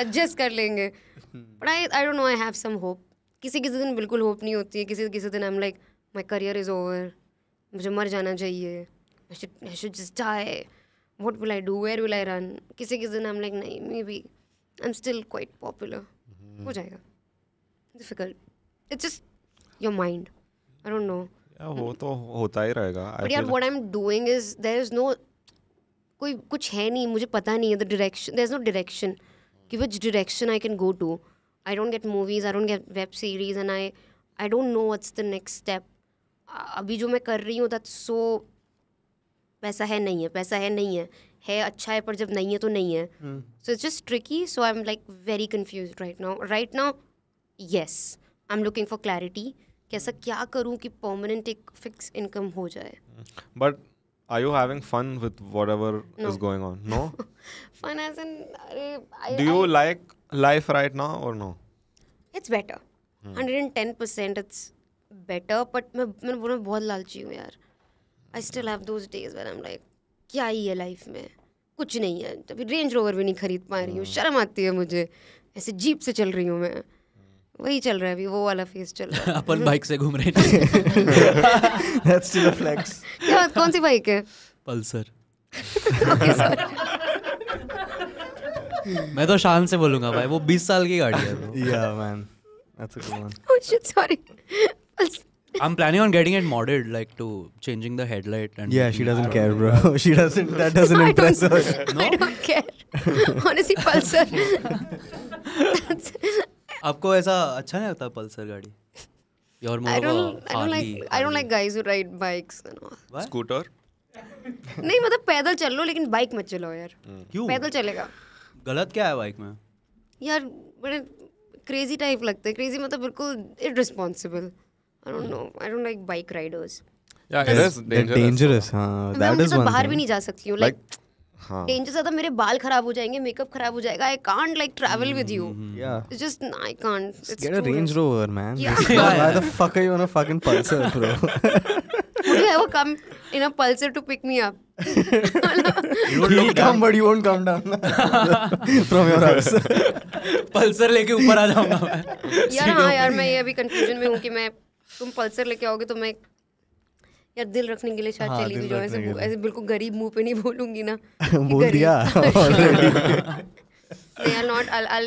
एडजस्ट *laughs* कर लेंगे but I I don't know I have some hope किसी किसी दिन बिल्कुल होप नहीं होती है किसी किसी दिन I am like my career is over मुझे मर जाना चाहिए I should just die what will I do where will I run किसी किसी दिन आई एम लाइक नहीं maybe I am still quite popular हो जाएगा difficult it's just your mind I don't know वो तो होता ही रहेगा बट यार what I am doing is there is no कोई कुछ है नहीं मुझे पता नहीं है the direction there is no direction कि which direction I can go to I don't get movies I don't get web series and I I don't know what's the next step अभी जो मैं कर रही हूँ दैट सो पैसा है नहीं है पैसा है नहीं है है अच्छा है पर जब नहीं है तो नहीं है so it's just tricky so I am like very confuse right now right now yes I am looking for clarity कैसा क्या करूँ कि परमानेंट एक फिक्स इनकम हो जाए but hmm. Are you having fun with whatever no. is going on? No. *laughs* fun as in. Uh, I, Do you I, like life right now or no? It's better. Hundred and ten percent it's better but मैं मैंने बोला बहुत लालची हूँ यार I still have those days where I am like क्या ही है कुछ नहीं है तभी रेंज रोवर भी नहीं खरीद पा रही हूँ hmm. शर्म आती है मुझे ऐसे जीप से चल रही हूँ मैं वही चल रहा है अभी वो वाला फेस चल रहा है अपन बाइक से घूम रहे हैं दैट्स स्टिल अ फ्लेक्स क्या कौन सी बाइक है पल्सर ओके सॉरी मैं तो शान से बोलूंगा भाई वो 20 साल की गाड़ी है या man that's a good one oh shit sorry I'm planning on getting it modded, like to changing the headlight and. Yeah, she doesn't care, bro. she doesn't. That doesn't no, impress her. No? I don't care. Honestly, Pulsar. आपको ऐसा अच्छा नहीं लगता Pulsar गाड़ी your more I don't of a I don't like I don't like guys who ride bikes and नहीं मतलब पैदल चल लो लेकिन बाइक मत चलाओ यार hmm. क्यों पैदल चलेगा गलत क्या है बाइक में यार बड़े क्रेजी टाइप लगते हैं क्रेजी मतलब बिल्कुल irresponsible I don't know I don't like bike riders या इट इज डेंजरस हां दैट इज वन बाहर भी नहीं जा सकती हूं लाइक like, डेंजर हाँ। ज्यादा मेरे बाल खराब हो जाएंगे मेकअप खराब हो जाएगा I can't like travel with you it's just I can't get a Range Rover man why the fuck are you on a fucking Pulsar bro would you ever come in a pulsar to pick me up? You'll *laughs* come, but you won't come down *laughs* from your house. Pulsar *laughs* लेके ऊपर आ जाऊंगा मैं यार हाँ यार मैं ये अभी कंफ्यूजन में हूँ कि मैं तुम पल्सर लेके आओगे तो मैं यार दिल रखने के लिए शायद हाँ, चली जाओ ऐसे ऐसे बिल्कुल गरीब मुंह पे नहीं बोलूंगी ना *laughs* बोल दिया they are not I I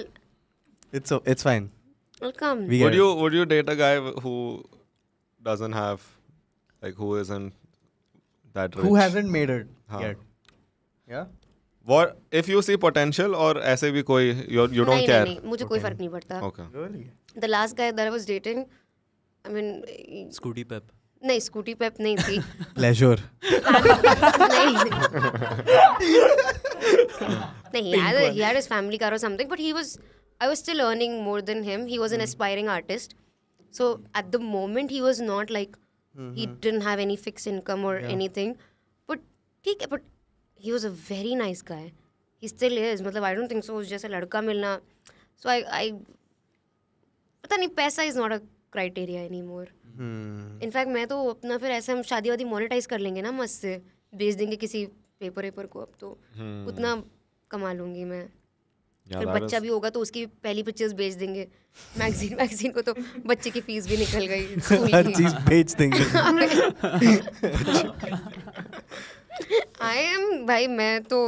it's it's fine welcome would you would you date a guy who doesn't have like who isn't that who hasn't made it yet yeah What, if you see potential or ऐसे भी कोई you, you don't मुझे कोई फर्क नहीं पड़ता okay. really? the last guy that I was dating I mean scooty pep नहीं Scooty Pep नहीं थी प्लेजर नहीं नहीं यार he had his family car और something but he was I was still earning more than him he was an aspiring artist so at the moment he was not like he didn't have any fix income और anything but ठीक है but he was a very nice guy he still is मतलब I don't think सो जैसे लड़का मिलना सो I आई पता नहीं पैसा is not a criteria any more in fact hmm. मैं तो अपना फिर ऐसे हम शादी वादी मोनिटाइज कर लेंगे ना मस्त से बेच देंगे किसी पेपर वेपर को अब तो हम्म। उतना कमा लूँगी मैं फिर बच्चा भी होगा तो उसकी पहली पिक्चर्स बेच देंगे मैगजीन मैगजीन को तो बच्चे की फीस भी निकल गई हर चीज भेज देंगे *laughs* आई एम भाई मैं तो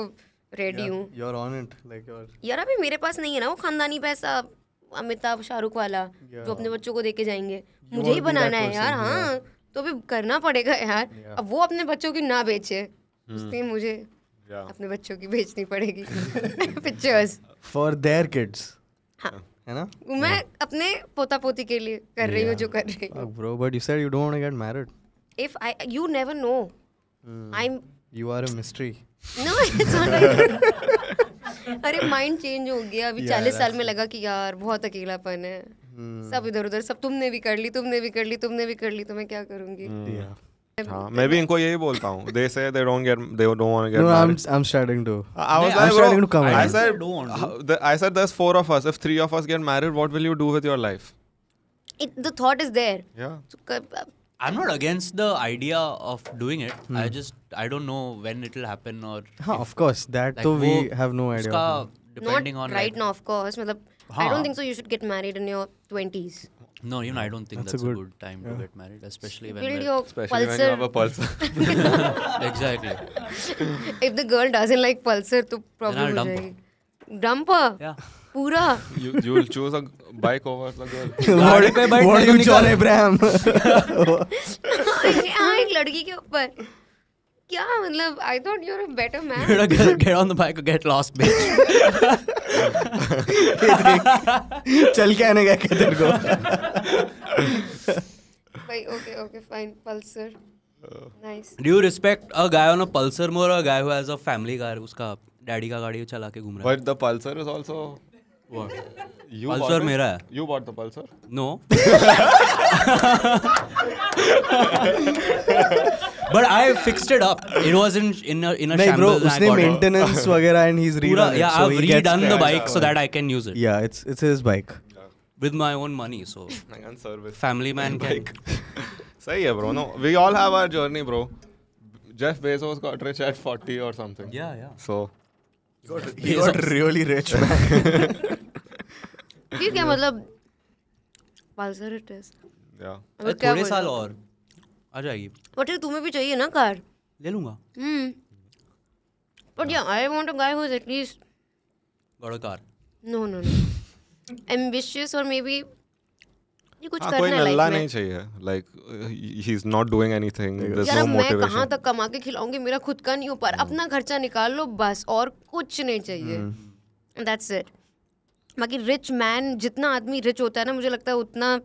रेडी हूँ यार अभी मेरे पास नहीं है ना वो खानदानी पैसा अमिताभ शाहरुख वाला जो अपने बच्चों को देके जाएंगे मुझे ही बनाना है यार हाँ तो भी करना पड़ेगा यार अब वो अपने बच्चों की ना बेचे hmm. उसने मुझे अपने बच्चों की बेचनी पड़ेगी पिक्चर्स फॉर देयर किड्स हाँ है ना मैं अपने पोता पोती के लिए कर रही हूँ जो कर रही हूँ bro but you said you don't want to get married if I you never know I am you are a mystery no it's not अरे माइंड चेंज हो गया अभी चालीस साल में लगा कि यार बहुत अकेलापन है हम्म। सब इधर उधर सब तुमने भी कर ली तुमने भी कर ली तुमने भी कर ली तो मैं क्या करूंगी हम्म। हाँ, मैं भी इनको यही बोलता हूँ they say they it the is there I'm not against the idea of doing it. Hmm. I just I don't know when it'll happen or. if, of course, that like, we have no idea. Uska, depending not on right like, now, of course. Matlab, I don't think so. You should get married in your twenties. No, even I don't think that's, that's a, good, a, good, time yeah. to get married, especially when, Build your especially pulsar. when you have a pulsar. *laughs* exactly. if the girl doesn't like pulsar, to probably dump her. Dump her. Yeah. पूरा you will choose a bike over the girl what if I bike what you John Abraham *laughs* हां एक लड़की के ऊपर क्या मतलब I thought you are a better man you're a girl get on the bike or get lost bitch *laughs* चल के आने गए क्या तेरे को भाई okay okay fine Pulsar nice do you respect a guy on a Pulsar more a guy who has a family car उसका daddy का गाड़ी चला के घूम रहा है but the Pulsar is also What? You pulsar bought मेरा है. You bought the pulsar? No. but I fixed it up. It was in in a in a नहीं bro उसने maintenance वगैरह and he's redone पूरा, it. Yeah, so I've redone the bike so that I can use it. Yeah, it's it's his bike. With my own money, so. I can service. Family man can. सही है bro. No, we all have our journey, bro. Jeff Bezos got rich at 40 or something. Yeah, yeah. So. got, he got *laughs* really rich ठीक है मतलब Pulsar it is या अरे थोड़े साल और आ जाएगी बट तुम्हें भी चाहिए ना कार ले लूंगा hmm but yeah I want a guy who is at least got a car no no no ambitious और मे बी कुछ हाँ, करना है नहीं चाहिए like he is not doing anything there is no motivation मैं कहां तक कमा के खिलाऊंगी मेरा खुद का नहीं ऊपर hmm. अपना खर्चा निकाल लो बस और कुछ नहीं चाहिए दैट्स hmm. इट बाकी रिच मैन जितना आदमी रिच होता है ना मुझे लगता है उतना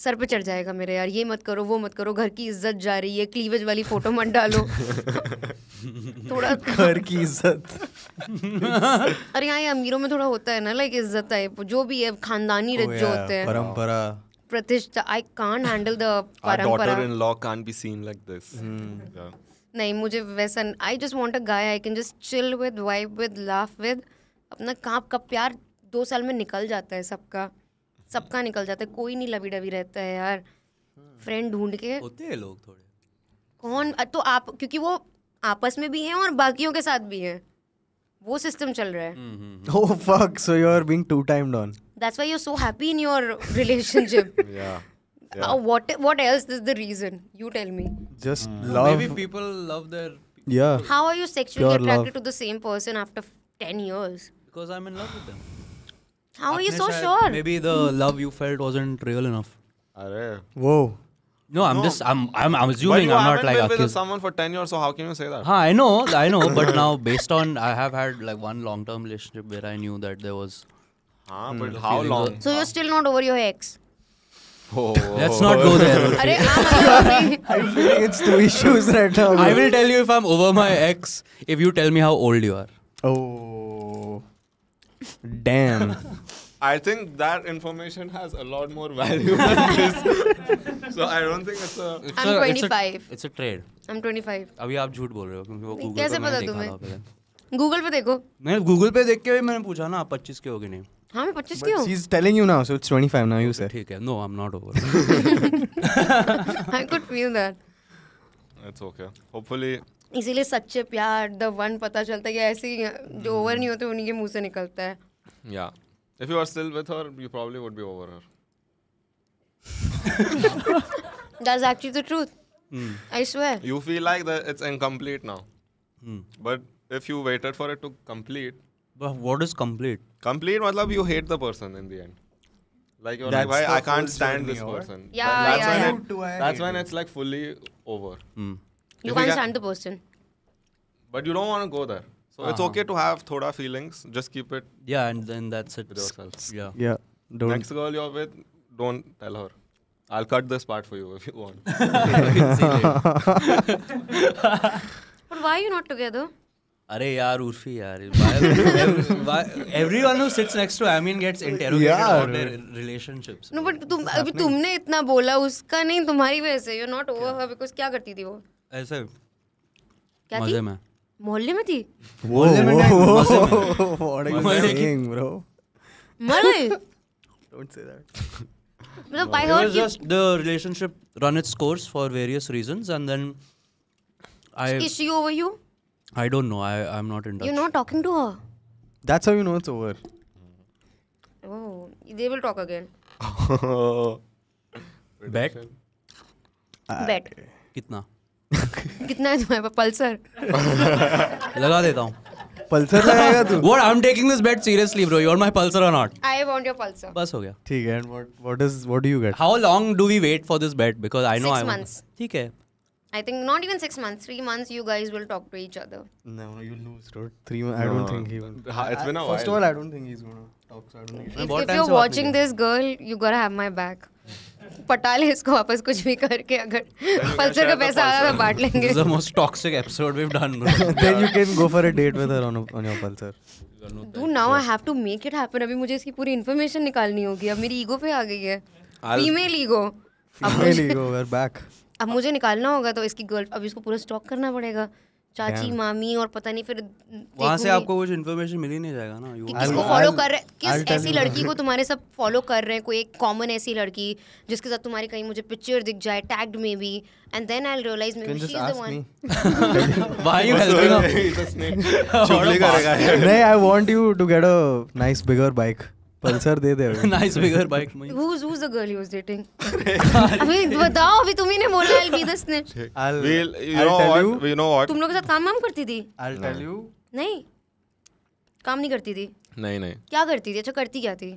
सर पे चढ़ जाएगा मेरे यार ये मत करो वो मत करो घर की इज्जत जा रही है क्लीवेज वाली फोटो मत डालो *laughs* थोड़ा घर की इज्जत अरे यहाँ अमीरों में थोड़ा होता है ना लाइक इज्जत टाइप जो भी है खानदानी रिच oh जो होते हैं परंपरा प्रतिष्ठा आई कांट हैंडल द परंपरा in law can't be seen like this नहीं मुझे वैसा I just want a guy I can just chill with vibe with laugh with अपना कांप का प्यार दो साल में निकल जाता है सबका सबका निकल जाता है कोई नहीं लवी डवी रहता है यार फ्रेंड ढूंढ के होते हैं लोग थोड़े कौन तो आप क्योंकि वो आपस में भी हैं और बाकियों के साथ भी हैं वो सिस्टम चल रहा है oh fuck so you are being two timed on that's why you're so happy in your *laughs* relationship *laughs* yeah yeah. Uh, what what else is the reason? You tell me. Just mm. love. Maybe people love their. People. Yeah. How are you sexually Pure attracted love. to the same person after ten years? Because I'm in love with them. How are you so sure? Maybe the love you felt wasn't real enough. Arre. Whoa. No, I'm no. just I'm I'm, I'm assuming I'm not like been with someone for ten years. So how can you say that? Huh, I know, I know, but *laughs* now based on I have had like one long-term relationship where I knew that there was हाँ but how long so you still not over your ex Oh. Let's not go there. Are, I'm feeling it's two issues right now. I will tell you if I'm over my ex if you tell me how old you are. Oh. Damn. I think that information has a lot more value than this. so I don't think it's a. It's I'm a, 25. It's a, it's a trade. I'm 25. अभी आप झूठ बोल रहे हो क्योंकि वो Google पे मैंने देखा था पहले। Google पे देखो। मैंने Google पे देख के भी मैंने पूछा ना आप 25 के होगे नहीं। हाँ मैं 25 क्यों she is telling you now so it's 25 now you say ठीक है no I am not over I could feel that it's okay hopefully इसीलिए सच्चे प्यार द वन पता चलता है कि ऐसे जो ओवर hmm. नहीं होते उन्हीं के मुंह से निकलता है या if you are still with her you probably would be over her that's actually the truth I swear you feel like that it's incomplete now but if you waited for it to complete what is complete complete matlab you hate the person in the end like you're that's like, why I can't stand this person. Yeah, that's yeah, when yeah. It, that's when it's like fully over. Mm. You if can't stand the person. But you don't want to go there. So uh-huh. it's ah. okay to have thoda feelings. Just keep it. Yeah, and then that's it. With yourself. Yeah. Yeah. Don't. Next girl you're with, don't tell her. I'll cut this part for you if you want. *laughs* *laughs* but why are you not together? अरे यार उर्फी यार everyone who sits next to I mean gets interrogated about relationships no but तुम अभी तुमने इतना बोला उसका नहीं तुम्हारी वजह से you not over her because क्या करती थी वो ऐसे क्या थी में मोहल्ले में थी मोहल्ले में what are you saying bro मरे डोंट से दैट मतलब by her just the relationship run its course for various reasons and then I is she over you I don't know. I I'm not in touch. You're not talking to her. That's how you know it's over. Oh, they will talk again. Bet. Bet. कितना कितना है तुम्हारे पास Pulsar लगा देता हूँ Pulsar लगाएगा तू what I am taking this bet seriously bro you are my Pulsar और not I want your Pulsar बस हो गया ठीक है and what what is what do you get how long do we wait for this bet because I know I ठीक है I think not even six months, three months. You guys will talk to each other. No, you lose, bro. Three months. No. I don't think he will. It's been a while. First of all, I don't think he's gonna talk. So I don't think. If, if you're watching this girl, you gotta have my back. पटा ले इसको वापस कुछ भी करके अगर Pulsar का पैसा आ रहा है बांट लेंगे the most toxic episode we have done bro then you can go for a date with her on your Pulsar do now I have to make it happen अभी मुझे इसकी पूरी इंफॉर्मेशन निकालनी होगी अब मेरी ईगो पे आ गई है female ego female ego we are back अब मुझे निकालना होगा तो इसकी गर्ल अब इसको पूरा स्टॉक करना पड़ेगा चाची मामी और पता नहीं फिर वहाँ से आपको कुछ इन्फॉर्मेशन मिल ही नहीं जाएगा ना किसको फॉलो कर रहे किस I'll ऐसी लड़की को *laughs* तुम्हारे सब फॉलो कर रहे हैं कोई एक कॉमन ऐसी लड़की जिसके साथ तुम्हारी कहीं मुझे पिक्चर दिख जाए टैग्ड में भी and then I realise may she is the one why you helping us नहीं I want you to get a nice bigger bike Pulsar दे दे नाइस बिगर बाइक मई whose whose the girl he was dating अभी *laughs* बताओ अभी तुम ही ने बोला I will be the snitch I will you know what you know what तुम लोग के साथ काम वाम करती थी आई विल टेल यू नहीं काम नहीं करती थी नहीं नहीं क्या करती थी अच्छा करती क्या थी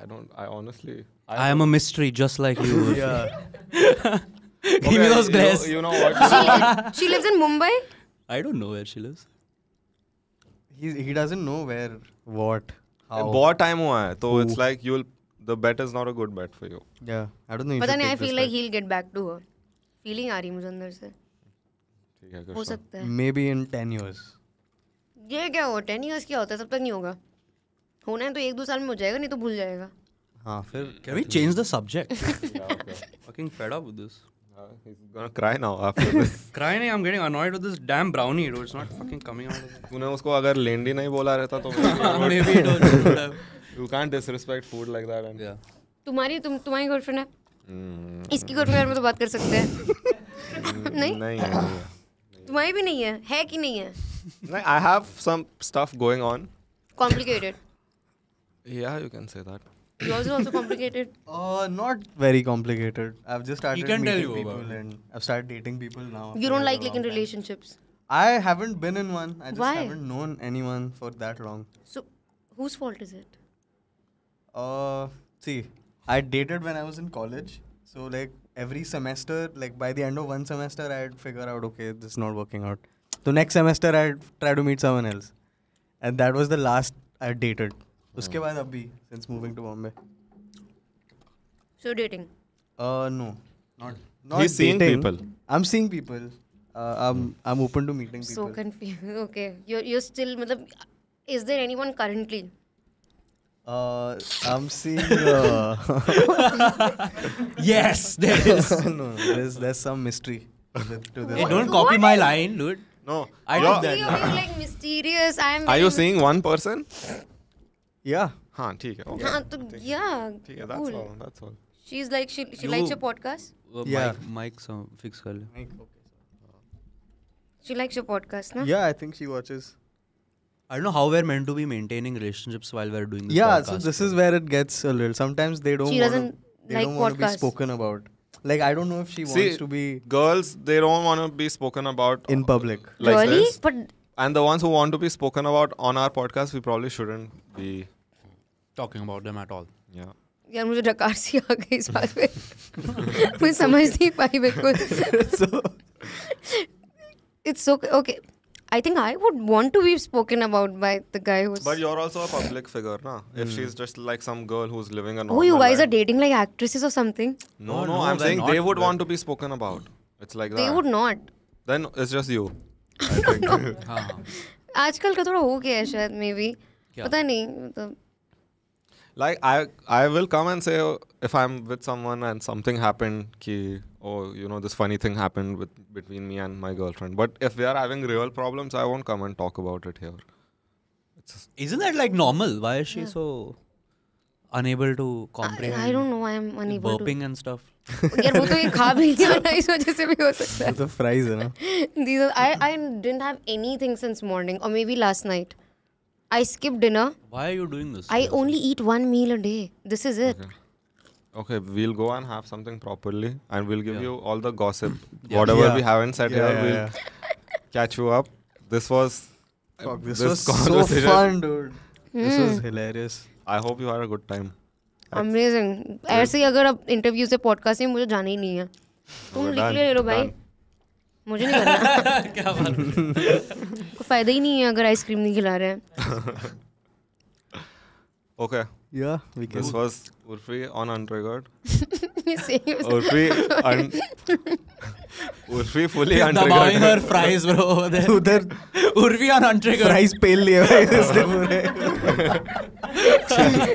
I don't I honestly I am a mystery just like you yeah give me those glass you know what she lives in Mumbai I don't know where she lives he he doesn't know where what. बहुत time हुआ है तो it's like you the bet is not a good bet for you. Yeah, I don't know. पता नहीं, I feel like he'll get back to her. Feeling आ रही मुझे अंदर से. ठीक है, हो सकता है. Maybe in ten years. ये क्या हो? Ten years क्या होता है? तब तक नहीं होगा. होना है तो एक दो साल में हो जाएगा, नहीं तो भूल जाएगा. हाँ, फिर. Can we change the subject? Fucking fed up with this. Uh, he's gonna cry now after this. cry nahi, I'm getting annoyed with this damn brownie, dude. It's not fucking coming out. तूने उसको अगर लेंडी नहीं बोला रहता तो maybe it don't have. You can't disrespect food like that. And... Yeah. तुम्हारी तुम तुम्हारी girlfriend है? Mm. इसकी गर्लफ्रेंड में तो बात कर सकते हैं. नहीं? नहीं है. तुम्हारी भी नहीं है. है कि नहीं है? नहीं, I have some stuff going on. Complicated. Yeah, you can say that. Yours is also complicated. *laughs* Uh, not very complicated. I've just started. meeting can tell you people about. And I've started dating people now. You don't like like in relationships. I haven't been in one. I just Why? haven't known anyone for that long. So, whose fault is it? Uh, see, I dated when I was in college. So like every semester, like by the end of one semester, I'd figure out okay, this is not working out. So next semester, I'd try to meet someone else, and that was the last I dated. उसके बाद अभी since moving to Bombay so dating uh no not not He's seeing dating. people i'm seeing people uh, i'm i'm open to meeting people so confused okay you're you're still matlab is there anyone currently uh, I'm seeing. Uh, yes, there is. no, there's there's some mystery. To the, to the hey, don't copy what my line, dude. No, I do that. You're like mysterious. I'm. Are you seeing one person? Yeah. हाँ ठीक है Okay. Haan, to, yeah. Theek that's cool. all. That's all. She's like she she you, likes your podcast. Uh, yeah. Mic, so fix kar Mic, okay. She likes your podcast, ना? Yeah, I think she watches. I don't know how we're meant to be maintaining relationships while we're doing this. Yeah, podcast. so this is where it gets a little. Sometimes they don't. She wanna, doesn't they like don't be spoken about. Like I don't know if she See, wants to be. Girls, they don't want to be spoken about in uh, public. Like really, this. but and the ones who want to be spoken about on our podcast, we probably shouldn't be talking about them at all. Yeah. यार मुझे डकार सी आ गई इस बात पे *laughs* *laughs* मैं समझ नहीं पाई बिल्कुल it's okay okay I think I would want to be spoken about by the guy who's. But you're also a public figure, na? If hmm. she's just like some girl who's living a Oh, you guys are dating like actresses or something? No, oh, no, I'm saying they would want to be spoken about. It's like that. They would not. Then it's just you. *laughs* हाँ, हाँ। आजकल का थोड़ा हो गया है शायद may be पता नहीं मतलब like I I will come and say if I am with someone and something happened कि oh you know this funny thing happened with between me and my girlfriend but if we are having real problems I won't come and talk about it here it's isn't that like normal why is she so unable to comprehend. I, I don't know. I'm unable burping to. and stuff. यार वो तो ये खा भी लिया ना *laughs* इस वजह से भी हो सकता है. तो fries है ना. These I I didn't have anything since morning or maybe last night. I skipped dinner. Why are you doing this? I only eat one meal a day. This is it. Okay. Okay, we'll go and have something properly, and we'll give yeah. you all the gossip, *laughs* yeah. whatever yeah. we haven't said here. we'll catch you up. This was Fuck, this, this was so fun, dude. Mm. This was hmm. hilarious. I hope you had a good time amazing ऐसे ही अगर अब interview से podcast में मुझे जाना ही नहीं है *laughs* तुम लिख ले लो भाई मुझे नहीं करना *laughs* *laughs* क्या बात कोई फायदा ही नहीं है अगर आइसक्रीम नहीं खिला रहे हैं okay okay. Yeah, we can. This was Urfi on Untriggered. Urfi, un- Urfi fully He's The Dawing her fries, bro, over there. Urfi on Untriggered. Fries pale लिए भाई